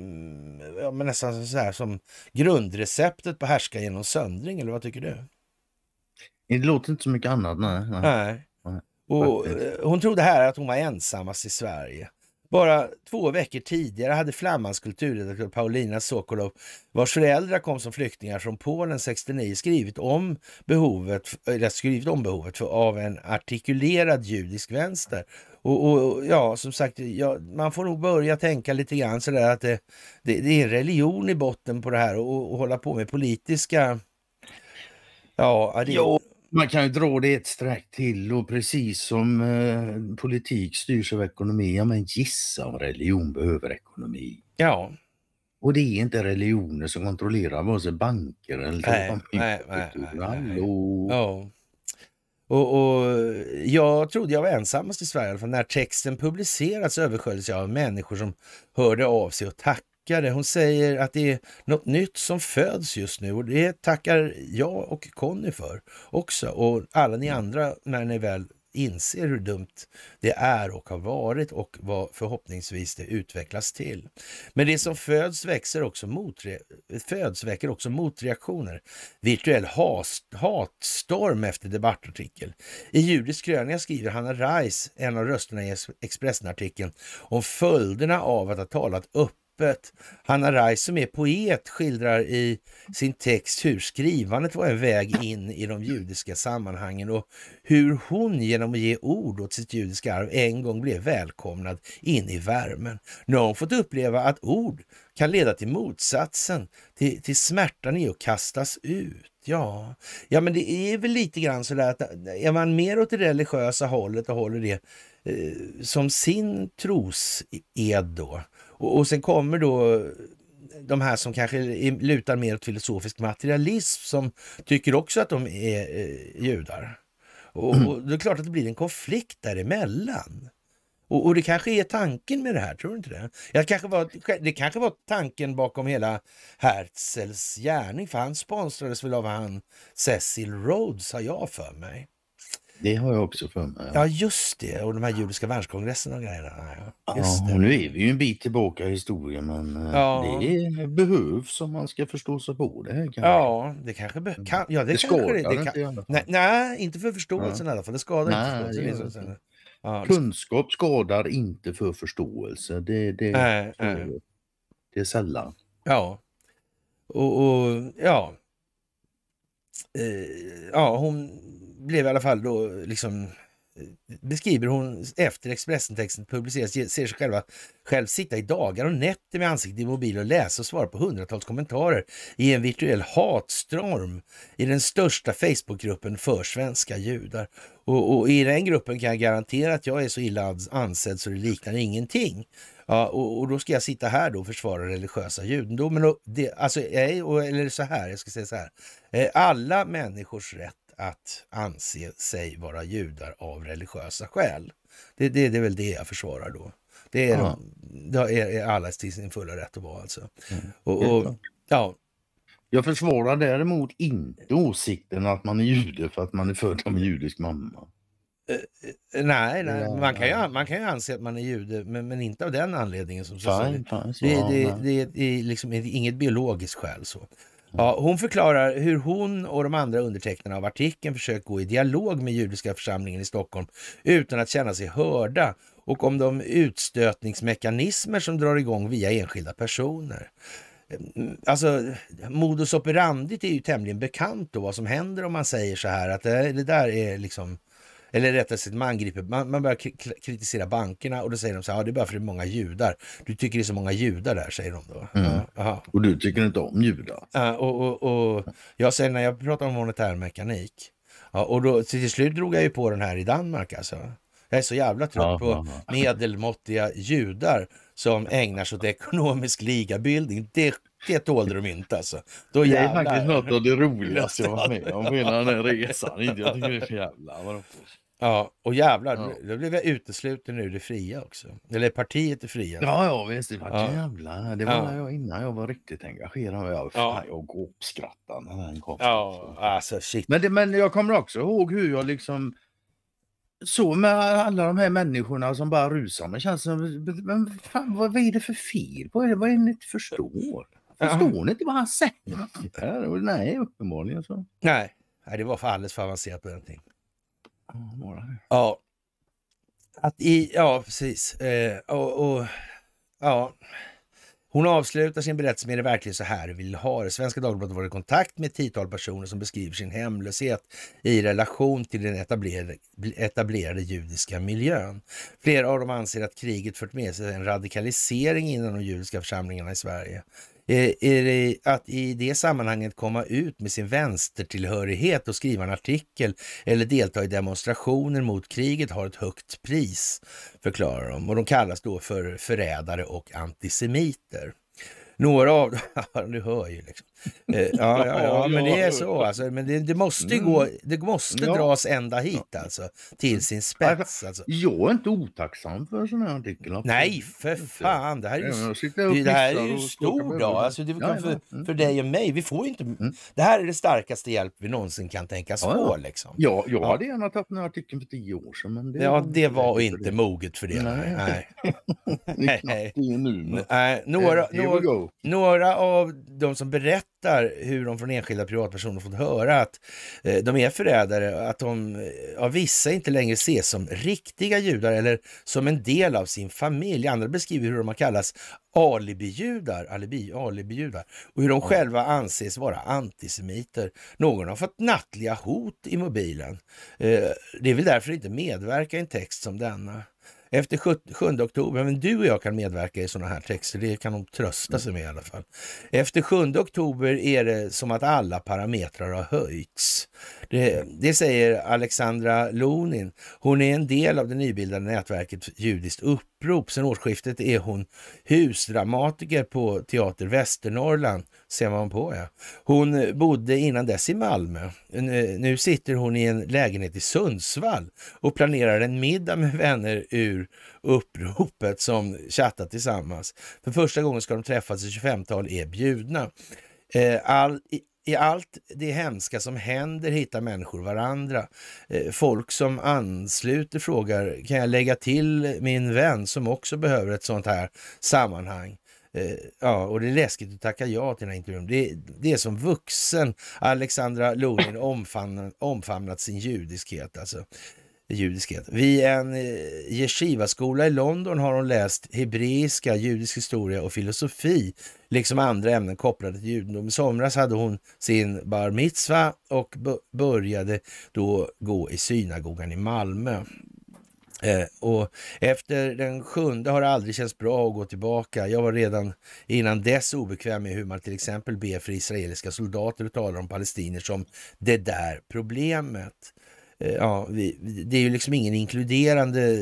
Speaker 1: ja, nästan så här som grundreceptet på härska genom söndring, eller vad tycker du? Det låter inte så mycket annat, nej. nej. nej. Och eh, hon trodde här att hon var ensammast i Sverige. Bara två veckor tidigare hade Flammans kulturredaktör Paulina Sokolov, vars föräldrar kom som flyktingar från Polen 69, skrivit om behovet, eller skrivit om behovet för, av en artikulerad judisk vänster. Och, och ja, som sagt, ja, man får nog börja tänka lite grann sådär att det, det, det är religion i botten på det här och, och hålla på med politiska Ja, det... Jo, man kan ju dra det ett streck till och precis som eh, politik styrs av ekonomi, ja men gissa om religion behöver ekonomi. Ja. Och det är inte religioner som kontrollerar vare sig banker eller nej, nej, nej, nej, Ja. Och, och, jag trodde jag var ensammast i Sverige, för när texten publicerats översköljdes jag av människor som hörde av sig och tackade deckare. Hon säger att det är något nytt som föds just nu och det tackar jag och Conny för också och alla ni andra när ni väl inser hur dumt det är och har varit och vad förhoppningsvis det utvecklas till. Men det som föds, växer också motre föds väcker också motreaktioner. Virtuell hatstorm efter debattartikel. I Judisk krönika skriver Hanna Reis, en av rösterna i Expressen-artikeln, om följderna av att ha talat upp begreppet Hanna Reis som är poet skildrar i sin text hur skrivandet var en väg in i de judiska sammanhangen och hur hon genom att ge ord åt sitt judiska arv en gång blev välkomnad in i värmen. Nu har hon fått uppleva att ord kan leda till motsatsen, till, till smärtan i att kastas ut. Ja, ja men det är väl lite grann sådär att är man mer åt det religiösa hållet och håller det eh, som sin trosed då, och, och sen kommer då de här som kanske lutar mer åt filosofisk materialism som tycker också att de är eh, judar. Och, och det är klart att det blir en konflikt däremellan. Och, och, det kanske är tanken med det här, tror du inte det? Jag kanske var, det kanske var tanken bakom hela Herzls gärning, för han sponsrades väl av han Cecil Rhodes, har jag för mig. Det har jag också för mig. Ja, ja just det. Och de här judiska världskongresserna och grejerna. Ja, ja och nu är vi ju en bit tillbaka i historien, men eh, ja. det behövs om man ska förstå sig på det. Här, ja, det kanske behövs. Ja, det, det skadar inte kan... nej, nej, inte för förståelsen ja. i alla fall. Det skadar nej, inte förståelsen. Ja. Kunskap skadar inte för förståelse. Det, det, äh, äh. det är sällan. Ja. Och, och ja. Eh, ja, hon blev i alla fall då liksom beskriver hon efter Expressen-texten publiceras, ser sig själva själv sitta i dagar och nätter med ansiktet i mobil och läsa och svara på hundratals kommentarer i en virtuell hatstorm i den största Facebookgruppen för svenska judar. Och, och, i den gruppen kan jag garantera att jag är så illa ansedd så det liknar ingenting. Ja, och, och då ska jag sitta här då och försvara religiösa judendomen. Och det, alltså, eller så här, jag ska säga så här. Eh, alla människors rätt att anse sig vara judar av religiösa skäl. Det, det, det är väl det jag försvarar då. Det är, ja. de, är, är alla till sin fulla rätt att vara alltså. Mm. Och, och, ja. Jag försvarar däremot inte åsikten att man är jude för att man är född av en judisk mamma. Uh, nej, nej. Man, kan ju, man kan ju anse att man är jude, men, men inte av den anledningen. som fine, fine, så, det, det, det, det, är liksom inget biologiskt skäl. så. Ja, hon förklarar hur hon och de andra undertecknarna av artikeln försökt gå i dialog med judiska församlingen i Stockholm utan att känna sig hörda och om de utstötningsmekanismer som drar igång via enskilda personer. Mm, alltså, modus operandi är ju tämligen bekant då vad som händer om man säger så här att eh, det, där är liksom eller rättare sagt man griper, man, man börjar kritisera bankerna och då säger de så här, ja det är bara för det är många judar. Du tycker det är så många judar där, säger de då. Mm. Ja, och du tycker inte om judar. Ja, och, och, och jag säger när jag pratar om monetär mekanik, ja, och då, till slut drog jag ju på den här i Danmark alltså. Jag är så jävla trött ja, på ja, medelmåttiga judar som ägnar sig åt ekonomisk ligabildning. Det, det tålde de inte alltså. Då det är faktiskt något av det roligaste jag var med om hela den här resan. Jag tycker det är för jävla... Ja, och jävlar, ja. då blev jag utesluten ur det fria också. Eller partiet det fria. Ja, ja visst. Det var ja. jävlar. Det var ja. jag, innan jag var riktigt engagerad. Jag, fan, ja. jag gapskrattade när den kom. Ja, alltså shit. Men, det, men jag kommer också ihåg hur jag liksom så med alla de här människorna som bara rusar. Men känns som, men fan, vad, är det för fel? på är det, vad är det ni inte förstår? Förstår ni inte vad han säger? Nej, uppenbarligen så. Nej, det var för alldeles för avancerat på den tiden. Ja. Att i, ja, precis. Eh, och, och, ja. Hon avslutar sin berättelse med det verkligen så här du vill ha det? Svenska Dagbladet har varit i kontakt med ett tiotal personer som beskriver sin hemlöshet i relation till den etablerade, etablerade judiska miljön. Flera av dem anser att kriget fört med sig en radikalisering inom de judiska församlingarna i Sverige. Eh, att i det sammanhanget komma ut med sin vänstertillhörighet och skriva en artikel eller delta i demonstrationer mot kriget har ett högt pris, förklarar de. Och de kallas då för förrädare och antisemiter. Några av dem, du hör ju liksom. Eh, ja, ja, ja, men det är så. Alltså. Men det, det måste, mm. gå, det måste ja. dras ända hit, alltså, till sin mm. spets. Alltså, alltså. Jag är inte otacksam för sådana här artiklar. Nej, för fan. Det här är ju, det, det här är ju stor dag alltså, det kan, för, mm. för dig och mig. Vi får inte, mm. Det här är det starkaste hjälp vi någonsin kan tänkas ja, få. Liksom. Ja, jag hade gärna tagit den här artikeln för tio år sedan. Men det, ja, det var inte det. moget för det. Nej. Nej. det är knappt det nu. Eh, några av de som berättar berättar hur de från enskilda privatpersoner fått höra att eh, de är förrädare, att de eh, av vissa inte längre ses som riktiga judar eller som en del av sin familj. Andra beskriver hur de har kallats alibijudar, alibi, judar och hur de själva anses vara antisemiter. Någon har fått nattliga hot i mobilen. Eh, det vill därför inte medverka i en text som denna efter 7 oktober, men du och jag kan medverka i sådana här texter, det kan de trösta sig med i alla fall. Efter 7 oktober är det som att alla parametrar har höjts. Det, det säger Alexandra Lonin. Hon är en del av det nybildade nätverket Judiskt upprop. Sen årsskiftet är hon husdramatiker på Teater Västernorrland, ser man på ja. Hon bodde innan dess i Malmö. Nu sitter hon i en lägenhet i Sundsvall och planerar en middag med vänner ur uppropet som chattat tillsammans. För första gången ska de träffas, i 25-tal är bjudna. Eh, all, i allt det hemska som händer hittar människor varandra. Eh, folk som ansluter frågar, kan jag lägga till min vän som också behöver ett sånt här sammanhang? Eh, ja, och det är läskigt att tacka ja till den här intervjun. Det, det är som vuxen Alexandra Lorin omfamnat, omfamnat sin judiskhet alltså judiskhet. Vid en eh, yeshiva-skola i London har hon läst hebreiska, judisk historia och filosofi, liksom andra ämnen kopplade till judendom. I somras hade hon sin bar mitzva och började då gå i synagogan i Malmö. Eh, och efter den sjunde har det aldrig känts bra att gå tillbaka. Jag var redan innan dess obekväm med hur man till exempel ber för israeliska soldater och talar om palestinier som det där problemet. Eh, ja, vi, det är ju liksom ingen inkluderande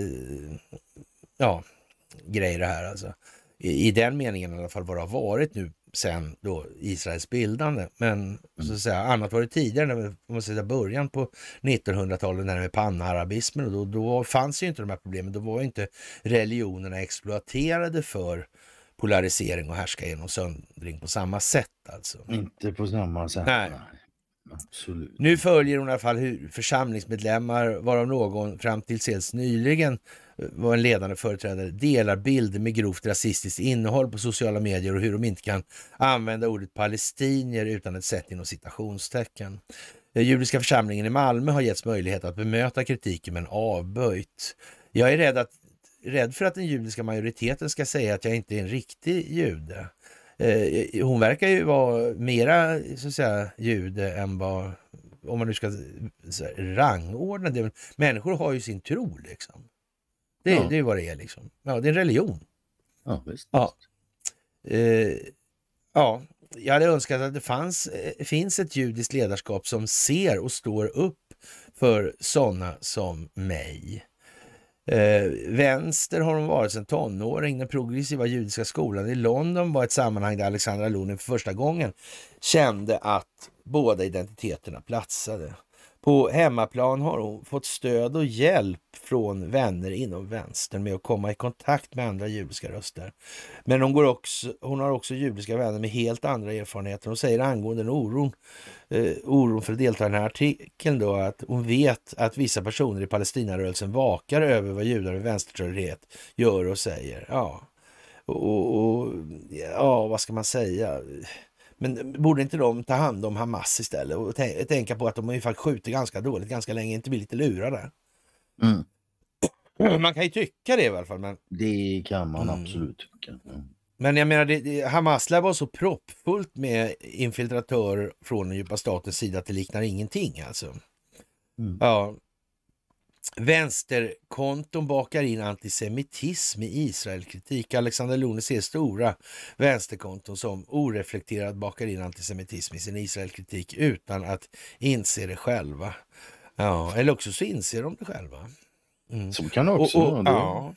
Speaker 1: ja, grej det här alltså. I, I, den meningen i alla fall vad det har varit nu sen då Israels bildande. Men mm. så att säga, annat var det tidigare, när vi, om man säger början på 1900-talet, när det med panarabismen och då, då fanns ju inte de här problemen. Då var ju inte religionerna exploaterade för polarisering och härska genom söndring på samma sätt alltså. Inte på samma sätt. Nej. nej. Absolut. Nu följer hon i alla fall hur församlingsmedlemmar, varav någon fram till helt nyligen eh, var en ledande företrädare, delar bilder med grovt rasistiskt innehåll på sociala medier och hur de inte kan använda ordet palestinier utan ett sätt inom citationstecken. Eh, judiska församlingen i Malmö har getts möjlighet att bemöta kritiken men avböjt. Jag är rädd, att, rädd för att den judiska majoriteten ska säga att jag inte är en riktig jude. Eh, hon verkar ju vara mera så att säga jude än vad, om man nu ska här, rangordna det. Människor har ju sin tro liksom. Det, ja. det är vad det är liksom. Ja, det är en religion. Ja, visst. Ja. Eh, ja, jag hade önskat att det fanns, eh, finns ett judiskt ledarskap som ser och står upp för sådana som mig. Eh, vänster har hon varit sedan tonåring. Den progressiva judiska skolan i London var ett sammanhang där Alexandra Lunin för första gången kände att båda identiteterna platsade. På hemmaplan har hon fått stöd och hjälp från vänner inom vänstern med att komma i kontakt med andra judiska röster. Men hon, går också, hon har också judiska vänner med helt andra erfarenheter. Hon säger angående oron, eh, oron för att delta i den här artikeln då, att hon vet att vissa personer i Palestinarörelsen vakar över vad judar med vänstertrötthet gör och säger. Ja, och, och, ja vad ska man säga? Men borde inte de ta hand om Hamas istället och tänka på att de har ju faktiskt skjutit ganska dåligt ganska länge, inte blivit lite lurade? Mm. Man kan ju tycka det i alla fall. Men... Det kan man mm. absolut tycka. Mm. Men jag menar, det, det, Hamas lär vara så proppfullt med infiltratörer från den djupa statens sida att det liknar ingenting alltså. Mm. Ja, Vänsterkonton bakar in antisemitism i Israelkritik. Alexander Lone ser stora vänsterkonton som oreflekterat bakar in antisemitism i sin Israelkritik utan att inse det själva. Ja, eller också så inser de det själva. Mm. Så kan det också och, och, ja.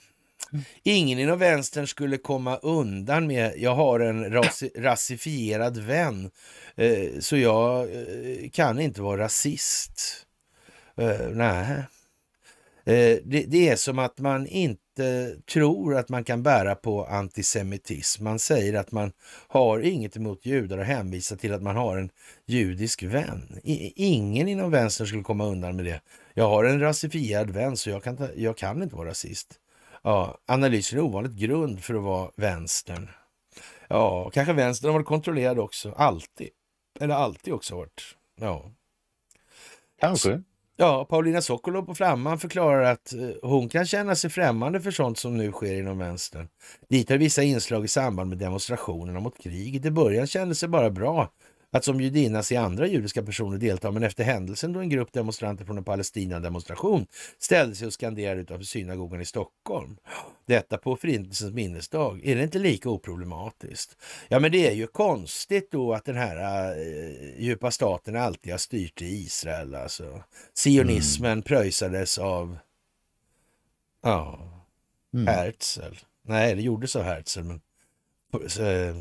Speaker 1: Ingen inom vänstern skulle komma undan med jag har en rasi rasifierad vän eh, så jag eh, kan inte vara rasist. Eh, nej. Eh, det, det, är som att man inte tror att man kan bära på antisemitism. Man säger att man har inget emot judar och hänvisar till att man har en judisk vän. I, ingen inom vänstern skulle komma undan med det. Jag har en rasifierad vän så jag kan, jag kan inte vara rasist. Ja, analysen är ovanligt grund för att vara vänstern. Ja, kanske vänstern har varit kontrollerad också, alltid. Eller alltid också varit. Ja. Kanske. Ja, Paulina Sokolov på Flamman förklarar att eh, hon kan känna sig främmande för sånt som nu sker inom vänstern. Dit har vissa inslag i samband med demonstrationerna mot kriget. I början kändes sig bara bra att som judinna se andra judiska personer delta, men efter händelsen då en grupp demonstranter från en Palestina-demonstration ställde sig och skanderade utanför synagogan i Stockholm. Detta på Förintelsens minnesdag. Är det inte lika oproblematiskt? Ja, men det är ju konstigt då att den här äh, djupa staten alltid har styrt i Israel. Alltså. Sionismen mm. pröjsades av ja, mm. Herzl. Nej, det gjordes av Herzl, men eh,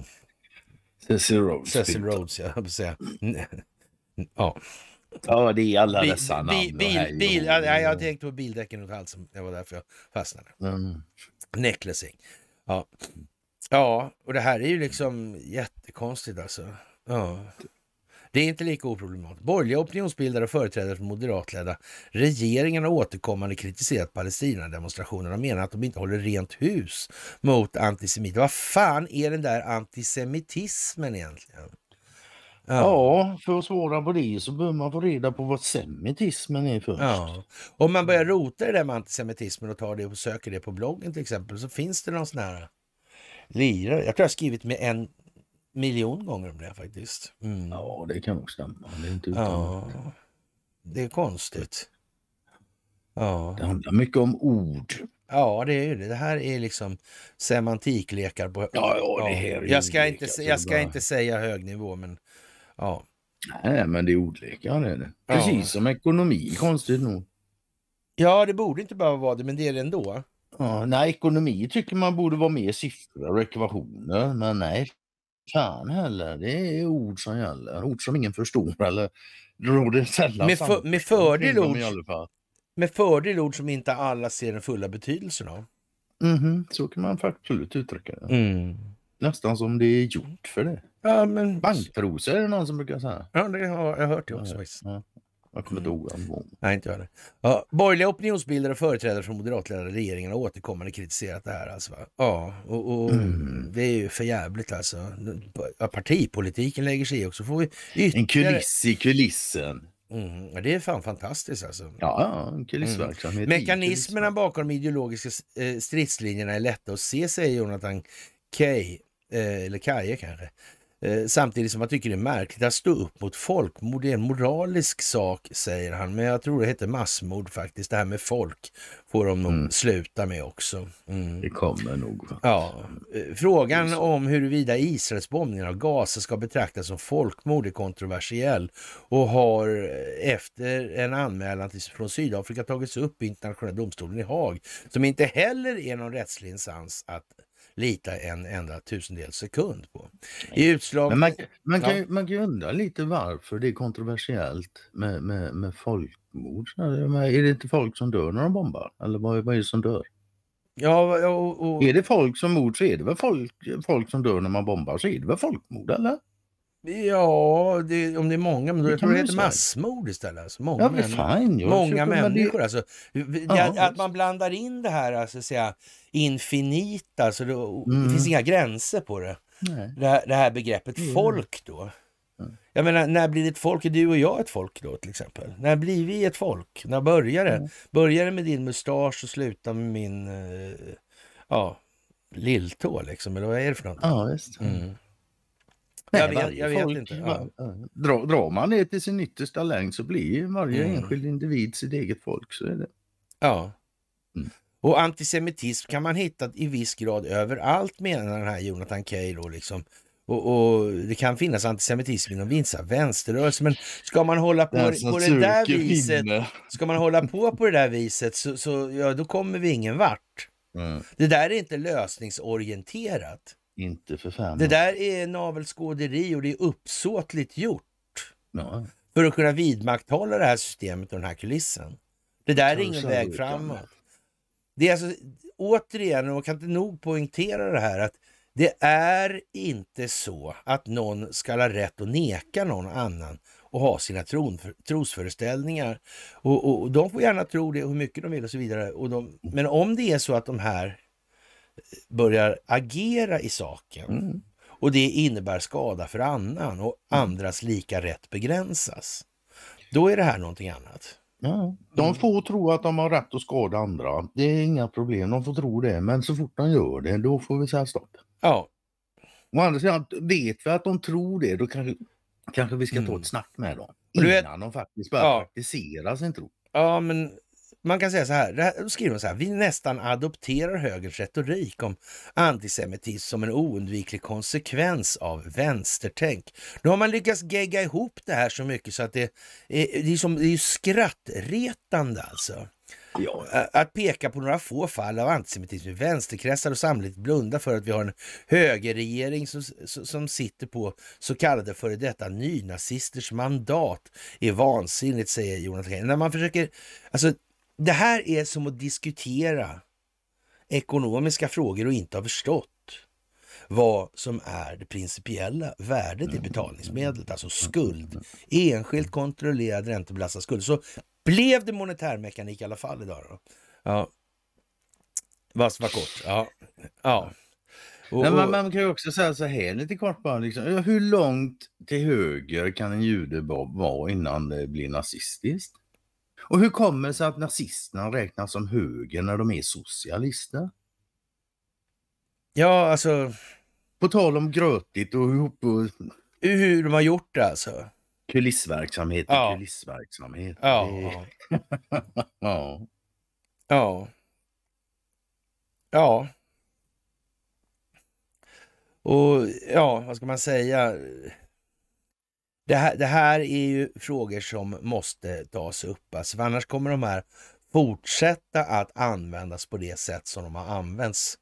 Speaker 1: Cecil Rhodes. Cecil Rhodes, ja. Säga. ja. Ja, det är alla dessa namn. Bil, bil, bil, ja, jag tänkte på bildäcken och halsen. Det var därför jag fastnade. Mm. Necklacing. Ja. ja, och det här är ju liksom jättekonstigt alltså. Ja. Det är inte lika oproblematiskt. Borgerliga opinionsbildare och företrädare för moderatledda regeringen har återkommande kritiserat Palestinademonstrationerna och menar att de inte håller rent hus mot antisemiter. Vad fan är den där antisemitismen egentligen? Ja. ja. för att svara på det så bör man få reda på vad semitismen är först. Ja. Om man börjar rota i det där med antisemitismen och tar det och söker det på bloggen till exempel så finns det någon sån här lirare. Jag tror jag har skrivit med en miljon gånger om det faktiskt. Mm. Ja, det kan nog stämma. Det är inte utan ja, det är konstigt. Ja. Det handlar mycket om ord. Ja, det är ju det. Det här är liksom semantiklekar. På, ja, ja, det här är jag ska, inte, jag ska inte säga hög nivå, men ja. Nej, men det är ordlekar. Det är det. Precis ja. som ekonomi, konstigt nog. Ja, det borde inte behöva vara det, men det är det ändå. Ja, nej, ekonomi tycker man borde vara mer siffror och ekvationer, men nej, Fan heller. Det är ord som gäller. Ord som ingen förstår eller råder sällan med, för, med fördel ord, Med fördel ord som inte alla ser den fulla betydelsen av. Mm -hmm. Så kan man faktiskt uttrycka det. Mm. Nästan som det är gjort för det. Ja, men... Bankrosor är det någon som brukar säga. Ja, det har jag hört det också. Ja, ja. Jag kommer inte ihåg vad Nej, inte jag Ja, borgerliga opinionsbildare och företrädare från moderatledda regeringen har återkommande kritiserat det här. Alltså, va? Ja, och, och mm. det är ju för jävligt alltså. partipolitiken lägger sig i också. Får vi ytterligare... En kuliss i kulissen. Mm, det är fan fantastiskt alltså. Ja, en kulissverksamhet. Mm. Mekanismerna bakom de ideologiska eh, stridslinjerna är lätta att se, säger Jonathan Kay, eh, eller Kaje kanske. Eh, samtidigt som man tycker det är märkligt att stå upp mot folkmord. Det är en moralisk sak, säger han. Men jag tror det heter massmord faktiskt. Det här med folk får de nog mm. sluta med också. Mm. Det kommer nog. Ja. Eh, frågan om huruvida Israels bombningar av Gaza ska betraktas som folkmord är kontroversiell och har eh, efter en anmälan från Sydafrika tagits upp i internationella domstolen i Haag som inte heller är någon rättslig instans att lita en enda tusendels sekund på. I utslag... Men man, man, kan, ja. man kan undra lite varför det är kontroversiellt med, med, med folkmord. Är det inte folk som dör när de bombar? Eller vad, vad är det som dör? Ja, och, och... Är det folk som mord så är det väl folk, folk som dör när man bombar så är det väl folkmord eller? Ja, det, om det är många, men då det tror jag det heter massmord istället. Alltså, många ja, fine, många människor. Alltså, ja, att, att, man blandar in det här alltså, säga, infinita, alltså, det, mm. det finns mm. inga gränser på det. Det här, det, här, begreppet mm. folk då. Jag menar, när blir ett folk? Är du och jag ett folk då till exempel? När blir vi ett folk? När börjar det? Mm. Börjar det med din mustasch och slutar med min, eh, ja, lilltå liksom? Eller vad är det för något? Ja, visst. Mm. Jag vet, jag vet inte. Ja. Drar, drar man det till sin yttersta längd så blir ju varje mm. enskild individ sitt eget folk. Så är det. Ja. Mm. Och antisemitism kan man hitta i viss grad överallt menar den här Jonathan Keiro. Liksom. Och, och, det kan finnas antisemitism inom vissa vänsterrörelser men ska man hålla på det på det där viset ska man hålla på på det där viset så, så ja, då kommer vi ingen vart. Mm. Det där är inte lösningsorienterat. Inte för fan. Det där är navelskåderi och det är uppsåtligt gjort. Ja. För att kunna vidmakthålla det här systemet och den här kulissen. Det där är ingen väg framåt. Det är alltså, återigen, och man kan inte nog poängtera det här, att det är inte så att någon ska ha rätt att neka någon annan och ha sina tron, trosföreställningar. Och, och, och, de får gärna tro det hur mycket de vill och så vidare. Och de, men om det är så att de här börjar agera i saken. Mm. Och det innebär skada för annan och mm. andras lika rätt begränsas. Då är det här någonting annat. Ja, de mm. får tro att de har rätt att skada andra. Det är inga problem, de får tro det. Men så fort de gör det, då får vi säga stopp. Ja. Å andra sidan, vet vi att de tror det, då kanske, kanske vi ska ta ett mm. snack med dem. Innan vet, de faktiskt börjar ja. praktisera sin tro. Ja, men man kan säga så här, då skriver hon så här, vi nästan adopterar högerns retorik om antisemitism som en oundviklig konsekvens av vänstertänk. Då har man lyckats gegga ihop det här så mycket så att det är, det är, som, det är skrattretande alltså. Ja. Att peka på några få fall av antisemitism i vänsterkretsar och samtidigt blunda för att vi har en högerregering som, som sitter på så kallade före detta nynazisters mandat är vansinnigt, säger Jonathan Kennedy. När man försöker, alltså det här är som att diskutera ekonomiska frågor och inte ha förstått vad som är det principiella värdet i betalningsmedlet, alltså skuld. Enskilt kontrollerad räntebelastad skuld. Så blev det monetärmekanik i alla fall idag då. Ja. Vass var kort. Ja. ja. Och, och... Man, man, kan ju också säga så här lite kort bara. Liksom, hur långt till höger kan en jude vara innan det blir nazistiskt? Och hur kommer det sig att nazisterna räknas som höger när de är socialister? Ja, alltså... På tal om grötigt och ihop Hur de har gjort det alltså? Kulissverksamhet och ja. kulissverksamhet. Ja. ja. Ja. Ja. Och ja, vad ska man säga? Det här, det här är ju frågor som måste tas upp, alltså, annars kommer de här fortsätta att användas på det sätt som de har använts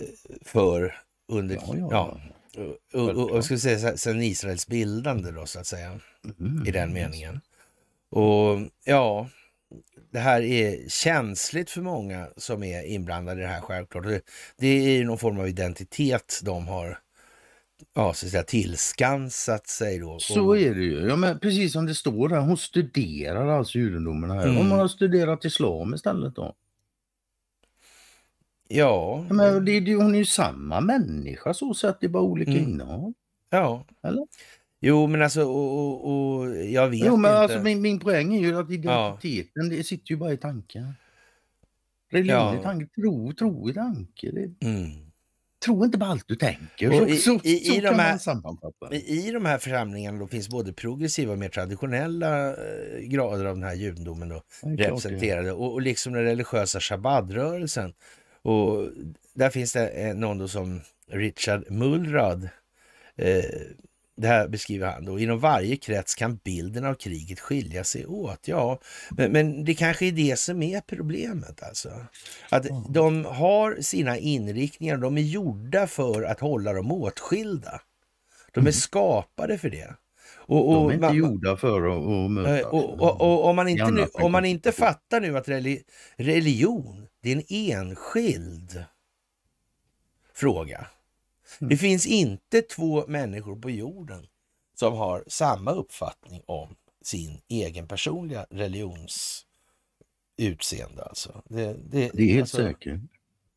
Speaker 1: eh, för under, ja, ja. ja. Och, och, och, ska säga, sen Israels bildande då så att säga, mm. i den meningen. Och ja, det här är känsligt för många som är inblandade i det här självklart. Det, det är ju någon form av identitet de har ja, så att säga, tillskansat sig. Då. Så är det ju. Ja, men precis som det står där, hon studerar alltså judendomen här. Mm. Om man har studerat islam istället då? Ja. men det, det, hon är ju samma människa så sett, det är bara olika mm. innehav. Ja. Eller? Jo, men alltså, och, och, och jag vet jo, men inte. Alltså, min, min poäng är ju att identiteten, ja. det sitter ju bara i tanken. Religion ja. i tanken, tro, tro i tanken. Det... Mm tro inte på allt du tänker. Så, i, i, så i, de här, I de här församlingarna då finns både progressiva och mer traditionella eh, grader av den här judendomen då representerade. Och, och, liksom den religiösa shabbatrörelsen. Och där finns det eh, någon som Richard Mulrad eh, det här beskriver han då, inom varje krets kan bilden av kriget skilja sig åt. Ja, men, men, det kanske är det som är problemet alltså. Att de har sina inriktningar, de är gjorda för att hålla dem åtskilda. De är mm. skapade för det. Och, och, de är inte man, gjorda för att, att mötas. Eh, liksom och, om, man inte nu, om man inte fattar nu att religion, det är en enskild fråga. Mm. Det finns inte två människor på jorden som har samma uppfattning om sin egen personliga religions utseende. Alltså. Det, det, det är helt alltså, säkert.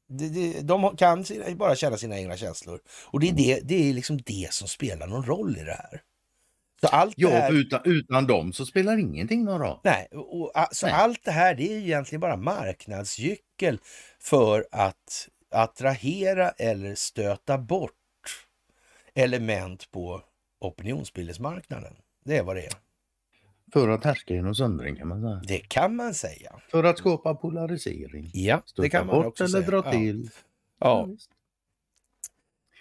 Speaker 1: Det, de kan sina, bara känna sina egna känslor. Och det är, mm. det, det är liksom det som spelar någon roll i det här. Så allt ja, här... utan, utan dem så spelar ingenting någon roll. Nej, och, och så Nej. allt det här det är egentligen bara marknadsgyckel för att attrahera eller stöta bort element på opinionsbildningsmarknaden. Det är vad det är. För att härska genom söndring kan man säga. Det kan man säga. För att skapa polarisering. Ja, det kan man också säga. Stöta bort eller säga. dra till. Ja, ja.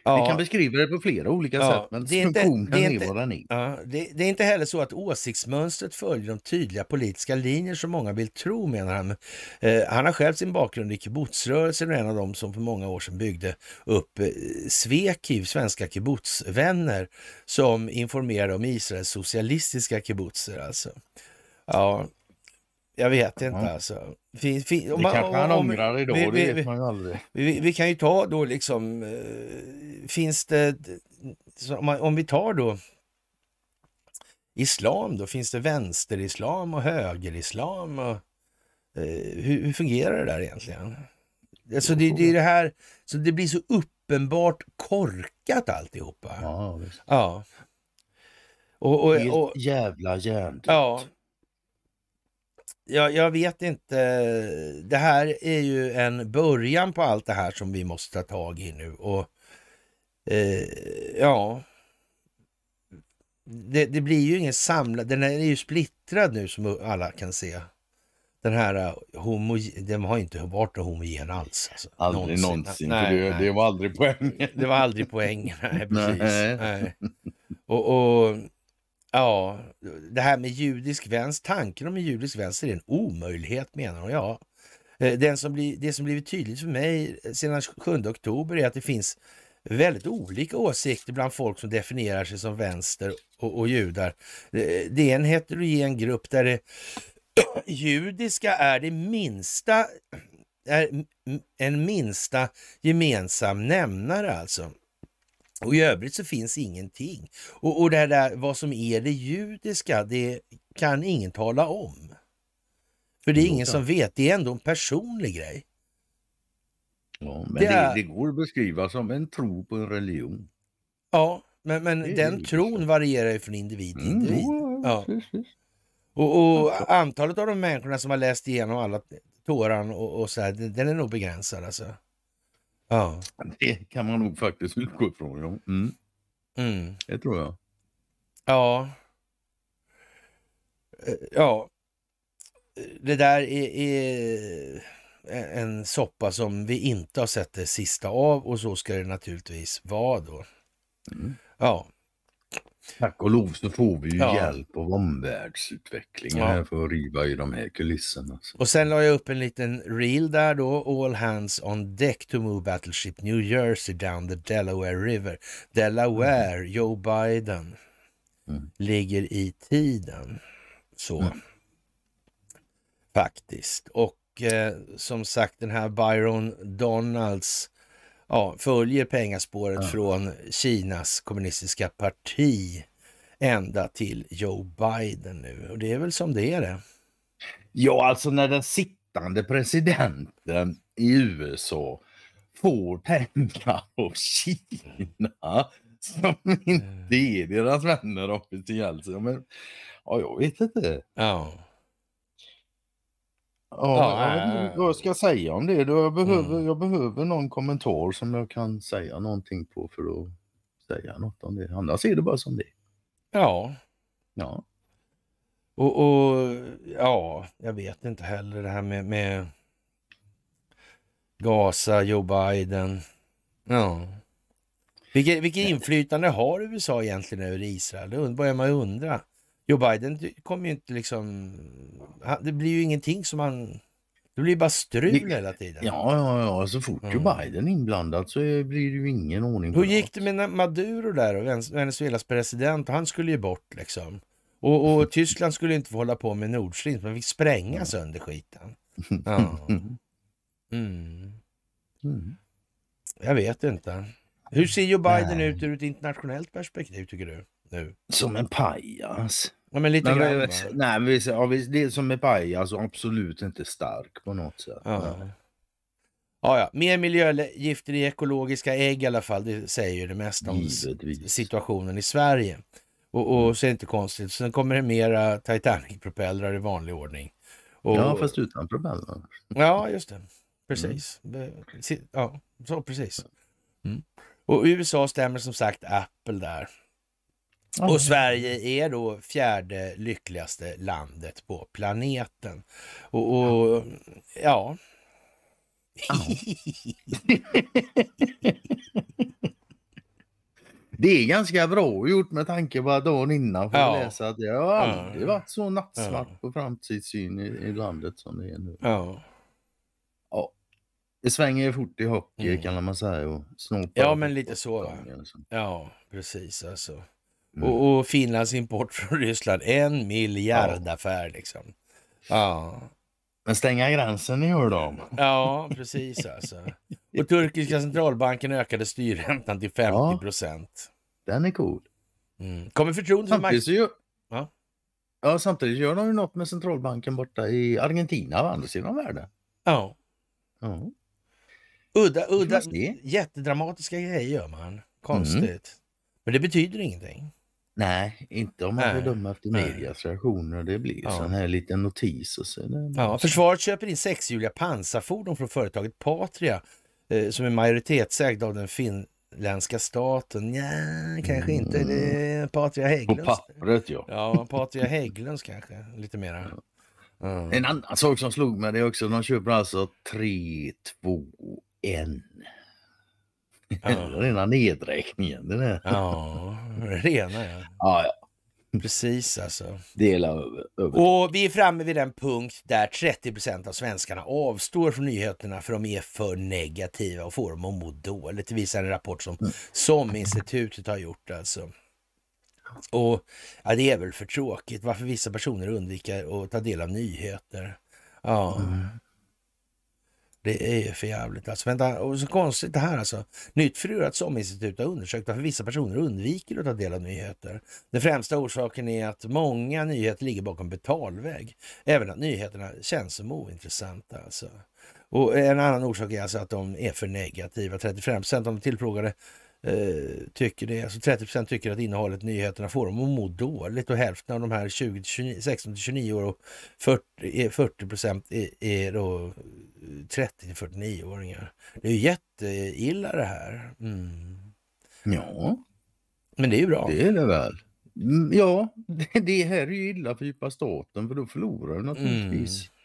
Speaker 1: Ja. Vi kan beskriva det på flera olika ja. sätt, men det är inte, funktionen är, inte, vad den är. Ja, det, det, är inte heller så att åsiktsmönstret följer de tydliga politiska linjer som många vill tro, menar han. Eh, han har själv sin bakgrund i kibbutzrörelsen och en av dem som för många år sedan byggde upp eh, Svekiv, svenska kibbutzvänner, som informerade om Israels socialistiska kibbutzer. Alltså. Ja, jag vet inte alltså. Fin, fin, om, det kanske han ångrar idag, vi, det vet man ju aldrig. Vi, vi, kan ju ta då liksom, eh, finns det, om vi tar då islam då, finns det vänsterislam och högerislam? Och, eh, hur, hur fungerar det där egentligen? Alltså det, det, är det här, så det blir så uppenbart korkat alltihopa. Ja, visst. ja. Och, och, och, Helt jävla hjärndött. Ja, jag, jag vet inte. Det här är ju en början på allt det här som vi måste ta tag i nu. Och eh, ja, det, det, blir ju ingen samlad, den är ju splittrad nu som alla kan se. Den här eh, homo, den har inte varit homogen alls. Alltså. Aldrig någonsin, någonsin nej, det, det, var aldrig poängen. Det var aldrig poängen, nej precis. Nej. nej. Och, och Ja, det här med judisk vänster, tanken om en judisk vänster är en omöjlighet menar hon. Ja, eh, den som blir, det som blivit tydligt för mig sedan 7 oktober är att det finns väldigt olika åsikter bland folk som definierar sig som vänster och, och judar. Eh, det är en heterogen grupp där det judiska är det minsta, är en minsta gemensam nämnare alltså. Och i övrigt så finns ingenting. Och, och det där vad som är det judiska, det kan ingen tala om. För det är ingen som vet, det är ändå en personlig grej. Ja, men det, är... det, det går att beskriva som en tro på en religion. Ja, men, men den tron varierar ju från individ till mm, individ. Mm, ja, ja. Och, och, antalet av de människorna som har läst igenom alla Toran och, och så här, den, den är nog begränsad alltså. Ja. Det kan man nog faktiskt utgå ifrån. Ja. Mm. Mm. Det tror jag. Ja. Eh, ja. Det där är, är, en soppa som vi inte har sett det sista av och så ska det naturligtvis vara då. Mm. Ja. Tack och lov så får vi ju ja. hjälp av omvärldsutvecklingen ja. här för att riva i de här kulisserna. Och sen la jag upp en liten reel där då, All Hands on Deck to Move Battleship New Jersey down the Delaware River. Delaware, mm. Joe Biden, mm. ligger i tiden. Så. Mm. Faktiskt. Och eh, som sagt den här Byron Donalds ja, följer pengaspåret ja. från Kinas kommunistiska parti ända till Joe Biden nu. Och det är väl som det är det. Ja, alltså när den sittande presidenten i USA får pengar av Kina som inte eh. är deras vänner officiellt. Men, ja, jag vet inte. Ja. Ja, jag vet inte eh. vad jag ska säga om det. Jag behöver, mm. jag behöver någon kommentar som jag kan säga någonting på för att säga något om det. Annars är det bara som det Ja. Ja. Och, och ja, jag vet inte heller det här med, med Gaza, Joe Biden. Ja. Vilket, vilket inflytande har USA egentligen över Israel? Det börjar man ju undra. Joe Biden kommer ju inte liksom... Det blir ju ingenting som han... Det blir bara strul hela tiden. Ja, ja, ja, så fort mm. Joe Biden är inblandad så blir det ju ingen ordning på Hur gick det med Maduro där och Venezuelas president? Han skulle ju bort liksom. Och, och Tyskland skulle inte få hålla på med Nord Stream, man fick spränga mm. sönder skiten. Ja. Mm. Mm. Jag vet inte. Hur ser Joe Biden Nej. ut ur ett internationellt perspektiv tycker du? Nu? Som en pajas. Ja, men lite men, grann. Men, nej, men ja, det är som med paj, alltså absolut inte stark på något sätt. Ja. Ja, ja. Mer miljögifter i ekologiska ägg i alla fall, det säger ju det mesta om Givetvis. situationen i Sverige. Och, och mm. så är det inte konstigt. Sen kommer det mera Titanic-propellrar i vanlig ordning.
Speaker 2: Och, ja, fast
Speaker 1: utan propellrar. Ja, just det. Precis. Mm. Ja, så precis. Mm. Och USA stämmer som sagt Apple där. Och Sverige är då fjärde lyckligaste landet på planeten. Och, och ja... det är ganska bra gjort med tanke på att dagen innan får ja. läsa att det har aldrig mm. varit så nattsvart ja. på framtidssyn i, i, landet som det är nu. Ja. ja. Det svänger fort i hockey mm. kan man säga och Ja men lite så. Ja precis alltså. Mm. Och, och Finlands import från Ryssland, en miljardaffär ja. liksom. Ja. Men stänga gränsen gör de. Ja, precis alltså. Och turkiska centralbanken ökade styrräntan till 50 procent. Ja, den är cool. Mm. Kommer förtroendet för marknaden... Ju... Ja. ja, samtidigt gör de ju något med centralbanken borta i Argentina, va? andra sidan världen. Ja. ja. Udda, udda, jättedramatiska grejer gör man. Konstigt. Mm. Men det betyder ingenting. Nej, inte om man bedömer efter medias reaktioner. Det blir ja. sån här liten notis. Och så ja, försvaret köper in sexhjuliga pansarfordon från företaget Patria eh, som är majoritetsägd av den finländska staten. Ja, kanske mm. inte. Det mm. är Patria Hägglunds. På pappret ja. Ja, Patria Hägglunds kanske. Lite mera. Mm. En annan sak som slog mig det är också de köper alltså 3, 2, 1 Ja. Rena nedräkningen. Den är. Ja, rena ja. ja, ja. Precis alltså. Dela över, över. Och vi är framme vid den punkt där 30 av svenskarna avstår från nyheterna för de är för negativa och får dem att må dåligt. Det visar en rapport som, mm. som institutet har gjort alltså. Och ja, det är väl för tråkigt varför vissa personer undviker att ta del av nyheter. Ja. Mm. Det är ju för jävligt. Alltså, vänta, och så konstigt det här alltså. Nytt förlorat SOM-institut har undersökt varför vissa personer undviker att ta del av nyheter. Den främsta orsaken är att många nyheter ligger bakom betalväg. Även att nyheterna känns som ointressanta alltså. Och en annan orsak är alltså att de är för negativa. 35 procent av de tillfrågade Eh, tycker det. Alltså 30 tycker att innehållet nyheterna får dem att må dåligt och hälften av de här 16 29 år och 40, 40 är, är då 30 eh, 49-åringar. Det är ju jätteilla det här. Mm. Ja. Men det är ju bra. Det är det väl. Mm, ja, det här är ju illa för djupa staten för då förlorar du naturligtvis. Mm.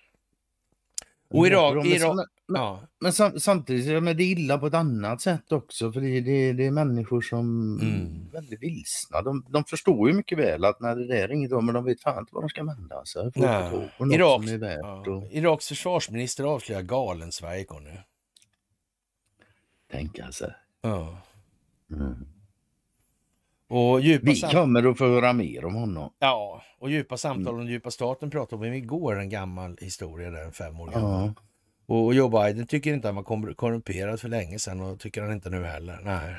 Speaker 2: Och Irak... Irak
Speaker 1: men, ja. men, samtidigt är det illa på ett annat sätt också. För det, det, det är människor som mm. är väldigt vilsna. De, de, förstår ju mycket väl att när det där ringer dem, men de vet fan inte var de ska vända sig. Irak, ja. och... Iraks försvarsminister avslöjar galen Sverige nu. Tänka sig. Ja. Mm. Och djupa vi kommer att få höra mer om honom. Ja, och djupa mm. samtal om mm. djupa staten pratade vi om igår, en gammal historia där, en fem år gammal. Ja. Och Joe Biden tycker inte att man korrumperat för länge sedan och tycker han inte nu heller. Nej.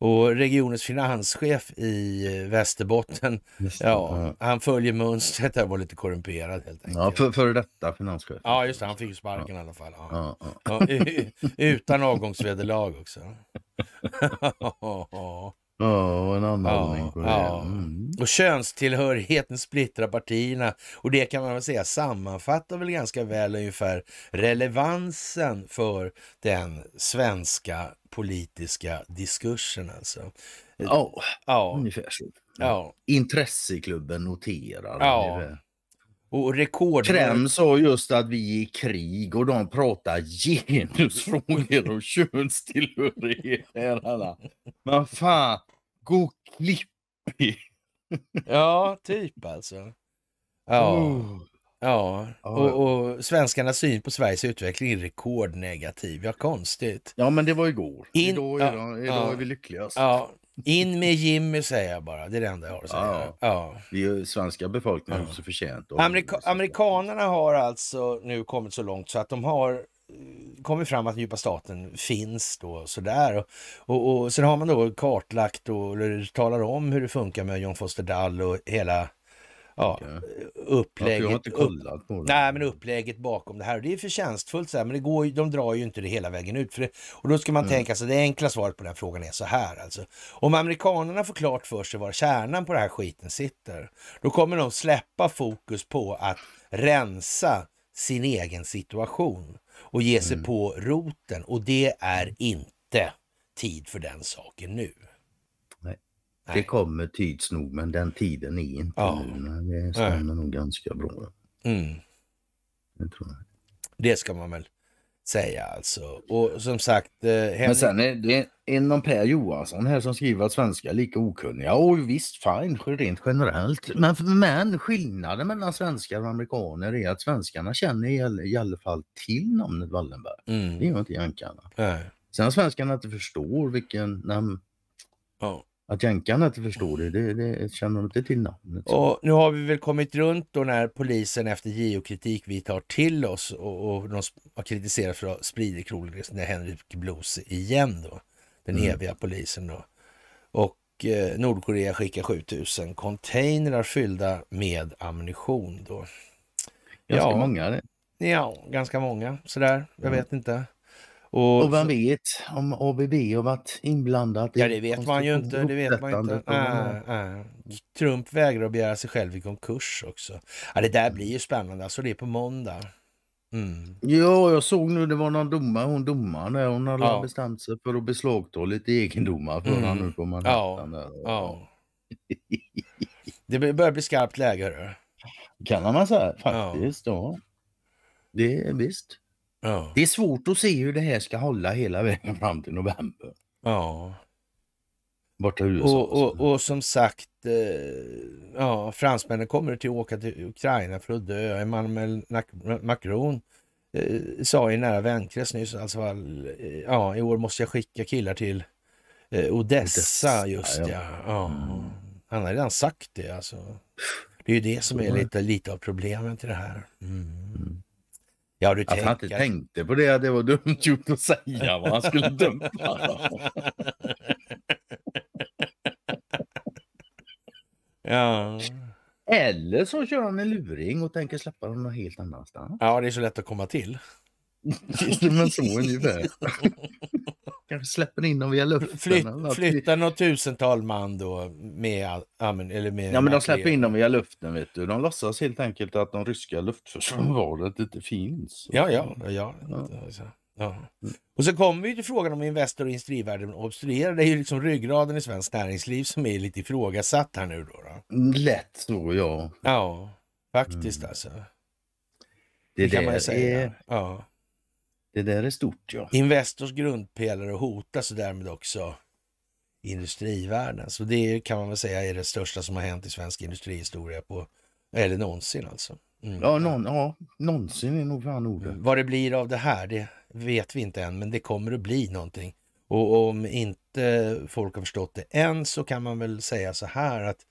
Speaker 1: Och regionens finanschef i eh, Västerbotten, ja, han följer mönstret där var lite korrumperad helt enkelt. Ja, för, för detta finanschef. Ja, just det, han fick sparken ja. i alla fall. Ja. Ja, ja. utan avgångsvederlag också. Ja, och en annan ja, på det. Ja. Mm. Och könstillhörigheten splittrar partierna och det kan man väl säga sammanfattar väl ganska väl ungefär relevansen för den svenska politiska diskursen alltså. Ja, ja. ungefär så. Ja. Intresseklubben noterar. Ja. Och rekord... Krem sa just att vi är i krig och de pratar genusfrågor och könstillhörighet. Men fan, Go klippig. ja, typ alltså. Ja. Oh. Ja, och, och svenskarnas syn på Sveriges utveckling är rekordnegativ. Ja, konstigt. Ja, men det var igår. In, idag, ja, idag, idag ja, är vi lyckligast. Ja, in med Jimmy säger jag bara. Det är det enda jag har att säga. Ja. Vi svenska befolkningen ja. också förtjänt. Amerika Amerikanerna har alltså nu kommit så långt så att de har kommit fram att den djupa staten finns då sådär. Och, och, och sen har man då kartlagt och eller, talar om hur det funkar med John Foster Dall och hela ja, upplägget. jag har inte kollat på det. nej, men upplägget bakom det här. Och det är förtjänstfullt så här, men det går, de drar ju inte det hela vägen ut. För det, och då ska man mm. tänka sig, det enkla svaret på den frågan är så här alltså. Om amerikanerna får klart för sig var kärnan på den här skiten sitter, då kommer de släppa fokus på att rensa sin egen situation och ge sig mm. på roten. Och det är inte tid för den saken nu. Nej. Nej. Det kommer tids nog, men den tiden är inte ja. nu. Det stämmer ja. nog ganska bra. Mm. Det tror jag. Det ska man väl säga alltså. Och som sagt... Eh, Henrik... Men sen är det en av Per Johansson här som skriver att svenskar är lika okunniga. Och visst, fine, rent generellt. Men, men skillnaden mellan svenskar och amerikaner är att svenskarna känner i, i alla fall till namnet Wallenberg. Mm. Det gör inte jänkarna. Sen svenskarna inte förstår vilken... namn. Ja. Att jänkarna inte förstod det, det, det känner de inte till namnet. Och nu har vi väl kommit runt då när polisen efter geokritik vi tar till oss och, och de har kritiserat för att sprida krogresan, Henrik Blos igen då. Den mm. eviga polisen då. Och eh, Nordkorea skickar 7000 containrar fyllda med ammunition då. Ganska ja. många det. Ja, ganska många sådär. Jag mm. vet inte. Och, och vem vet om ABB har varit inblandat? Ja, det vet man ju inte. Det vet man inte. Äh, äh. Trump vägrar att begära sig själv i konkurs också. Ja, det där blir ju spännande. Alltså, det är på måndag. Mm. Ja, jag såg nu det var någon domare, hon domaren, hon hade ja. bestämt sig för att beslagta lite egendomar för mm. nu på Manhattan. Ja. ja. det börjar bli skarpt läge. Hörru. Kan man säga, faktiskt. Ja. ja. Det är visst. Det är svårt att se hur det här ska hålla hela vägen fram till november. Ja. Borta i USA. Och, och, och som sagt, eh, ja, fransmännen kommer att åka till Ukraina för att dö. Emmanuel Macron eh, sa i nära vänkrets nyss, alltså, eh, ja, i år måste jag skicka killar till Odessa, just ja. ja. Mm. Han har redan sagt det alltså. Det är ju det som är lite, lite av problemet i det här. Mm. Mm. Ja, du att alltså, han inte tänkte på det, det var dumt gjort att säga vad han skulle dumpa. Ja. Eller så kör han en luring och tänker släppa den någon helt annanstans. Ja, det är så lätt att komma till men så ungefär. Kanske släpper in dem via luften. Flyt, flyttar något tusental man då med... Eller med ja, men de släpper in dem via luften. vet du. De låtsas helt enkelt att de ryska luftförsvaret inte finns. Ja, ja. ja, ja. ja. Och så kommer vi till frågan om Investor och industrivärden obstruerar. Det är ju liksom ryggraden i svenskt näringsliv som är lite ifrågasatt här nu då. då. Mm, lätt så, ja. Ja, faktiskt mm. alltså.
Speaker 2: Det, det kan man ju säga. Är...
Speaker 1: Ja. Det där är stort ja. Investors grundpelare hotas och därmed också industrivärlden. Så det kan man väl säga är det största som har hänt i svensk industrihistoria på, eller någonsin alltså. Mm. Ja, någon, ja, någonsin är nog fan ordet. Mm. Vad det blir av det här, det vet vi inte än, men det kommer att bli någonting. Och om inte folk har förstått det än så kan man väl säga så här att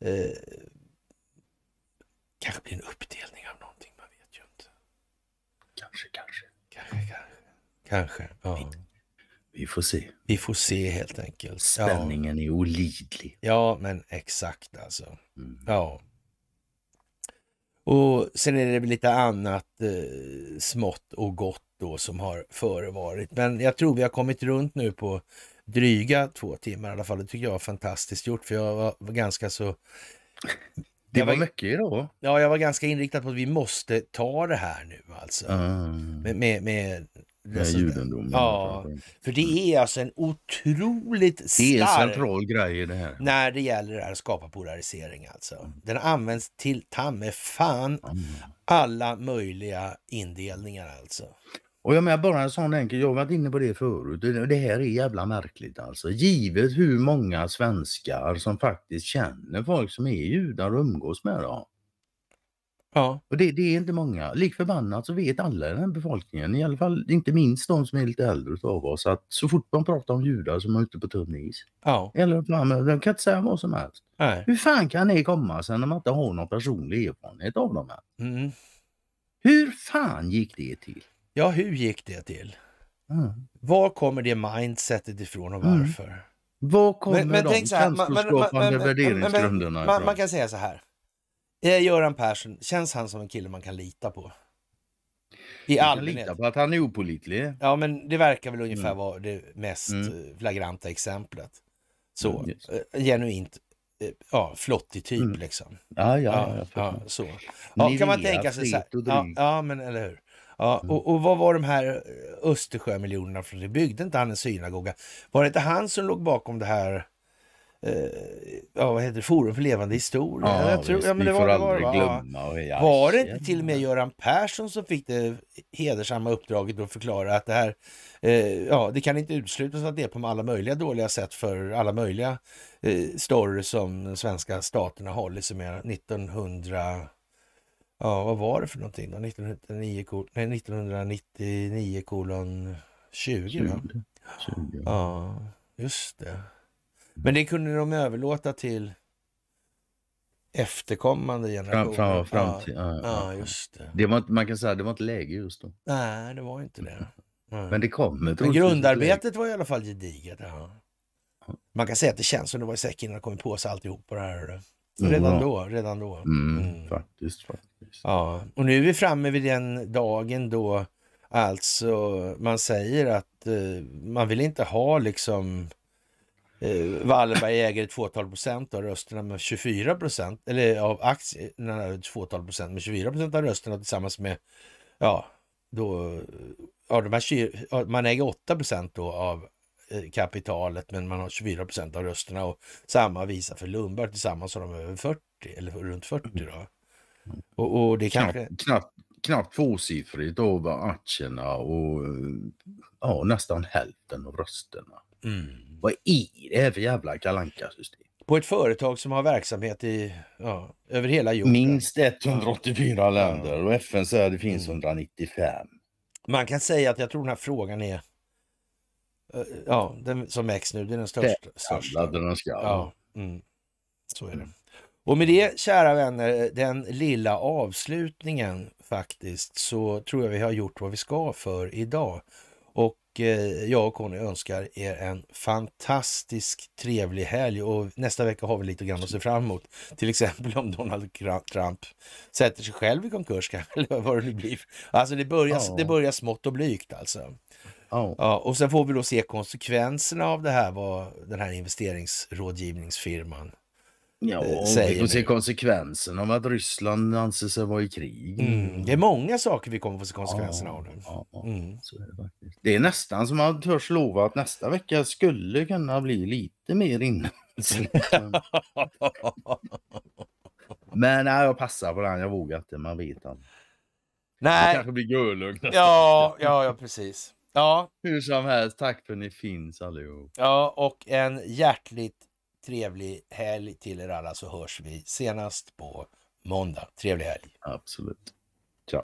Speaker 1: eh, kanske blir en uppdelning av någonting, man vet ju inte. Kanske, kanske. Kanske. Ja. Vi får se. Vi får se helt enkelt. Spänningen ja. är olidlig. Ja, men exakt alltså. Mm. Ja. Och sen är det väl lite annat eh, smått och gott då som har förevarit. Men jag tror vi har kommit runt nu på dryga två timmar i alla fall. Det tycker jag var fantastiskt gjort för jag var, var ganska så... Det var, var, mycket idag. Ja, jag var ganska inriktad på att vi måste ta det här nu alltså. Mm. Med, med, med
Speaker 2: det alltså, judendomen. Ja,
Speaker 1: för det mm. är alltså en otroligt stark... Det är en central grej i det här. När det gäller att skapa polarisering alltså. Mm. Den används till tamme fan alla möjliga indelningar alltså. Och jag menar bara en sån enkel, jag har varit inne på det förut, det här är jävla märkligt alltså. Givet hur många svenskar som faktiskt känner folk som är judar och umgås med dem. Ja. Och det, det, är inte många. Lik förbannat så vet alla i den här befolkningen, i alla fall inte minst de som är lite äldre av oss, att så fort man pratar om judar så är man ute på tunn is. Ja. Eller fan, de kan inte säga vad som helst. Nej. Hur fan kan det komma sig när man inte har någon personlig erfarenhet av dem? Här? Mm. Hur fan gick det till? Ja, hur gick det till? Mm. Var kommer det mindsetet ifrån och mm. varför? Mm. Var kommer men, men de känsloskapande värderingsgrunderna ifrån? man, man kan säga så här. Eh, Göran Persson, känns han som en kille man kan lita på? I allmänhet. Lita på att han är opolitlig. Ja, men det verkar väl ungefär mm. vara det mest mm. Eh, flagranta exemplet. Så, mm, eh, genuint eh, ja, flottig typ mm. liksom. Ja, ja, ja, ja så. Ja, kan man tänka sig så här. Ja, ja, men eller hur. Ja, mm. och, och vad var de här eh, Östersjömiljonerna från? Det byggde inte han en synagoga? Var det inte han som låg bakom det här Eh, ja, vad heter det? Forum för levande historia. Ja, jag tror, ja, men det vi var, får det var, aldrig glömma. ja, var det inte till och med Göran Persson som fick det hedersamma uppdraget att förklara att det här, eh, ja, det kan inte uteslutas att det är på alla möjliga dåliga sätt för alla möjliga eh, stories som svenska staten har hållit liksom sig med 1900 Ja, vad var det för någonting då? 1999, 1999 kolon 20, 20, 20. Ja, just det. Men det kunde de överlåta till efterkommande generationer. Fram, fram, fram till, ja, ja, ja, just det. det var, man kan säga att det var inte läge just då. Nej, det var inte det. Nej. Men det kommer. Men grundarbetet var i alla fall gediget. Ja. Man kan säga att det känns som det var i säck innan det kom på sig alltihop på det här. Mm, redan då, redan då. Mm, mm. Faktiskt, faktiskt. Ja, och nu är vi framme vid den dagen då alltså man säger att eh, man vill inte ha liksom Eh, Wallenberg äger ett fåtal procent av rösterna med 24 procent, eller av aktierna ett fåtal procent med 24 procent av rösterna tillsammans med, ja, då, ja, de här, man äger 8 procent då av eh, kapitalet men man har 24 procent av rösterna och samma visa för Lundberg. Tillsammans har de över 40 eller runt 40 då. Och, och det kanske... Knappt, knappt, knappt tvåsiffrigt över aktierna och ja, nästan hälften av rösterna. Mm. Vad är det här för jävla kalanka system På ett företag som har verksamhet i, ja, över hela jorden. Minst 184 ja. länder och FN säger att det finns 195. Mm. Man kan säga att jag tror den här frågan är, eh, ja, den som väcks nu, det är den största. största. Den ska. Ja, mm. så är det. Och med det, kära vänner, den lilla avslutningen faktiskt, så tror jag vi har gjort vad vi ska för idag. Och Eh, jag och Conny önskar er en fantastisk trevlig helg och nästa vecka har vi lite grann att se fram emot. Till exempel om Donald Trump sätter sig själv i konkurs eller vad det nu blir. Alltså det börjar, oh. det börjar smått och blygt alltså. Oh. Ja, och sen får vi då se konsekvenserna av det här, vad den här investeringsrådgivningsfirman Ja, eh, och vi får se konsekvenserna av att Ryssland anser sig vara i krig. Mm. Det är många saker vi kommer få se konsekvenserna ja, av nu. Ja, ja. Mm. Är det, det, är nästan som man törs lova att nästa vecka skulle kunna bli lite mer inne. Men nej, jag passar på den. Jag vågar inte. Man vet inte. Nej. Det kanske blir Gölung ja, ja, ja, precis. Ja. Hur som helst, tack för att ni finns allihop. Ja, och en hjärtligt trevlig helg till er alla så hörs vi senast på måndag. Trevlig helg! Absolut. Ciao!